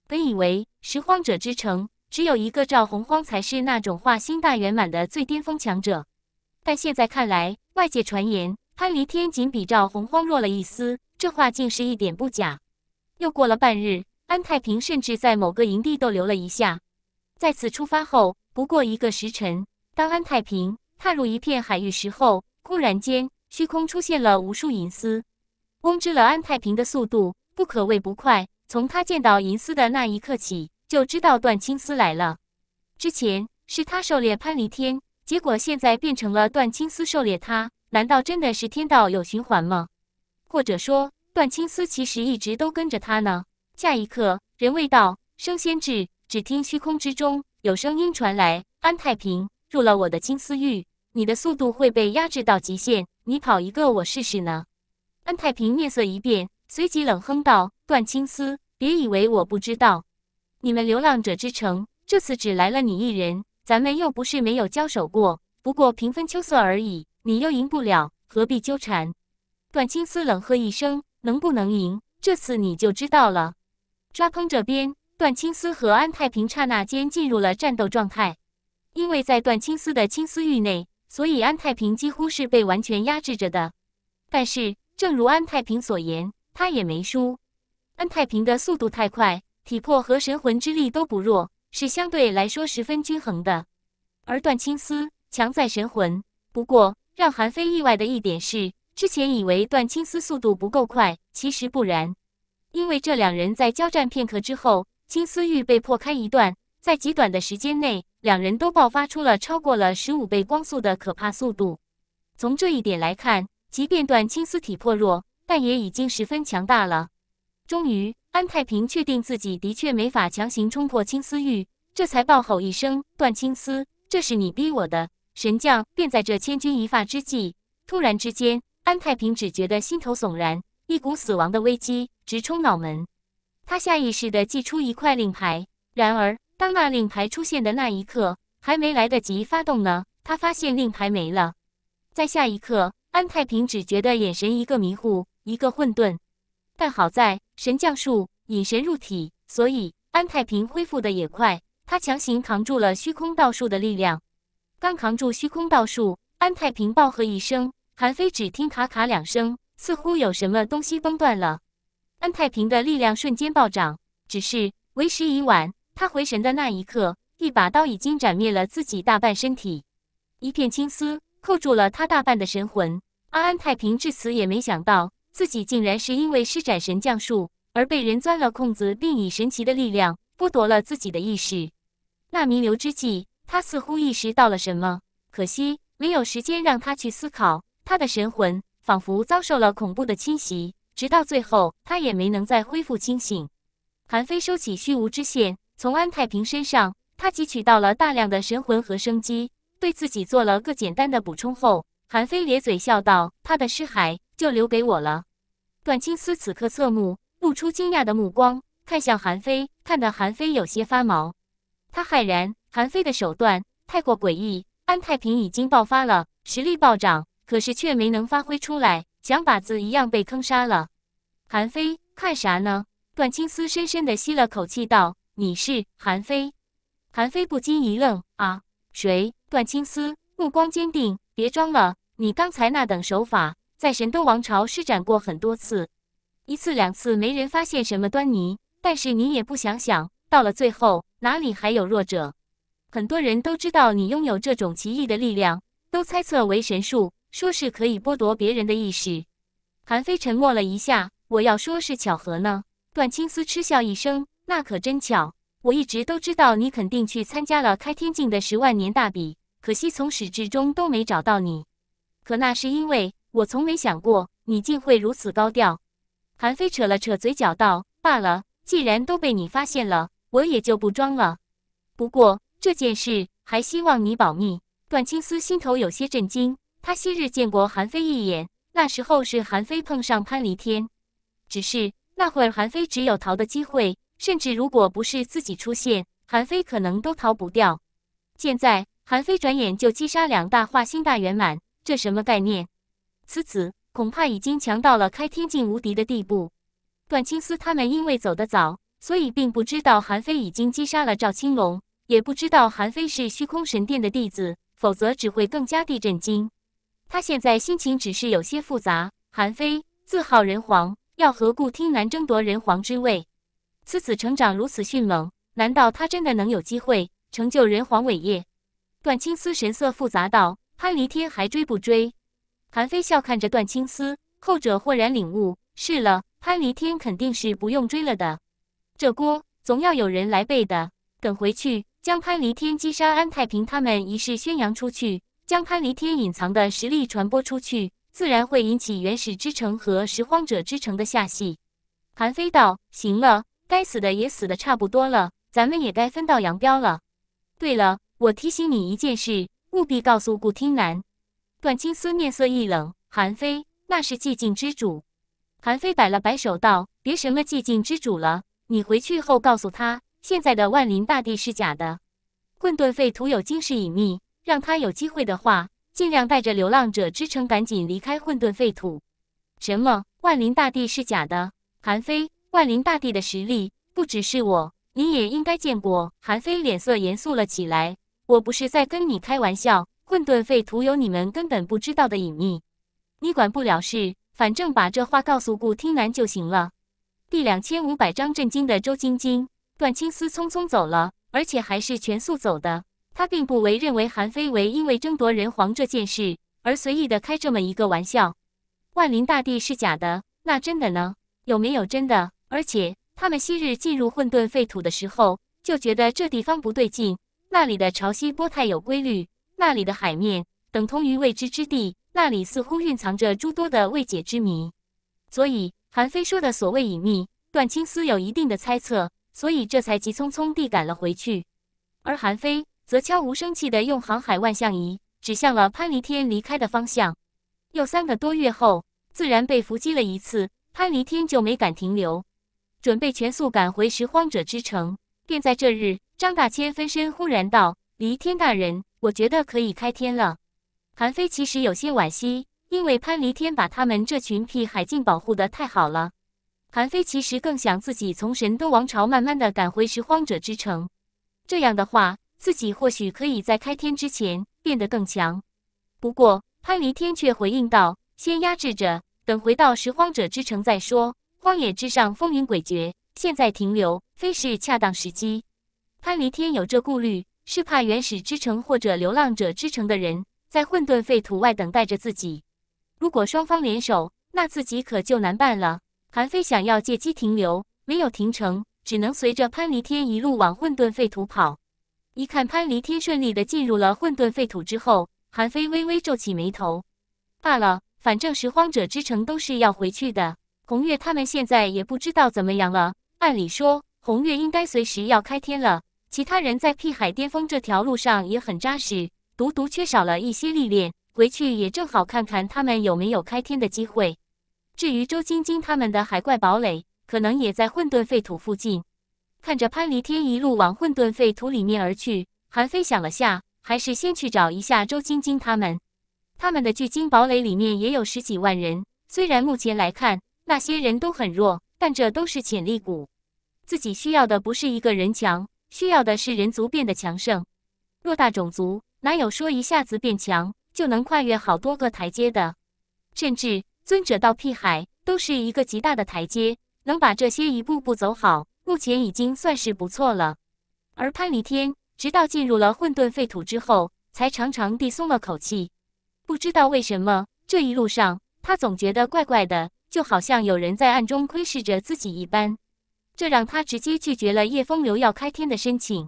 本以为拾荒者之城只有一个赵洪荒才是那种化心大圆满的最巅峰强者，但现在看来，外界传言潘离天仅比赵洪荒弱了一丝，这话竟是一点不假。又过了半日，安太平甚至在某个营地逗留了一下。再次出发后，不过一个时辰，当安太平踏入一片海域时，后忽然间虚空出现了无数银丝。通知了安太平的速度不可谓不快，从他见到银丝的那一刻起，就知道段青丝来了。之前是他狩猎潘离天，结果现在变成了段青丝狩猎他，难道真的是天道有循环吗？或者说，段青丝其实一直都跟着他呢？下一刻，人未到，声先至，只听虚空之中有声音传来：“安太平，入了我的金丝域，你的速度会被压制到极限，你跑一个，我试试呢。”安太平面色一变，随即冷哼道：“段青丝，别以为我不知道，你们流浪者之城这次只来了你一人，咱们又不是没有交手过，不过平分秋色而已。你又赢不了，何必纠缠？”段青丝冷喝一声：“能不能赢，这次你就知道了。”抓坑这边，段青丝和安太平刹那间进入了战斗状态，因为在段青丝的青丝域内，所以安太平几乎是被完全压制着的，但是。正如安太平所言，他也没输。安太平的速度太快，体魄和神魂之力都不弱，是相对来说十分均衡的。而段青丝强在神魂，不过让韩非意外的一点是，之前以为段青丝速度不够快，其实不然，因为这两人在交战片刻之后，青丝玉被破开一段，在极短的时间内，两人都爆发出了超过了十五倍光速的可怕速度。从这一点来看。即便段青丝体魄弱，但也已经十分强大了。终于，安太平确定自己的确没法强行冲破青丝域，这才暴吼一声：“段青丝，这是你逼我的！”神将便在这千钧一发之际，突然之间，安太平只觉得心头悚然，一股死亡的危机直冲脑门。他下意识地祭出一块令牌，然而当那令牌出现的那一刻，还没来得及发动呢，他发现令牌没了。在下一刻。安太平只觉得眼神一个迷糊，一个混沌，但好在神降术引神入体，所以安太平恢复的也快。他强行扛住了虚空道术的力量，刚扛住虚空道术，安太平暴喝一声，韩非只听咔咔两声，似乎有什么东西崩断了。安太平的力量瞬间暴涨，只是为时已晚。他回神的那一刻，一把刀已经斩灭了自己大半身体，一片青丝扣住了他大半的神魂。安安太平至此也没想到，自己竟然是因为施展神将术而被人钻了空子，并以神奇的力量剥夺了自己的意识。那弥留之际，他似乎意识到了什么，可惜没有时间让他去思考。他的神魂仿佛遭受了恐怖的侵袭，直到最后，他也没能再恢复清醒。韩非收起虚无之线，从安太平身上，他汲取到了大量的神魂和生机，对自己做了个简单的补充后。韩非咧嘴笑道：“他的尸骸就留给我了。”段青丝此刻侧目，露出惊讶的目光看向韩非，看得韩非有些发毛。他骇然，韩非的手段太过诡异。安太平已经爆发了，实力暴涨，可是却没能发挥出来，像靶子一样被坑杀了。韩非看啥呢？段青丝深深的吸了口气道：“你是韩非。”韩非不禁一愣：“啊，谁？”段青丝。目光坚定，别装了！你刚才那等手法，在神都王朝施展过很多次，一次两次没人发现什么端倪。但是你也不想想，到了最后哪里还有弱者？很多人都知道你拥有这种奇异的力量，都猜测为神术，说是可以剥夺别人的意识。韩非沉默了一下，我要说是巧合呢？段青丝嗤笑一声：“那可真巧！我一直都知道你肯定去参加了开天境的十万年大比。”可惜从始至终都没找到你，可那是因为我从没想过你竟会如此高调。韩非扯了扯嘴角道：“罢了，既然都被你发现了，我也就不装了。不过这件事还希望你保密。”段青丝心头有些震惊，他昔日见过韩非一眼，那时候是韩非碰上潘离天，只是那会儿韩非只有逃的机会，甚至如果不是自己出现，韩非可能都逃不掉。现在。韩非转眼就击杀两大化星大圆满，这什么概念？此子恐怕已经强到了开天境无敌的地步。段青丝他们因为走得早，所以并不知道韩非已经击杀了赵青龙，也不知道韩非是虚空神殿的弟子，否则只会更加地震惊。他现在心情只是有些复杂。韩非自号人皇，要和顾听南争夺人皇之位。此子成长如此迅猛，难道他真的能有机会成就人皇伟业？段青丝神色复杂道：“潘离天还追不追？”韩非笑看着段青丝，后者豁然领悟：“是了，潘离天肯定是不用追了的。这锅总要有人来背的。等回去将潘离天击杀，安太平他们一事宣扬出去，将潘离天隐藏的实力传播出去，自然会引起原始之城和拾荒者之城的下戏。”韩非道：“行了，该死的也死的差不多了，咱们也该分道扬镳了。对了。”我提醒你一件事，务必告诉顾听南。段青丝面色一冷。韩非，那是寂静之主。韩非摆了摆手道：“别什么寂静之主了，你回去后告诉他，现在的万林大帝是假的。混沌废土有惊世隐秘，让他有机会的话，尽量带着流浪者之城赶紧离开混沌废土。什么，万林大帝是假的？韩非，万林大帝的实力不只是我，你也应该见过。”韩非脸色严肃了起来。我不是在跟你开玩笑，混沌废土有你们根本不知道的隐秘，你管不了事，反正把这话告诉顾听南就行了。第两千五百章震惊的周晶晶，段青丝匆匆走了，而且还是全速走的。他并不为认为韩非为因为争夺人皇这件事而随意的开这么一个玩笑。万灵大帝是假的，那真的呢？有没有真的？而且他们昔日进入混沌废土的时候，就觉得这地方不对劲。那里的潮汐波态有规律，那里的海面等同于未知之地，那里似乎蕴藏着诸多的未解之谜。所以韩非说的所谓隐秘，段青思有一定的猜测，所以这才急匆匆地赶了回去。而韩非则悄无声息地用航海万象仪指向了潘离天离开的方向。又三个多月后，自然被伏击了一次，潘离天就没敢停留，准备全速赶回拾荒者之城，便在这日。张大千分身忽然道：“离天大人，我觉得可以开天了。”韩非其实有些惋惜，因为潘离天把他们这群屁海境保护的太好了。韩非其实更想自己从神都王朝慢慢的赶回拾荒者之城，这样的话，自己或许可以在开天之前变得更强。不过潘离天却回应道：“先压制着，等回到拾荒者之城再说。荒野之上风云诡谲，现在停留非是恰当时机。”潘离天有这顾虑，是怕原始之城或者流浪者之城的人在混沌废土外等待着自己。如果双方联手，那自己可就难办了。韩非想要借机停留，没有停成，只能随着潘离天一路往混沌废土跑。一看潘离天顺利的进入了混沌废土之后，韩非微微皱起眉头。罢了，反正拾荒者之城都是要回去的。红月他们现在也不知道怎么样了。按理说，红月应该随时要开天了。其他人在辟海巅峰这条路上也很扎实，独独缺少了一些历练。回去也正好看看他们有没有开天的机会。至于周晶晶他们的海怪堡垒，可能也在混沌废土附近。看着潘离天一路往混沌废土里面而去，韩非想了下，还是先去找一下周晶晶他们。他们的巨鲸堡垒里面也有十几万人，虽然目前来看那些人都很弱，但这都是潜力股。自己需要的不是一个人强。需要的是人族变得强盛，偌大种族哪有说一下子变强就能跨越好多个台阶的？甚至尊者到屁海都是一个极大的台阶，能把这些一步步走好，目前已经算是不错了。而潘离天直到进入了混沌废土之后，才长长地松了口气。不知道为什么，这一路上他总觉得怪怪的，就好像有人在暗中窥视着自己一般。这让他直接拒绝了叶风流要开天的申请。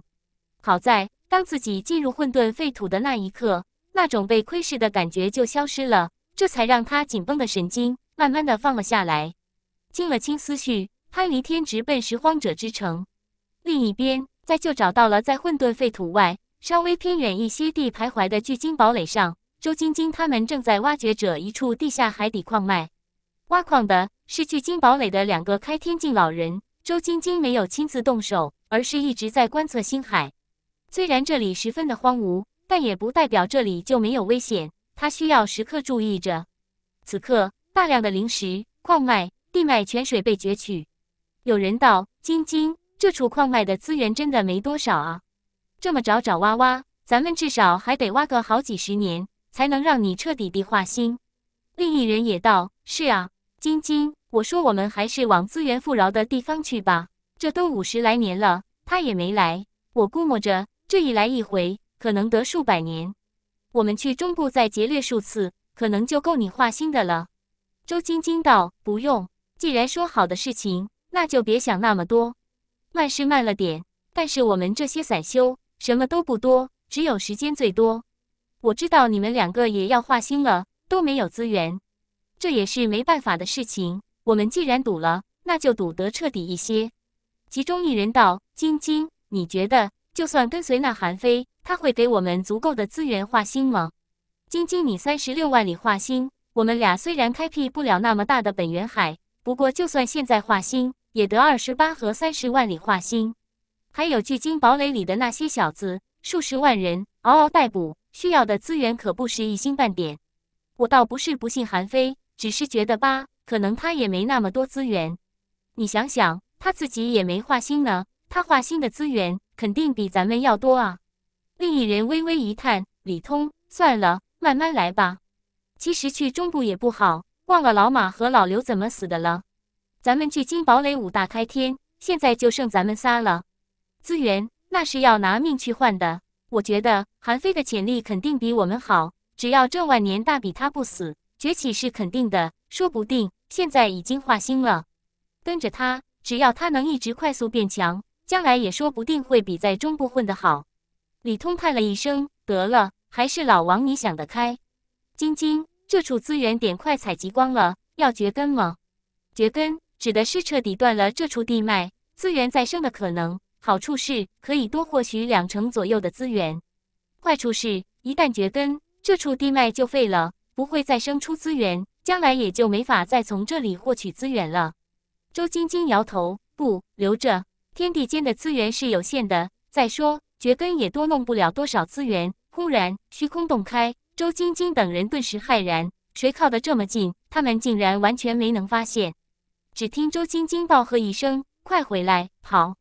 好在，当自己进入混沌废土的那一刻，那种被窥视的感觉就消失了，这才让他紧绷的神经慢慢的放了下来。清了清思绪，潘离天直奔拾荒者之城。另一边，在就找到了在混沌废土外稍微偏远一些地徘徊的巨金堡垒上，周晶晶他们正在挖掘着一处地下海底矿脉。挖矿的是巨金堡垒的两个开天境老人。周晶晶没有亲自动手，而是一直在观测星海。虽然这里十分的荒芜，但也不代表这里就没有危险。她需要时刻注意着。此刻，大量的灵石矿脉、地脉泉水被攫取。有人道：“晶晶，这处矿脉的资源真的没多少啊！这么找找挖挖，咱们至少还得挖个好几十年，才能让你彻底地化心。”另一人也道：“是啊，晶晶。”我说，我们还是往资源富饶的地方去吧。这都五十来年了，他也没来。我估摸着这一来一回，可能得数百年。我们去中部再劫掠数次，可能就够你画心的了。周晶晶道：“不用，既然说好的事情，那就别想那么多。慢是慢了点，但是我们这些散修什么都不多，只有时间最多。我知道你们两个也要画心了，都没有资源，这也是没办法的事情。”我们既然赌了，那就赌得彻底一些。其中一人道：“晶晶，你觉得就算跟随那韩非，他会给我们足够的资源化星吗？”“晶晶，你三十六万里化星，我们俩虽然开辟不了那么大的本源海，不过就算现在化星，也得二十八和三十万里化星。还有巨鲸堡垒里的那些小子，数十万人嗷嗷待哺，需要的资源可不是一星半点。我倒不是不信韩非，只是觉得吧。”可能他也没那么多资源，你想想，他自己也没画心呢，他画心的资源肯定比咱们要多啊。另一人微微一叹：“李通，算了，慢慢来吧。其实去中部也不好，忘了老马和老刘怎么死的了。咱们去金堡垒五大开天，现在就剩咱们仨了。资源那是要拿命去换的。我觉得韩非的潜力肯定比我们好，只要这万年大比他不死，崛起是肯定的，说不定。”现在已经化星了，跟着他，只要他能一直快速变强，将来也说不定会比在中部混得好。李通叹了一声：“得了，还是老王你想得开。”晶晶，这处资源点快采集光了，要绝根吗？绝根指的是彻底断了这处地脉资源再生的可能，好处是可以多获取两成左右的资源，坏处是，一旦绝根，这处地脉就废了，不会再生出资源。将来也就没法再从这里获取资源了。周晶晶摇头，不，留着。天地间的资源是有限的。再说，绝根也多弄不了多少资源。忽然，虚空洞开，周晶晶等人顿时骇然，谁靠得这么近？他们竟然完全没能发现。只听周晶晶暴喝一声：“快回来，跑！”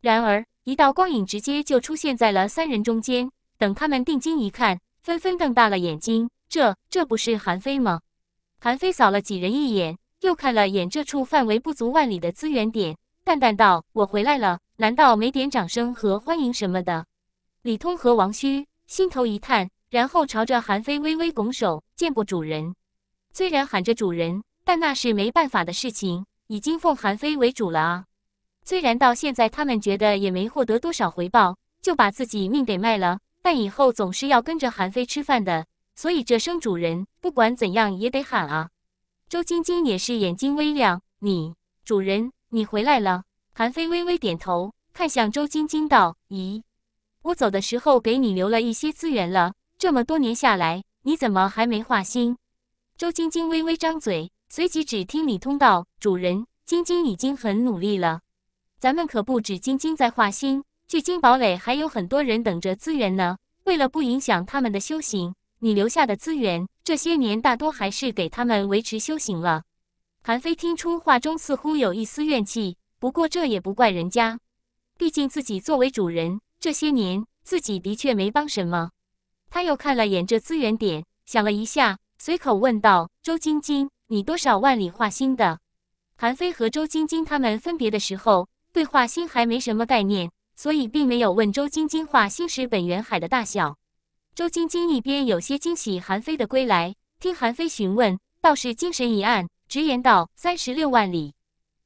然而，一道光影直接就出现在了三人中间。等他们定睛一看，纷纷瞪大了眼睛，这，这不是韩非吗？韩非扫了几人一眼，又看了眼这处范围不足万里的资源点，淡淡道：“我回来了，难道没点掌声和欢迎什么的？”李通和王虚心头一叹，然后朝着韩非微微拱手：“见过主人。”虽然喊着主人，但那是没办法的事情，已经奉韩非为主了啊。虽然到现在他们觉得也没获得多少回报，就把自己命给卖了，但以后总是要跟着韩非吃饭的。所以这声主人，不管怎样也得喊啊！周晶晶也是眼睛微亮：“你主人，你回来了。”韩飞微微点头，看向周晶晶道：“咦，我走的时候给你留了一些资源了，这么多年下来，你怎么还没化心？”周晶晶微微张嘴，随即只听李通道：“主人，晶晶已经很努力了。咱们可不止晶晶在化心，聚金堡垒还有很多人等着资源呢。为了不影响他们的修行。”你留下的资源，这些年大多还是给他们维持修行了。韩非听出话中似乎有一丝怨气，不过这也不怪人家，毕竟自己作为主人，这些年自己的确没帮什么。他又看了眼这资源点，想了一下，随口问道：“周晶晶，你多少万里化心的？”韩非和周晶晶他们分别的时候，对化心还没什么概念，所以并没有问周晶晶化心时本源海的大小。周晶晶一边有些惊喜韩非的归来，听韩非询问，倒是精神一暗，直言道：“三十六万里。”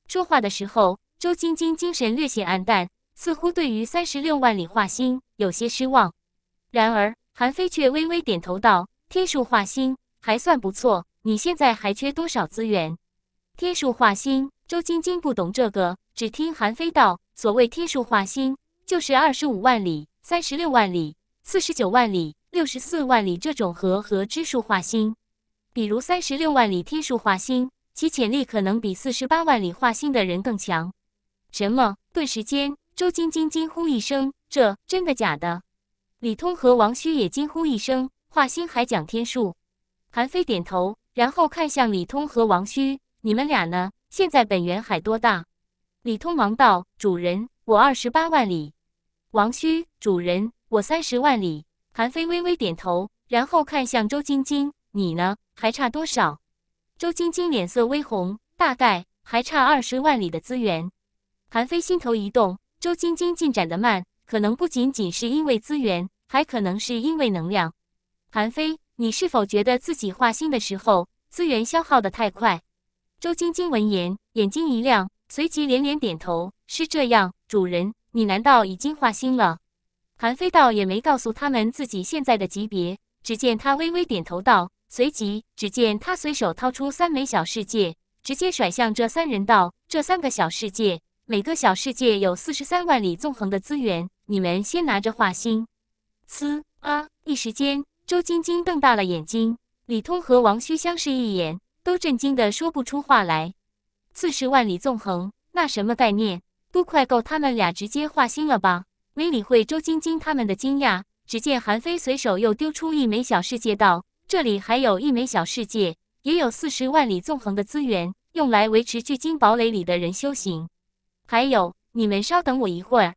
说话的时候，周晶晶精神略显暗淡，似乎对于三十六万里化星有些失望。然而，韩非却微微点头道：“天数化星还算不错，你现在还缺多少资源？”天数化星，周晶晶不懂这个，只听韩非道：“所谓天数化星，就是二十五万里、三十六万里。”四十九万里、六十四万里这种核和之数化星，比如三十六万里天数化星，其潜力可能比四十八万里化星的人更强。什么？顿时间，周晶晶惊呼一声：“这真的假的？”李通和王虚也惊呼一声：“化星还讲天数？”韩非点头，然后看向李通和王虚：“你们俩呢？现在本源海多大？”李通忙道：“主人，我二十八万里。”王虚：“主人。”我三十万里，韩非微微点头，然后看向周晶晶：“你呢？还差多少？”周晶晶脸色微红，大概还差二十万里的资源。韩非心头一动，周晶晶进展的慢，可能不仅仅是因为资源，还可能是因为能量。韩非，你是否觉得自己画心的时候资源消耗的太快？周晶晶闻言，眼睛一亮，随即连连点头：“是这样，主人，你难道已经画心了？”韩飞道也没告诉他们自己现在的级别，只见他微微点头道，随即只见他随手掏出三枚小世界，直接甩向这三人道：“这三个小世界，每个小世界有四十三万里纵横的资源，你们先拿着化心。”呲啊！一时间，周晶晶瞪大了眼睛，李通和王虚相视一眼，都震惊的说不出话来。四十万里纵横，那什么概念？都快够他们俩直接化心了吧？没理会周晶晶他们的惊讶，只见韩非随手又丢出一枚小世界，道：“这里还有一枚小世界，也有四十万里纵横的资源，用来维持巨鲸堡垒里的人修行。还有，你们稍等我一会儿。”